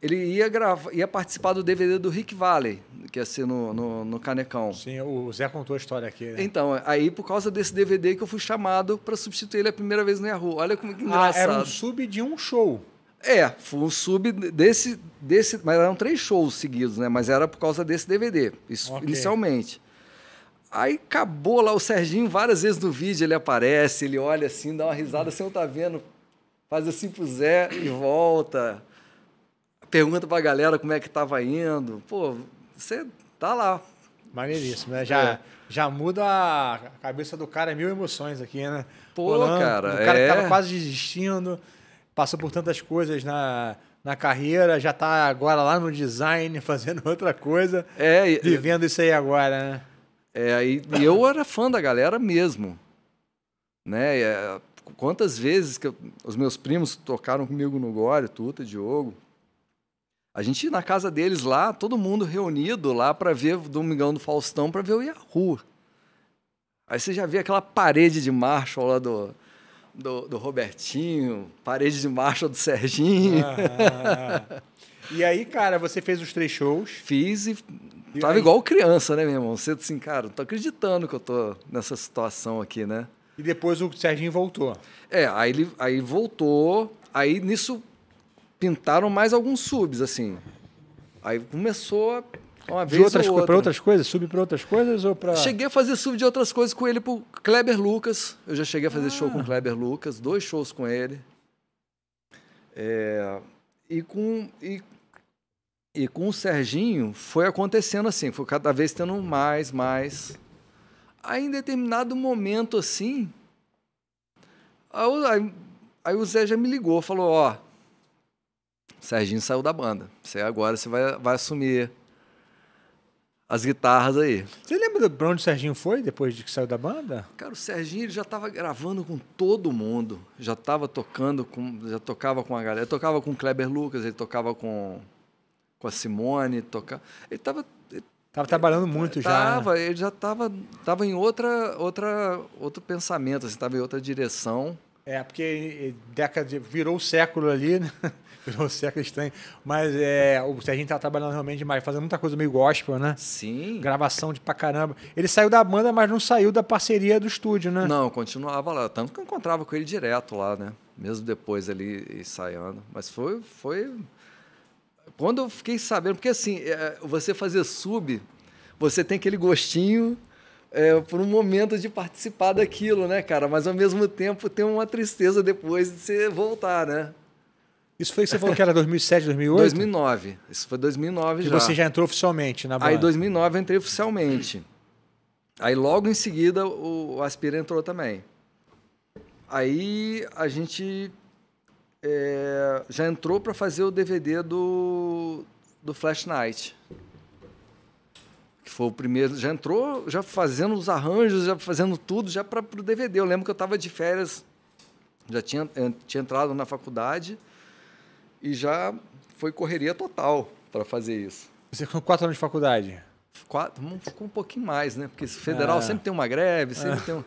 ele ia, gravar, ia participar do DVD do Rick Valley, que é assim no, no, no Canecão. Sim, o Zé contou a história aqui. Né? Então, aí por causa desse DVD que eu fui chamado para substituir ele a primeira vez no Yahoo. Olha como que engraçado. Ah, era um sub de um show. É, foi um sub desse, desse. Mas eram três shows seguidos, né? Mas era por causa desse DVD, isso, okay. inicialmente. Aí acabou lá o Serginho, várias vezes no vídeo ele aparece, ele olha assim, dá uma risada, assim, não tá vendo, faz assim pro Zé e volta pergunta pra galera como é que tava indo. Pô, você tá lá. Maneiríssimo, né? Já, é. já muda a cabeça do cara, é mil emoções aqui, né? Pô, Rolando, cara. O cara é. que tava é. quase desistindo, passou por tantas coisas na, na carreira, já tá agora lá no design, fazendo outra coisa. É, e, vivendo isso aí agora, né? É, e, e eu era fã da galera mesmo. Né? É, quantas vezes que eu, os meus primos tocaram comigo no Gore, Tuta, Diogo. A gente na casa deles lá, todo mundo reunido lá para ver o Domingão do Faustão, para ver o Yahoo. Aí você já vê aquela parede de Marshall lá do, do, do Robertinho, parede de Marshall do Serginho. Ah, e aí, cara, você fez os três shows? Fiz e, e tava aí? igual criança, né, meu irmão? Você assim, cara, não tô acreditando que eu tô nessa situação aqui, né? E depois o Serginho voltou. É, aí ele aí voltou, aí nisso pintaram mais alguns subs, assim. Aí começou a uma vez de outras ou outra. para outras coisas, sub para outras coisas ou para Cheguei a fazer sub de outras coisas com ele pro Kleber Lucas. Eu já cheguei a fazer ah. show com o Kleber Lucas, dois shows com ele. É... e com e, e com o Serginho foi acontecendo assim, foi cada vez tendo mais, mais. Aí em determinado momento assim, aí, aí, o Zé já me ligou, falou, ó, Serginho saiu da banda. Você agora você vai, vai assumir as guitarras aí. Você lembra pra onde o Serginho foi depois de que saiu da banda? Cara, o Serginho ele já estava gravando com todo mundo. Já estava tocando com. Já tocava com a galera. Ele tocava com o Kleber Lucas, ele tocava com, com a Simone, tocava. Ele estava Tava trabalhando muito tava, já. Tava, né? ele já tava, tava em outra, outra, outro pensamento, assim, tava em outra direção. É, porque eh, década de, virou o século ali, né? você é estranho. Mas é, o Serginho tá trabalhando realmente mais, fazendo muita coisa meio gospel, né? Sim. Gravação de pra caramba. Ele saiu da banda, mas não saiu da parceria do estúdio, né? Não, continuava lá. Tanto que eu encontrava com ele direto lá, né? Mesmo depois ali ensaiando. Mas foi. foi... Quando eu fiquei sabendo, porque assim, é, você fazer sub, você tem aquele gostinho é, por um momento de participar daquilo, né, cara? Mas ao mesmo tempo tem uma tristeza depois de você voltar, né? Isso foi que você falou que era 2007, 2008? 2009. Isso foi 2009 que já. E você já entrou oficialmente na banda. Aí, em 2009, eu entrei oficialmente. Aí, logo em seguida, o Aspira entrou também. Aí, a gente é, já entrou para fazer o DVD do, do Flash Night. Que foi o primeiro. Já entrou, já fazendo os arranjos, já fazendo tudo, já para o DVD. Eu lembro que eu estava de férias, já tinha, eh, tinha entrado na faculdade e já foi correria total para fazer isso. Você ficou quatro anos de faculdade? Quatro, hum, ficou um pouquinho mais, né? Porque federal ah. sempre tem uma greve, sempre ah. tem um.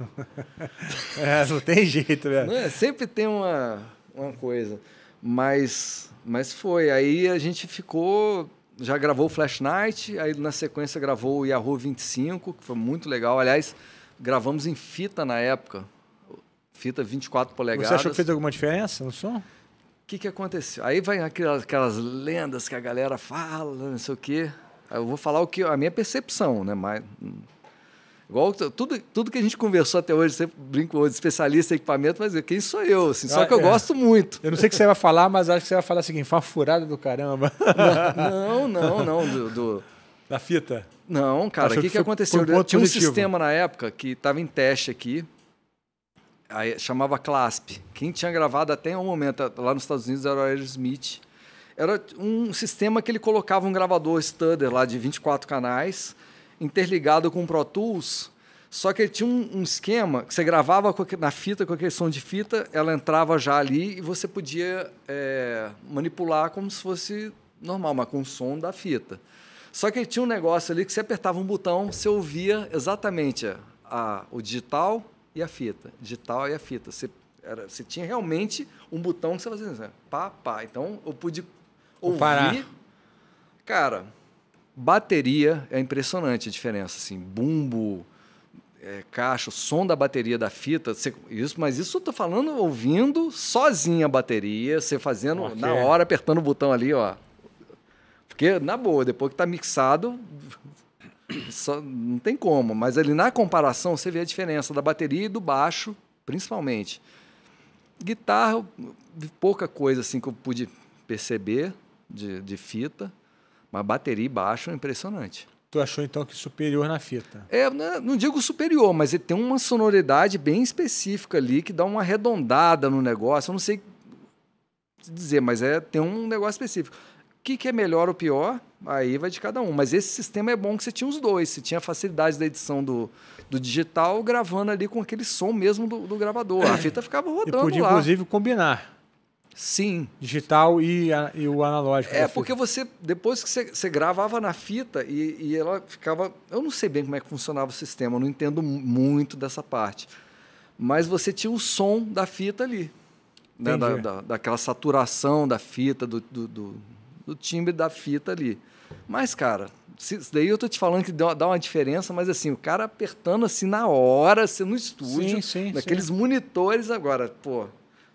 é, não tem jeito, velho. Né? É? Sempre tem uma, uma coisa. Mas, mas foi. Aí a gente ficou. Já gravou o Flash Night, aí na sequência gravou o Yahoo 25, que foi muito legal. Aliás, gravamos em fita na época. Fita 24 polegadas. Você achou que fez alguma diferença no som? que, que aconteceu? Aí vai aquelas, aquelas lendas que a galera fala, não sei o quê. eu vou falar o que a minha percepção, né? Mas, hum, igual tudo, tudo que a gente conversou até hoje, sempre brinco hoje, especialista em equipamento, mas quem sou eu? Assim, só ah, que eu é. gosto muito. Eu não sei o que você vai falar, mas acho que você vai falar o seguinte: foi uma furada do caramba. Não, não, não. do, do... Da fita? Não, cara, o que, que, que aconteceu? Um Tinha um sistema na época que estava em teste aqui aí chamava CLASP. Quem tinha gravado até um momento lá nos Estados Unidos era o Aerosmith. Era um sistema que ele colocava um gravador Studer lá de 24 canais, interligado com o Pro Tools, só que ele tinha um, um esquema que você gravava na fita, com aquele som de fita, ela entrava já ali e você podia é, manipular como se fosse normal, mas com o som da fita. Só que ele tinha um negócio ali que você apertava um botão, você ouvia exatamente a, a, o digital, e a fita, digital e a fita. Você, era, você tinha realmente um botão que você fazia assim, pá, pá. Então eu pude ouvir. Parar. Cara, bateria é impressionante a diferença, assim, bumbo, é, caixa, o som da bateria da fita, você, isso, mas isso eu tô falando ouvindo sozinha a bateria, você fazendo okay. na hora, apertando o botão ali, ó. Porque, na boa, depois que tá mixado, Só, não tem como, mas ali na comparação você vê a diferença da bateria e do baixo, principalmente. Guitarra, pouca coisa assim que eu pude perceber de, de fita, mas bateria e baixo é impressionante. Tu achou então que superior na fita? É, né, não digo superior, mas ele tem uma sonoridade bem específica ali que dá uma arredondada no negócio. Eu não sei dizer, mas é tem um negócio específico. O que, que é melhor ou pior? Aí vai de cada um. Mas esse sistema é bom que você tinha os dois. Você tinha a facilidade da edição do, do digital, gravando ali com aquele som mesmo do, do gravador. A fita ficava rodando e podia, lá. inclusive, combinar. Sim. Digital e, a, e o analógico. É, porque você, depois que você, você gravava na fita e, e, ela ficava. Eu não sei bem como é que funcionava o sistema, eu não entendo muito dessa parte. Mas você tinha o som da fita ali. Né? Da, da, daquela saturação da fita, do, do, do do timbre da fita ali. Mas, cara, isso daí eu tô te falando que dá uma diferença, mas assim, o cara apertando assim na hora, assim, no estúdio, sim, sim, naqueles sim. monitores agora, pô.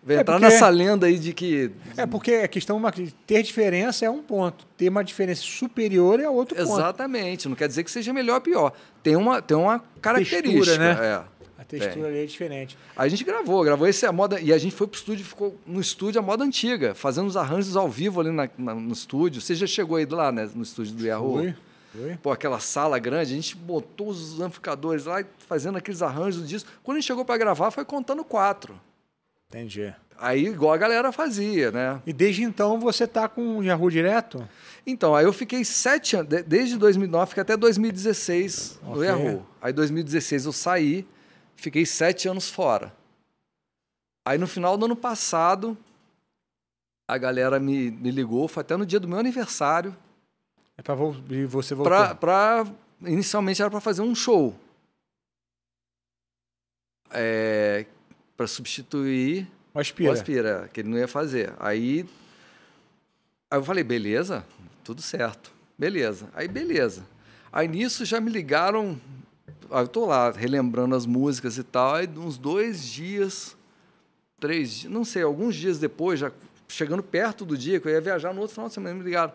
Vai é entrar porque... nessa lenda aí de que. É porque a questão de ter diferença é um ponto. Ter uma diferença superior é outro Exatamente. ponto. Exatamente. Não quer dizer que seja melhor ou pior. Tem uma, tem uma característica. Textura, né? É textura ali é diferente. A gente gravou, gravou esse é a moda e a gente foi pro estúdio, ficou no estúdio a moda antiga, fazendo os arranjos ao vivo ali na, na, no estúdio. Você já chegou aí lá, né, no estúdio do Yahoo? Fui. Foi? Pô, aquela sala grande, a gente botou os amplificadores lá, fazendo aqueles arranjos disso. Quando a gente chegou para gravar, foi contando quatro. Entendi. Aí, igual a galera fazia, né? E desde então você tá com o Yahoo direto? Então, aí eu fiquei sete anos, desde 2009 até 2016 okay. no Yahoo. Aí, 2016 eu saí. Fiquei sete anos fora. Aí no final do ano passado, a galera me, me ligou, foi até no dia do meu aniversário. É para você voltar? Pra, pra, inicialmente era para fazer um show. É, para substituir o Aspira. o Aspira, que ele não ia fazer. Aí, aí eu falei, beleza, tudo certo. Beleza. Aí, beleza. Aí nisso já me ligaram ah, eu tô lá relembrando as músicas e tal, aí uns dois dias, três, não sei, alguns dias depois, já chegando perto do dia que eu ia viajar, no outro final de semana me ligaram,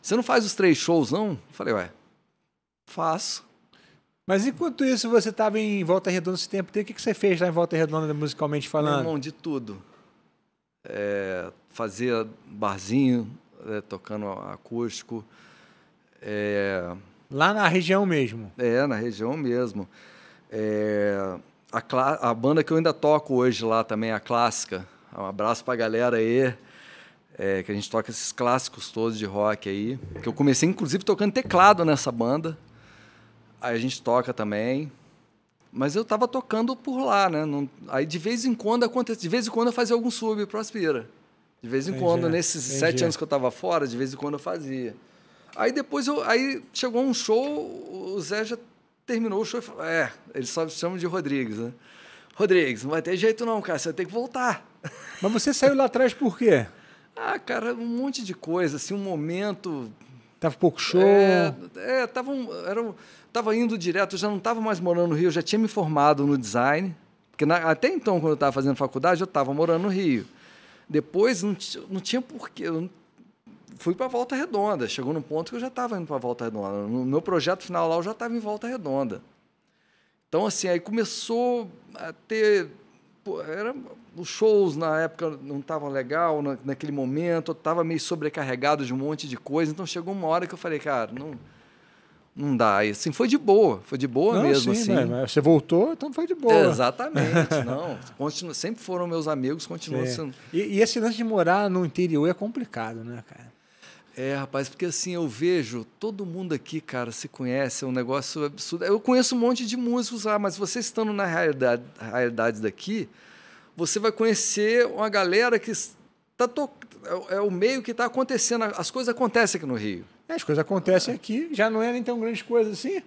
você não faz os três shows, não? Eu falei, ué, faço. Mas enquanto isso, você estava em Volta Redonda esse tempo inteiro, o que você fez lá em Volta Redonda, musicalmente falando? irmão, de tudo. É, fazia barzinho, é, tocando acústico, é, Lá na região mesmo? É, na região mesmo. É, a, a, banda que eu ainda toco hoje lá também, a clássica. Um abraço pra galera aí. É, que a gente toca esses clássicos todos de rock aí. Que eu comecei, inclusive, tocando teclado nessa banda. Aí a gente toca também. Mas eu tava tocando por lá, né? Não, aí de vez em quando acontece, de vez em quando eu fazia algum sub pro Aspira. De vez em entendi, quando, nesses entendi. sete anos que eu tava fora, de vez em quando eu fazia. Aí depois eu, aí chegou um show, o Zé já terminou o show e falou: É, ele só chama de Rodrigues, né? Rodrigues, não vai ter jeito não, cara, você vai ter que voltar. Mas você saiu lá atrás por quê? Ah, cara, um monte de coisa, assim, um momento. Tava pouco show. É, é tava, um, era um, tava indo direto, eu já não tava mais morando no Rio, eu já tinha me formado no design. Porque na, até então, quando eu tava fazendo faculdade, eu tava morando no Rio. Depois não, não tinha porquê, eu fui para Volta Redonda. Chegou num ponto que eu já estava indo para Volta Redonda. No meu projeto final lá, eu já estava em Volta Redonda. Então, assim, aí começou a ter. Pô, era, os shows na época não estavam legal na, naquele momento, eu estava meio sobrecarregado de um monte de coisa. Então, chegou uma hora que eu falei, cara, não. Não dá. E, assim, foi de boa. Foi de boa não, mesmo, sim, assim. Né? Você voltou, então foi de boa. exatamente. não. sempre foram meus amigos, continuam sendo. E, e, esse lance de morar no interior é complicado, né, cara? É, rapaz, porque assim eu vejo todo mundo aqui, cara, se conhece, é um negócio absurdo. Eu conheço um monte de músicos lá, mas você estando na realidade, realidade daqui, você vai conhecer uma galera que tá to... é o é meio que está acontecendo. As coisas acontecem aqui no Rio. É, as coisas acontecem é. aqui, já não é nem tão grandes coisas assim.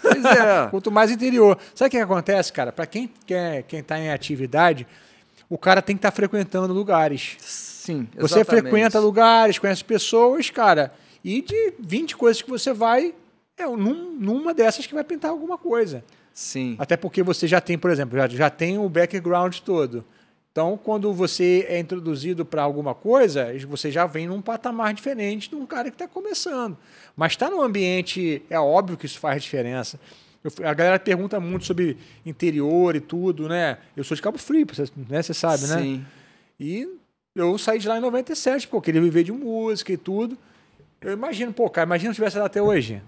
Pois é. Quanto mais interior. Sabe o que acontece, cara? Para quem quer, quem tá em atividade, o cara tem que estar tá frequentando lugares. Sim. Exatamente. Você frequenta lugares, conhece pessoas, cara. E de 20 coisas que você vai, é num, numa dessas que vai pintar alguma coisa. Sim. Até porque você já tem, por exemplo, já, já tem o background todo. Então, quando você é introduzido para alguma coisa, você já vem num patamar diferente de um cara que está começando. Mas está num ambiente, é óbvio que isso faz diferença. Eu, a galera pergunta muito sobre interior e tudo, né? Eu sou de Cabo Frio, você, né? você sabe, né? Sim. né? E eu saí de lá em 97, porque eu queria viver de música e tudo. Eu imagino, pô, cara, imagina se tivesse até hoje.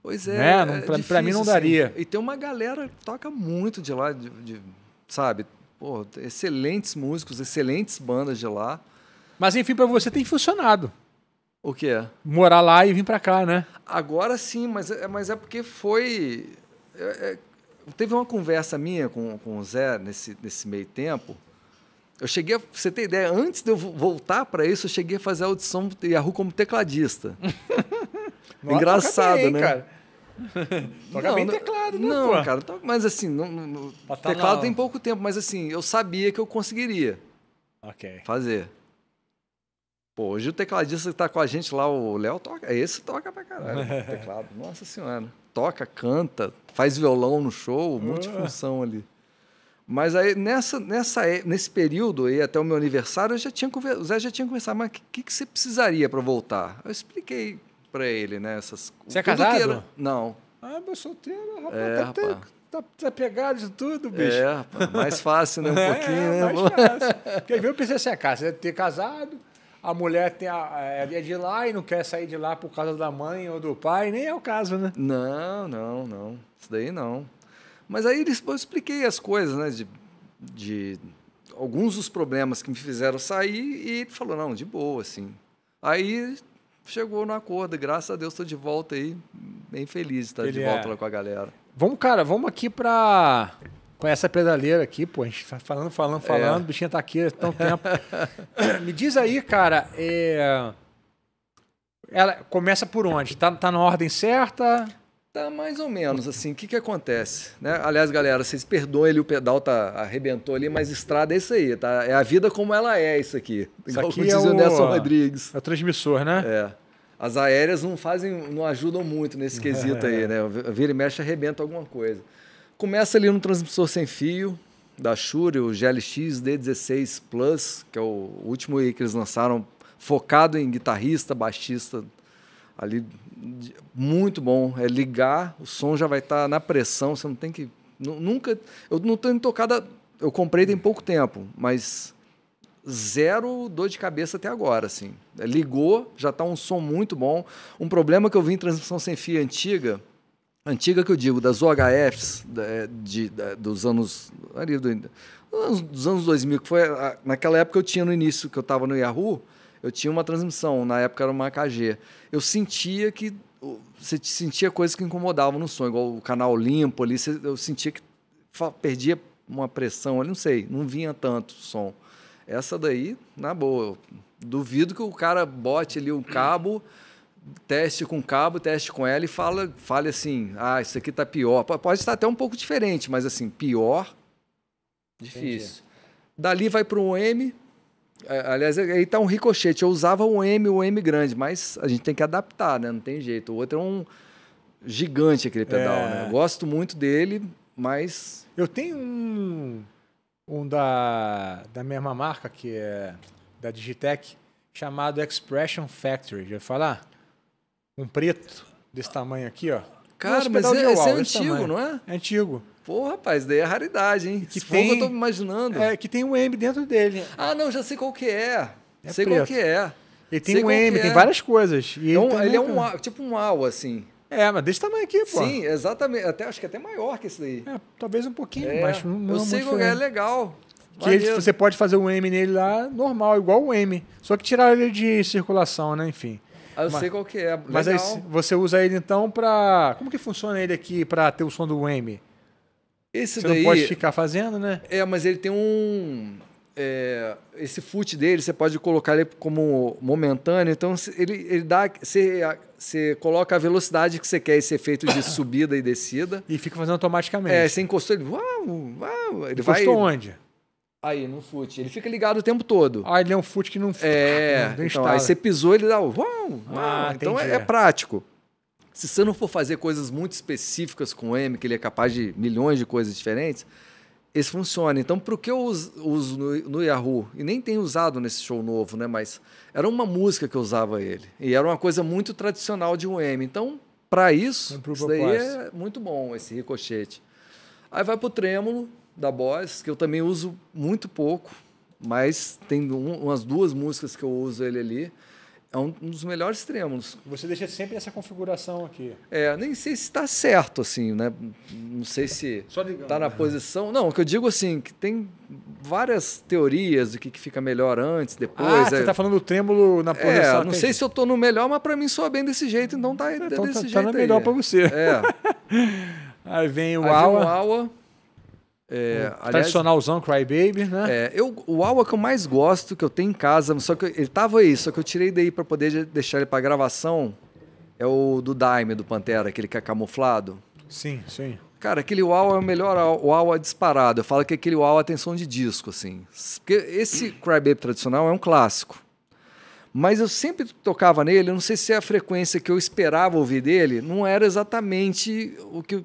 Pois é. Né? pra, é difícil, pra mim não assim. daria. E tem uma galera que toca muito de lá, de, de, sabe? Pô, excelentes músicos, excelentes bandas de lá. Mas enfim, para você tem funcionado. O que é? Morar lá e vir para cá, né? Agora sim, mas, é, mas é porque foi. É, é, teve uma conversa minha com, com o Zé nesse, nesse meio tempo. Eu cheguei, a, você tem ideia, antes de eu voltar para isso, eu cheguei a fazer a audição do Yahoo como tecladista. Nossa, é Engraçado, bem, né? Cara. Toca não, bem teclado, né? Não, pô? cara, mas assim, não, tá teclado tem pouco tempo, mas assim, eu sabia que eu conseguiria okay. fazer. Pô, hoje o tecladista que tá com a gente lá, o Léo, toca. Esse toca pra caralho. teclado, nossa senhora. Toca, canta, faz violão no show, um monte de ah. função ali. Mas aí, nessa, nessa, nesse período, aí, até o meu aniversário, eu já tinha o Zé já tinha conversado, mas o que, que você precisaria para voltar? Eu expliquei para ele, né? Essas, você é casado? Era... Não. Ah, mas solteiro, rapaz. É, tá, rapaz. Tá, tá, pegado de tudo, é, bicho. É, rapaz, mais fácil, né? Um é, pouquinho, é, né? Mais fácil. Porque eu pensei assim, ah, cara, você deve ter casado, a mulher tem a, é de lá e não quer sair de lá por causa da mãe ou do pai, nem é o caso, né? Não, não, não. Isso daí não. Mas aí eu expliquei as coisas, né? De, de alguns dos problemas que me fizeram sair e ele falou, não, de boa, assim. Aí chegou no acordo, graças a Deus estou de volta aí, bem feliz de estar ele de volta é. lá com a galera. Vamos, cara, vamos aqui para com essa pedaleira aqui, pô, a gente tá falando, falando, é. falando, é. o bichinho tá aqui há tanto tempo. Me diz aí, cara, é... ela começa por onde? Tá, tá na ordem certa? Tá mais ou menos assim. O que, que acontece? Né? Aliás, galera, vocês perdoem ele, o pedal tá arrebentou ali, mas estrada é isso aí, tá? É a vida como ela é, isso aqui. Isso aqui diz é o Nelson Rodrigues. É o transmissor, né? É. As aéreas não fazem, não ajudam muito nesse quesito é. aí, né? Vira e mexe, arrebenta alguma coisa. Começa ali no transmissor sem fio da Shure, o GLX D16 Plus, que é o último aí que eles lançaram, focado em guitarrista, baixista, ali muito bom. É ligar, o som já vai estar tá na pressão, você não tem que. Nunca. Eu não tenho tocada. Eu comprei tem pouco tempo, mas zero dor de cabeça até agora, assim. É, ligou, já está um som muito bom. Um problema que eu vi em transmissão sem fio antiga, antiga que eu digo, das OHFs é, de, de, dos anos ali dos anos 2000, que foi naquela época eu tinha no início que eu estava no Yahoo, eu tinha uma transmissão, na época era uma KG. Eu sentia que. Você sentia coisas que incomodavam no som, igual o canal limpo ali, eu sentia que perdia uma pressão ali, não sei, não vinha tanto som. Essa daí, na boa, duvido que o cara bote ali um cabo, teste com cabo, teste com ela e fala, fale assim: ah, isso aqui tá pior. Pode estar até um pouco diferente, mas assim, pior, difícil. Entendi. Dali vai para um M, é, aliás, é, aí tá um ricochete. Eu usava o M, o M grande, mas a gente tem que adaptar, né? Não tem jeito. O outro é um gigante aquele pedal, é. né? Eu gosto muito dele, mas. Eu tenho um, um da, da mesma marca, que é da Digitec, chamado Expression Factory. Já falar? Um preto desse tamanho aqui, ó. Cara, mas é, esse é antigo, não é? É antigo. Pô, rapaz, daí é raridade, hein? Que tem, fogo eu tô imaginando. É, que tem um M dentro dele. Ah, não, já sei qual que é. é sei preto. qual que é. Ele tem sei um M, é. tem várias coisas. E é ele, ele é um tipo um AU, assim. É, mas desse tamanho aqui, pô. Sim, exatamente. Até, acho que é até maior que esse daí. É, talvez um pouquinho, é. mas não, não Eu é sei qual é, legal. Que ele, você pode fazer um M nele lá normal, igual o M. Só que tirar ele de circulação, né? Enfim. Ah, eu mas, sei qual que é. Legal. Mas aí você usa ele então para. Como que funciona ele aqui para ter o som do M? Esse você daí. Não pode ficar fazendo, né? É, mas ele tem um. É, esse foot dele, você pode colocar ele como momentâneo, então ele, ele dá. Você, você coloca a velocidade que você quer, esse efeito de subida e descida. E fica fazendo automaticamente. É, você encostou ele. Uau, uau, ele encostou vai, onde? Aí, no fute. Ele fica ligado o tempo todo. Ah, ele é um fute que não fica. É, não, então, aí você pisou, ele dá o. vão. ah, então é, é, prático. Se você não for fazer coisas muito específicas com o M, que ele é capaz de milhões de coisas diferentes, esse funciona. Então, por que eu uso, uso no, no, Yahoo, e nem tenho usado nesse show novo, né? Mas era uma música que eu usava ele. E era uma coisa muito tradicional de um M. Então, para isso, isso daí é muito bom, esse ricochete. Aí vai para o trêmulo, da Boss, que eu também uso muito pouco, mas tem um, umas duas músicas que eu uso ele ali. É um, dos melhores trêmulos. Você deixa sempre essa configuração aqui. É, nem sei se está certo, assim, né? Não sei se está na né? posição. Não, o que eu digo assim, que tem várias teorias do que, que fica melhor antes, depois. Ah, é... você está falando do trêmulo na posição. É, não sei se eu estou no melhor, mas para mim soa bem desse jeito, então tá, é, tá então, desse tá, jeito. Tá no melhor para você. É. aí vem o aí Vem o Awa é, o aliás, tradicionalzão Crybaby, né? É, eu, o álbum que eu mais gosto, que eu tenho em casa, só que ele tava aí, só que eu tirei daí para poder deixar ele para gravação, é o do Daime, do Pantera, aquele que é camuflado. Sim, sim. Cara, aquele Uau é o melhor Uau é disparado. Eu falo que aquele Uau é tem som de disco, assim. Porque esse Crybaby tradicional é um clássico. Mas eu sempre tocava nele, eu não sei se é a frequência que eu esperava ouvir dele não era exatamente o que,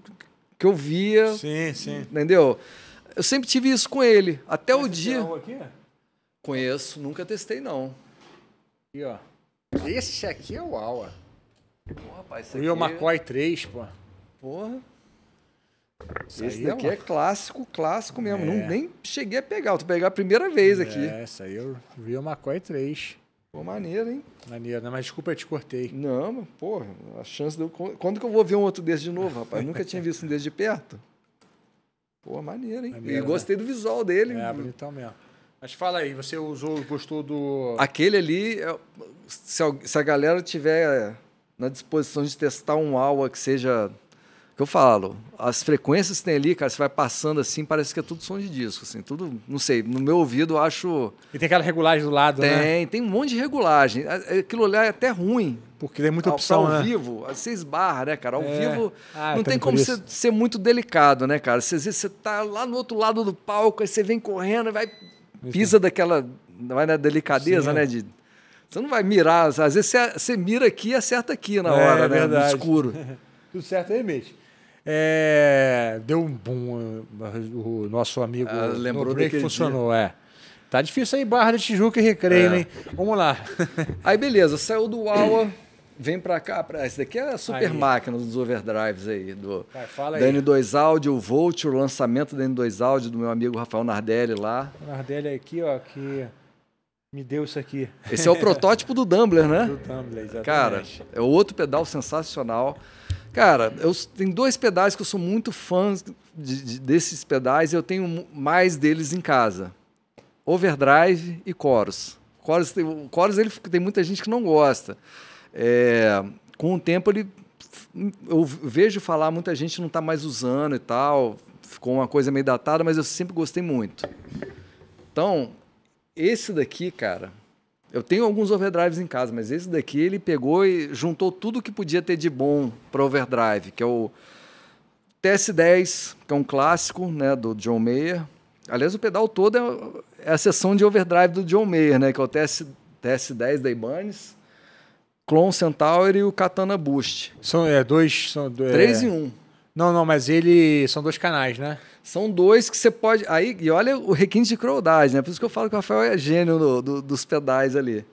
que eu via. Sim, sim. Entendeu? Eu sempre tive isso com ele. Até o dia. Aqui? Conheço, nunca testei, não. E ó. Esse aqui é o Aua. Pô, rapaz, esse o McCoy 3, pô. Porra. Isso esse é daqui é, é, clássico, clássico mesmo. É. Não, nem cheguei a pegar. Eu tô pegar a primeira vez é, aqui. É, essa aí eu é vi o McCoy 3. Pô, maneiro, hein? Maneiro, né? Mas desculpa, eu te cortei. Não, porra, a chance de eu... Quando que eu vou ver um outro desse de novo, rapaz? nunca tinha visto um desse de perto. Pô, maneiro, hein? Maneiro, e gostei né? do visual dele. É, bonitão mesmo. Mas fala aí, você usou, gostou do. Aquele ali, é, se a galera tiver na disposição de testar um aula que seja que eu falo, as frequências que tem ali, cara, você vai passando assim, parece que é tudo som de disco, assim, tudo, não sei, no meu ouvido eu acho... E tem aquela regulagem do lado, tem, né? Tem, tem um monte de regulagem, é, aquilo olhar é até ruim. Porque tem muita opção, ao, né? Ao vivo, você esbarra, né, cara? Ao é. vivo ah, não tem como ser ser muito delicado, né, cara? Você, às vezes você tá lá no outro lado do palco, aí você vem correndo, vai, pisa Isso. daquela, vai na né, delicadeza, Sim, né, de... Você não vai mirar, às vezes você, você mira aqui e acerta aqui na é, hora, é, né, verdade. no escuro. Tudo certo aí, Mitch. É, deu um boom. O nosso amigo ah, lembrou no que funcionou, dia. é. Tá difícil aí, Barra de Tijuca e Recreio, é. hein? Vamos lá. aí, beleza, saiu do Aua, vem pra cá. Pra... Esse daqui é a super aí. máquina dos overdrives aí. Do Da N2 Audio, o Volt, o lançamento da N2 Audio do meu amigo Rafael Nardelli lá. O Nardelli aqui, ó, que me deu isso aqui. Esse é o protótipo do Dumbler, né? Do Dumbler, exatamente. Cara, é outro pedal sensacional. Cara, eu tem dois pedais que eu sou muito fã de, de, desses pedais e eu tenho mais deles em casa. Overdrive e Chorus. Chorus, o Chorus ele, tem muita gente que não gosta. É, com o tempo ele eu vejo falar muita gente não está mais usando e tal, ficou uma coisa meio datada, mas eu sempre gostei muito. Então, esse daqui, cara, eu tenho alguns overdrives em casa, mas esse daqui ele pegou e juntou tudo que podia ter de bom para overdrive, que é o TS10, que é um clássico, né, do John Mayer. Aliás, o pedal todo é, é a seção de overdrive do John Mayer, né, que é o TS, TS10 da Ibanez, Clone Centaur e o Katana Boost. São é, dois, são dois, é, três é... em um. Não, não, mas ele. São dois canais, né? São dois que você pode. Aí, e olha o requinte de crueldade, né? Por isso que eu falo que o Rafael é gênio do, do, dos pedais ali,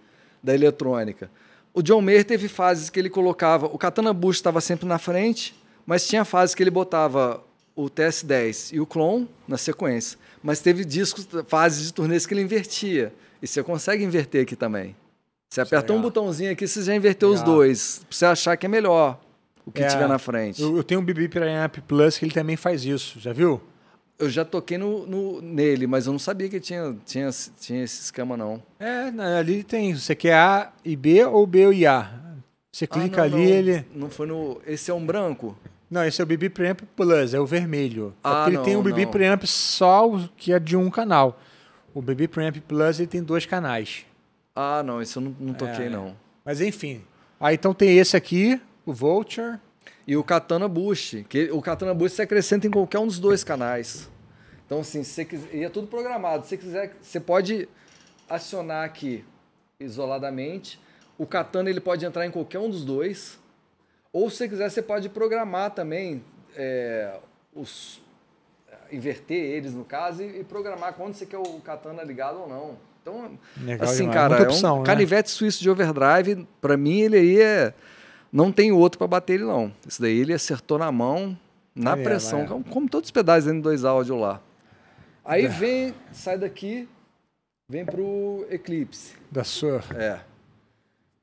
da eletrônica. O John Mayer teve fases que ele colocava. O Katana Bush estava sempre na frente, mas tinha fases que ele botava o TS10 e o Clone na sequência. Mas teve discos, fases de turnês que ele invertia. E você consegue inverter aqui também. Você aperta um é botãozinho aqui, você já inverteu os dois. Pra você achar que é melhor o que é, tiver na frente. Eu, eu tenho um BB preamp App Plus que ele também faz isso, já viu? Eu já toquei no, no, nele, mas eu não sabia que tinha, tinha, tinha esse esquema, não. É, né, ali tem. Você quer A e B ou B e A? Você ah, clica ah, não, ali, não, ele. Não foi no. Esse é um branco? Não, esse é o BB Preamp Plus, é o vermelho. É ah, é porque não, ele tem um BB Preamp só que é de um canal. O BB Preamp Plus ele tem dois canais. Ah, não, esse eu não, não toquei, é. não. Mas enfim. Aí ah, então tem esse aqui, o Vulture e o Katana Bush. Que o Katana Bush você acrescenta em qualquer um dos dois canais. Então, assim, se quiser, e é tudo programado. Se você quiser, você pode acionar aqui isoladamente. O Katana ele pode entrar em qualquer um dos dois. Ou se você quiser, você pode programar também é, os, inverter eles no caso e, programar quando você quer o katana ligado ou não. Então, Legal assim, demais. cara, é um né? canivete suíço de overdrive, para mim ele aí é não tem outro para bater ele, não. Isso daí ele acertou na mão, na pressão, é, é. como todos os pedais dentro dois áudios lá. Aí vem, sai daqui, vem pro Eclipse. Da sua. É.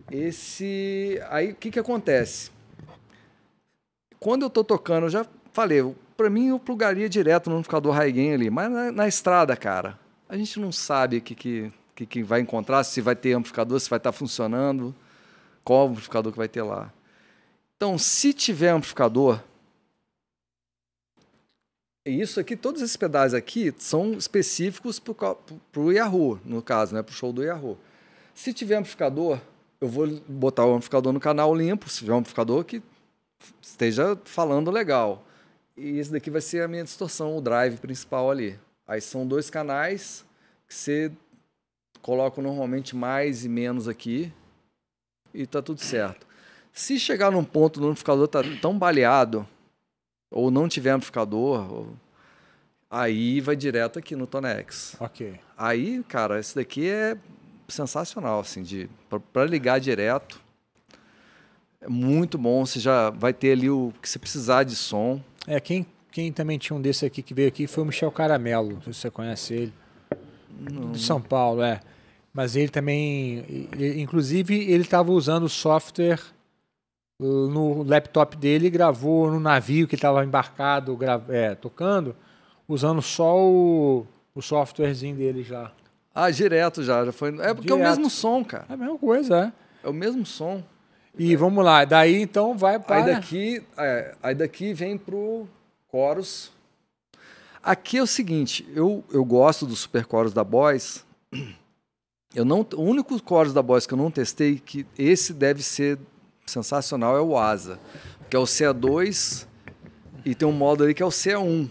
Esse. Aí o que, que acontece? Quando eu tô tocando, eu já falei, para mim eu plugaria direto no amplificador high gain ali, mas na, na, estrada, cara, a gente não sabe o que, que, que, que vai encontrar, se vai ter amplificador, se vai estar tá funcionando, qual amplificador que vai ter lá. Então, se tiver amplificador, isso aqui, todos esses pedais aqui são específicos para o Yahoo, no caso, né, para o show do Yahoo. Se tiver amplificador, eu vou botar o amplificador no canal limpo, se tiver um amplificador que esteja falando legal. E esse daqui vai ser a minha distorção, o drive principal ali. Aí são dois canais que você coloca normalmente mais e menos aqui e tá tudo certo. Se chegar num ponto no amplificador tá tão baleado, ou não tiver amplificador, ou... aí vai direto aqui no Tonex. Ok. Aí, cara, esse daqui é sensacional, assim, de para ligar direto. É muito bom, você já vai ter ali o que você precisar de som. É, quem, quem também tinha um desse aqui que veio aqui foi o Michel Caramelo, se você conhece ele. Não. De São Paulo, é. Mas ele também, ele, inclusive, ele estava usando o software no laptop dele gravou no navio que estava embarcado é, tocando, usando só o, o softwarezinho dele já. Ah, direto já, já foi. É porque direto. é o mesmo som, cara. É a mesma coisa, é. É o mesmo som. E é. vamos lá, daí então vai para. Aí daqui, é, aí daqui vem pro Chorus. Aqui é o seguinte, eu, eu gosto do Super Chorus da Boys. Eu não, o único Chorus da Boys que eu não testei, que esse deve ser sensacional é o Asa, que é o CA2 e tem um modo ali que é o CA1.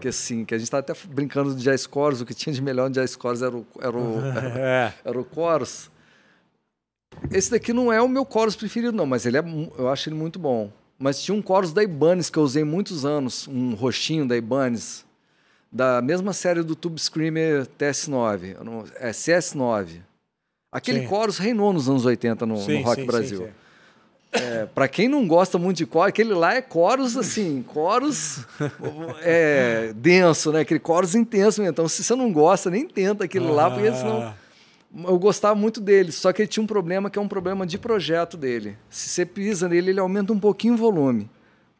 Que assim, que a gente está até brincando de jazz chorus, o que tinha de melhor no jazz chorus era o, era o, era, é. era o chorus. Esse daqui não é o meu chorus preferido, não, mas ele é, eu acho ele muito bom. Mas tinha um chorus da Ibanez que eu usei muitos anos, um roxinho da Ibanez, da mesma série do Tube Screamer TS9, é CS9. Aquele sim. chorus reinou nos anos 80 no, sim, no Rock sim, Brasil. É, para quem não gosta muito de coros, aquele lá é coros assim, coros é, denso, né? Aquele coros intenso. Então, se você não gosta, nem tenta aquele ah. lá, porque ah. senão. Eu gostava muito dele, só que ele tinha um problema que é um problema de projeto dele. Se você pisa nele, ele aumenta um pouquinho o volume.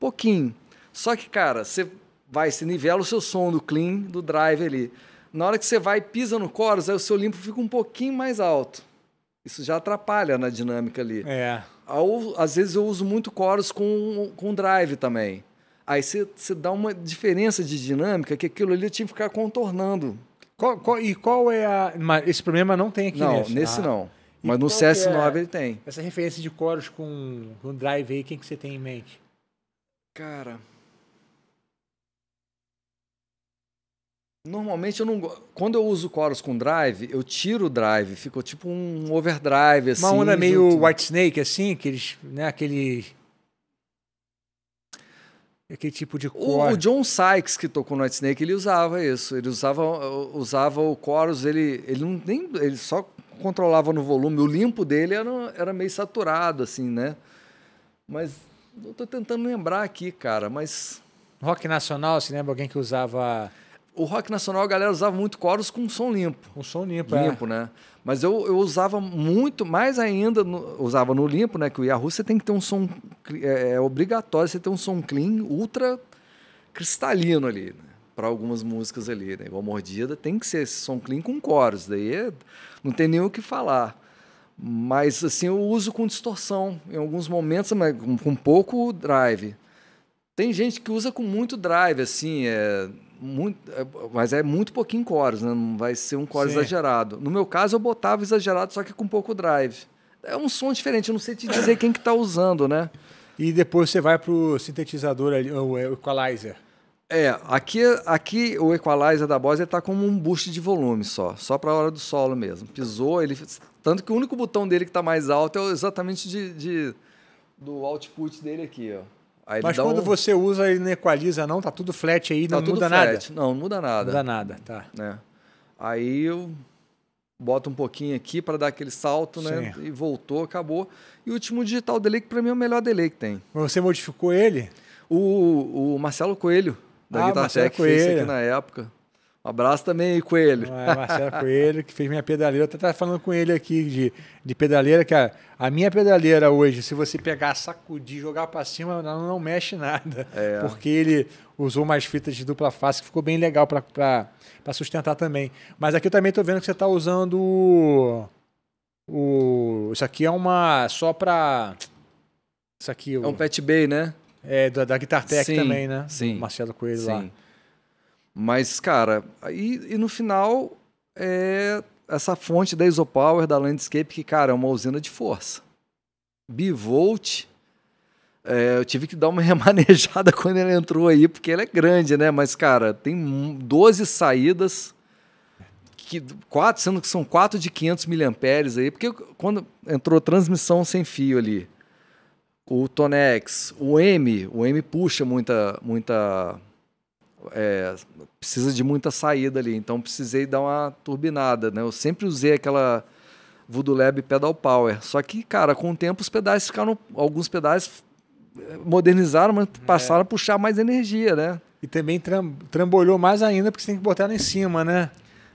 Pouquinho. Só que, cara, você vai, se nivela o seu som do clean, do drive ali. Na hora que você vai e pisa no chorus, aí o seu limpo fica um pouquinho mais alto. Isso já atrapalha na dinâmica ali. É. às vezes eu uso muito chorus com, com drive também. Aí você, dá uma diferença de dinâmica que aquilo ali tinha que ficar contornando. Qual, qual, e qual é a. Mas esse problema não tem aqui não, nesse. nesse ah. não. Mas e então, no CS9 é ele tem. Essa referência de coros com, com drive aí, quem que você tem em mente? Cara. Normalmente eu não. Quando eu uso Chorus com drive, eu tiro o drive, ficou tipo um overdrive, assim. Uma onda é meio junto. White Snake, assim, aqueles, né, aquele. Aquele tipo de cor. O, o, John Sykes, que tocou no White Snake, ele usava isso. Ele usava, uh, usava o chorus, ele, ele não nem. ele só controlava no volume. O limpo dele era, era meio saturado, assim, né? Mas eu tô tentando lembrar aqui, cara, mas. Rock nacional, se lembra alguém que usava o rock nacional a galera usava muito coros com som limpo. Com som limpo, é. Limpo, é. né? Mas eu, eu usava muito, mais ainda, no, usava no limpo, né? Que o Yahoo você tem que ter um som, é, é obrigatório você ter um som clean, ultra cristalino ali, né? Para algumas músicas ali, né? Igual Mordida, tem que ser esse som clean com coros, daí é, não tem nem o que falar. Mas, assim, eu uso com distorção em alguns momentos, mas com, com pouco drive. Tem gente que usa com muito drive, assim, é muito, é, mas é muito pouquinho cores, né? Não vai ser um core Sim. exagerado. No meu caso, eu botava exagerado, só que com pouco drive. É um som diferente, eu não sei te dizer quem que tá usando, né? E depois você vai pro sintetizador ali, o é, equalizer. É, aqui, aqui o equalizer da Boss está como um boost de volume só, só para a hora do solo mesmo. Pisou, ele tanto que o único botão dele que está mais alto é exatamente de, de, do output dele aqui, ó. Mas quando um... você usa, ele não equaliza, não? Tá tudo flat aí, tá não muda flat. nada? Não, não muda nada. Não muda nada, tá. É. Aí eu boto um pouquinho aqui para dar aquele salto, né? E voltou, acabou. E o último digital delay, que para mim é o melhor delay que tem. Mas você modificou ele? O, o Marcelo Coelho, da ah, Guitar Tech, fez aqui na época. Um abraço também, Coelho. É, Marcelo Coelho, que fez minha pedaleira. Eu até estava falando com ele aqui de, de pedaleira, que a, a, minha pedaleira hoje, se você pegar, sacudir, jogar para cima, ela não, não mexe nada. É. Porque ele usou umas fitas de dupla face que ficou bem legal para sustentar também. Mas aqui eu também estou vendo que você está usando o, o, Isso aqui é uma. Só para. Isso aqui. É o, um pet bay, né? É, da, da Guitar Tech sim, também, né? Sim. Marcelo Coelho sim. lá. Mas, cara, e, e no final é essa fonte da Isopower, da Landscape, que, cara, é uma usina de força. Bivolt, é, eu tive que dar uma remanejada quando ele entrou aí, porque ele é grande, né? Mas, cara, tem 12 saídas, que, quatro, sendo que são quatro de 500 miliamperes aí, porque quando entrou transmissão sem fio ali, o Tonex, o M, o M puxa muita, muita é, precisa de muita saída ali, então precisei dar uma turbinada, né? Eu sempre usei aquela Voodoo Lab Pedal Power, só que, cara, com o tempo os pedais ficaram, alguns pedais modernizaram, mas é. passaram é. a puxar mais energia, né? E também tram, trambolhou mais ainda, porque você tem que botar ela em cima, né?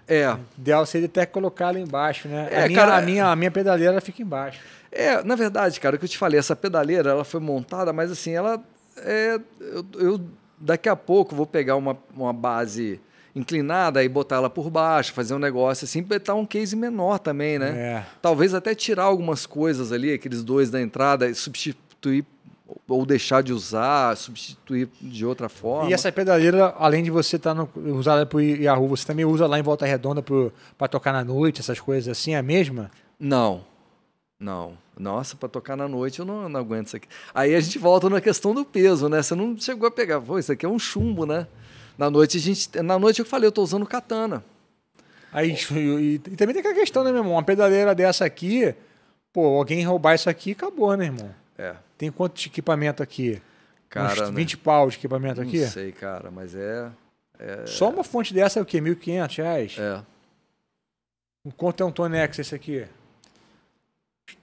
É. O ideal seria até colocar ela embaixo, né? É, a, minha, cara, a, minha, a minha pedaleira fica embaixo. É, na verdade, cara, o que eu te falei, essa pedaleira, ela foi montada, mas assim, ela... É, eu, eu daqui a pouco vou pegar uma, uma base inclinada e botar ela por baixo, fazer um negócio assim, botar um case menor também, né? É. Talvez até tirar algumas coisas ali, aqueles dois da entrada, substituir ou deixar de usar, substituir de outra forma. E essa pedaleira, além de você estar tá usada para o Yahoo, você também usa lá em Volta Redonda para tocar na noite, essas coisas assim, é a mesma? Não, não. Nossa, para tocar na noite eu não, não, aguento isso aqui. Aí a gente volta na questão do peso, né? Você não chegou a pegar, pô, isso aqui é um chumbo, né? Na noite a gente, na noite eu falei, eu tô usando katana. Aí e, e também tem aquela questão, né, meu irmão? Uma pedaleira dessa aqui, pô, alguém roubar isso aqui, acabou, né, irmão? É. Tem quanto de equipamento aqui? Cara, Uns 20 né? pau de equipamento não aqui? Não sei, cara, mas é, é, Só uma fonte dessa é o quê? 1.500 reais? É. Quanto é um Tonex esse aqui?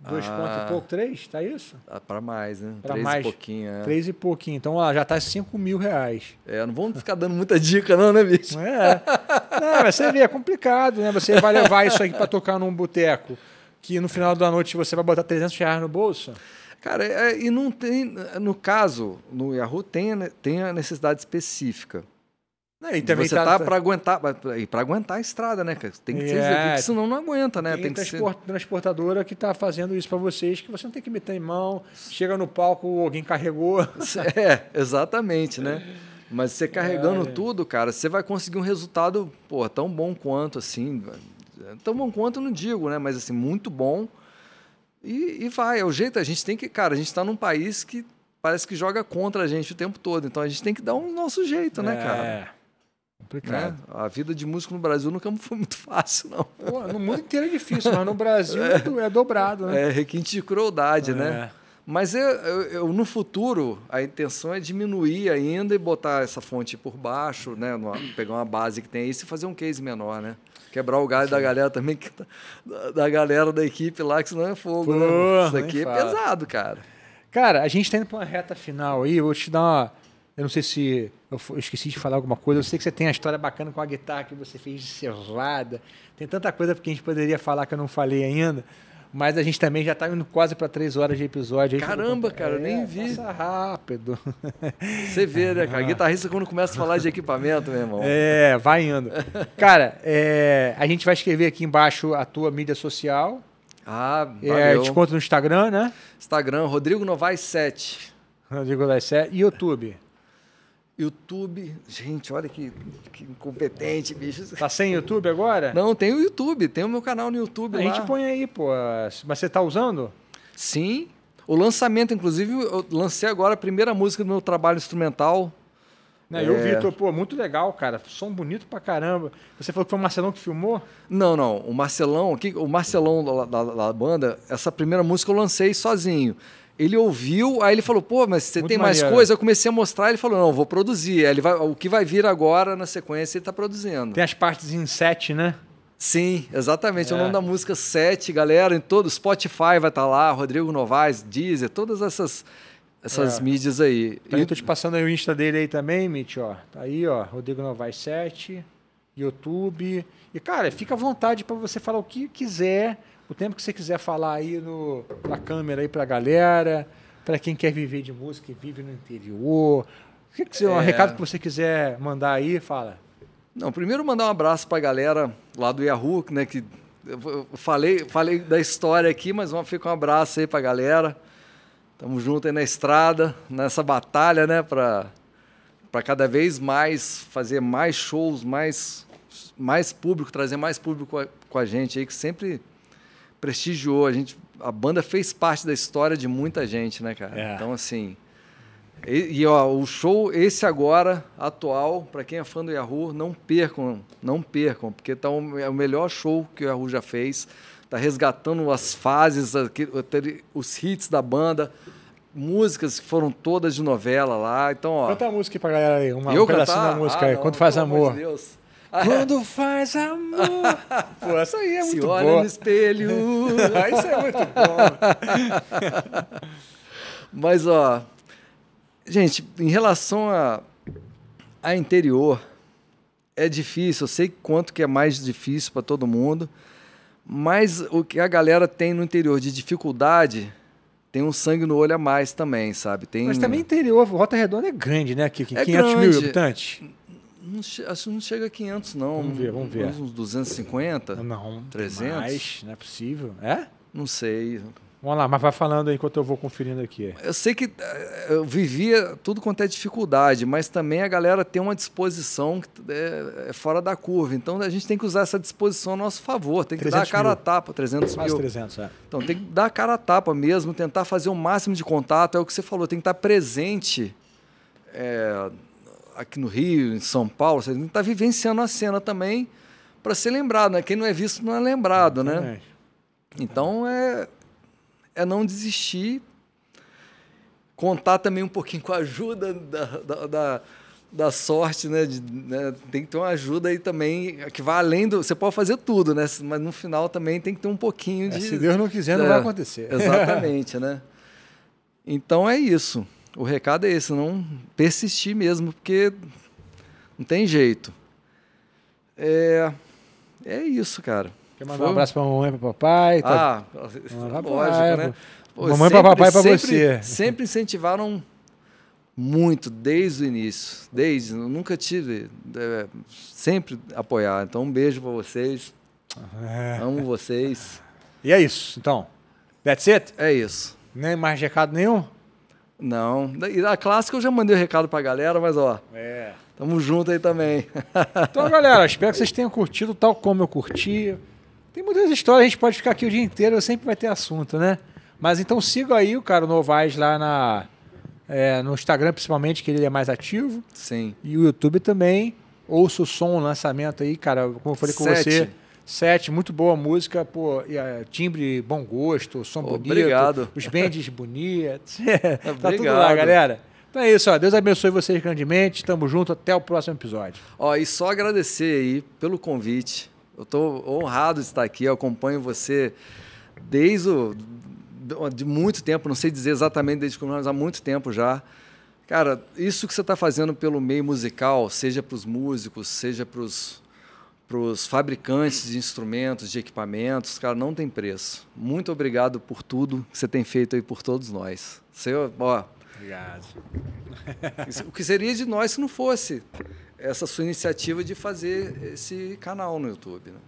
Dois ah, pontos e pouco, três, tá isso? Ah, para mais, né? três mais. pouquinho, é. Três e pouquinho. Então, ó, já tá cinco mil reais. É, não vamos ficar dando muita dica não, né, bicho? É. Não, mas você vê, é complicado, né? Você vai levar isso aqui para tocar num boteco, que no final da noite você vai botar 300 reais no bolso? Cara, é, e não tem... No caso, no Yahoo tem, tem a necessidade específica e também você tá, tá para tá aguentar, para aguentar a estrada, né, Tem que dizer é, isso não aguenta, né? Tem, tem transport, ser... transportadora que está fazendo isso para vocês, que você não tem que meter em mão, chega no palco, alguém carregou. É, exatamente, né? Mas você carregando é. tudo, cara, você vai conseguir um resultado, pô, tão bom quanto assim, tão bom quanto não digo, né? Mas assim, muito bom. E, e vai, é o jeito, a gente tem que, cara, a gente está num país que parece que joga contra a gente o tempo todo, então a gente tem que dar um nosso jeito, né, é. cara? Complicado. Né? A vida de músico no Brasil nunca foi muito fácil, não. Pô, no mundo inteiro é difícil, mas no Brasil é, é, é dobrado, né? É, requinte de crueldade, né? é. né? Mas eu, eu, eu, no futuro, a intenção é diminuir ainda e botar essa fonte por baixo, né? Numa, pegar uma base que tem isso e fazer um case menor, né? Quebrar o galho Sim. da galera também, que tá, da, da, galera da equipe lá, que senão é fogo. Pô, né? Isso aqui é fala. pesado, cara. Cara, a gente tá indo pra uma reta final aí, eu vou te dar uma eu não sei se eu esqueci de falar alguma coisa. Eu sei que você tem a história bacana com a guitarra que você fez de cerrada. Tem tanta coisa que a gente poderia falar que eu não falei ainda. Mas a gente também já está indo quase para três horas de episódio. Caramba, cara, eu nem é, vi. Passa rápido. Você vê, né, cara? Ah. Guitarrista, quando começa a falar de equipamento, meu irmão. É, vai indo. Cara, é, a gente vai escrever aqui embaixo a tua mídia social. Ah, é, valeu. É, te conto no Instagram, né? Instagram, Rodrigo Novaes 7. Rodrigo Novaes 7. E YouTube? YouTube. Gente, olha que, que, incompetente, bicho. Tá sem YouTube agora? Não, tem o YouTube, tem o meu canal no YouTube. A lá. gente põe aí, pô. Mas você tá usando? Sim. O lançamento, inclusive, eu lancei agora a primeira música do meu trabalho instrumental. Não, é... Eu vi, é. tô, pô, muito legal, cara. Som bonito pra caramba. Você falou que foi o Marcelão que filmou? Não, não. O Marcelão, o Marcelão da, da, da banda, essa primeira música eu lancei sozinho ele ouviu, aí ele falou, pô, mas você Muito tem mais maneiro. coisa? Eu comecei a mostrar, ele falou, não, vou produzir. ele vai, o que vai vir agora na sequência ele está produzindo. Tem as partes em sete, né? Sim, exatamente. É. O nome da música 7, galera, em todo Spotify vai estar tá lá, Rodrigo Novaes, Deezer, todas essas essas é. mídias aí. Então, e... eu tô te passando aí o Insta dele aí também, Mitch, ó. Tá aí, ó, Rodrigo Novaes 7, YouTube. E cara, fica à vontade para você falar o que quiser o tempo que você quiser falar aí no, na câmera aí para a galera, para quem quer viver de música e vive no interior. O que, que você, é... um recado que você quiser mandar aí, fala. Não, primeiro mandar um abraço para a galera lá do Yahoo, né, que eu falei, falei da história aqui, mas vamos fica um abraço aí para a galera. Tamo junto aí na estrada, nessa batalha, né, para para cada vez mais fazer mais shows, mais mais público, trazer mais público com a, com a gente aí que sempre prestigiou, a gente, a banda fez parte da história de muita gente, né, cara? É. Então assim, e, e, ó, o show esse agora atual, para quem é fã do Yahoo, não percam, não percam, porque tá um, é o melhor show que o Yahoo já fez. Tá resgatando as fases, os hits da banda músicas que foram todas de novela lá. Então, ó. Canta a música pra galera aí, uma, eu pedacinho cantar? da música ah, aí. Não, Quando faz amor. Deus. Quando faz amor. Pô, essa aí é Se muito boa. olha no espelho. Ah, isso é muito bom. Mas, ó, gente, em relação a, a interior, é difícil. Eu sei quanto que é mais difícil para todo mundo. Mas o que a galera tem no interior de dificuldade tem um sangue no olho a mais também, sabe? Tem... Mas também interior, Rota Redonda é grande, né, Kiko? É 500 grande. mil habitantes? Não, acho que não chega a 500, não. Vamos ver, vamos ver. Uns 250? Não. 300? Mais, não é possível. É? Não sei. Vamos lá, mas vai falando aí enquanto eu vou conferindo aqui. Eu sei que eh, eu vivia tudo quanto é dificuldade, mas também a galera tem uma disposição que eh, é, fora da curva. Então a gente tem que usar essa disposição a nosso favor. Tem que dar a cara mil. a tapa, 300 Quase mil. 300, é. Então tem que dar a cara a tapa mesmo, tentar fazer o máximo de contato. É o que você falou, tem que estar presente. É, aqui no Rio, em São Paulo, a gente está vivenciando a cena também para ser lembrado, né? Quem não é visto não é lembrado, né? Então é, é não desistir, contar também um pouquinho com a ajuda da, da, da, da sorte, né? De, né? Tem que ter uma ajuda aí também que vai além do. Você pode fazer tudo, né? Mas no final também tem que ter um pouquinho é, de. É, se Deus não quiser, não é, vai acontecer. Exatamente, né? Então é isso o recado é esse, não persistir mesmo, porque não tem jeito. É, é isso, cara. Quer mandar Foi... um abraço pra mamãe para pra papai? Tá... Ah, pra tá é lógico, papai, né? né? Pô, mamãe sempre, pra papai e pra sempre, você. Sempre incentivaram muito, desde o início. Desde, nunca tive. É, sempre apoiar. Então, um beijo pra vocês. É. Amo vocês. E é isso, então. That's it? É isso. Nem mais recado nenhum? Não. E da clássica eu já mandei o um recado pra galera, mas ó. É. Tamo junto aí também. Então, galera, espero que vocês tenham curtido tal como eu curti. Tem muitas histórias, a gente pode ficar aqui o dia inteiro, sempre vai ter assunto, né? Mas então siga aí o cara Novaes lá na, é, no Instagram, principalmente, que ele é mais ativo. Sim. E o YouTube também. Ouça o som, o lançamento aí, cara. Como eu falei com Sete. você. Sete, muito boa música, pô, eh, timbre bom gosto, som bonito. Obrigado. Os bands bonitos. tá tudo lá, galera. Então é isso, ó. Deus abençoe vocês grandemente. Tamo junto, até o próximo episódio. Ó, e só agradecer aí pelo convite. Eu tô honrado de estar aqui, eu acompanho você desde o, de muito tempo, não sei dizer exatamente desde quando, mas há muito tempo já. Cara, isso que você está fazendo pelo meio musical, seja para os músicos, seja para os para os fabricantes de instrumentos, de equipamentos, cara, não tem preço. Muito obrigado por tudo que você tem feito aí por todos nós. Seu, ó. Obrigado. O que seria de nós se não fosse essa sua iniciativa de fazer esse canal no YouTube, né?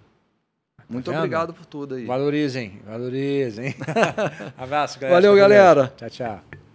Tá Muito tá obrigado por tudo aí. Valorizem, valorizem. Abraço, galera. Valeu, galera. Tchau, tchau.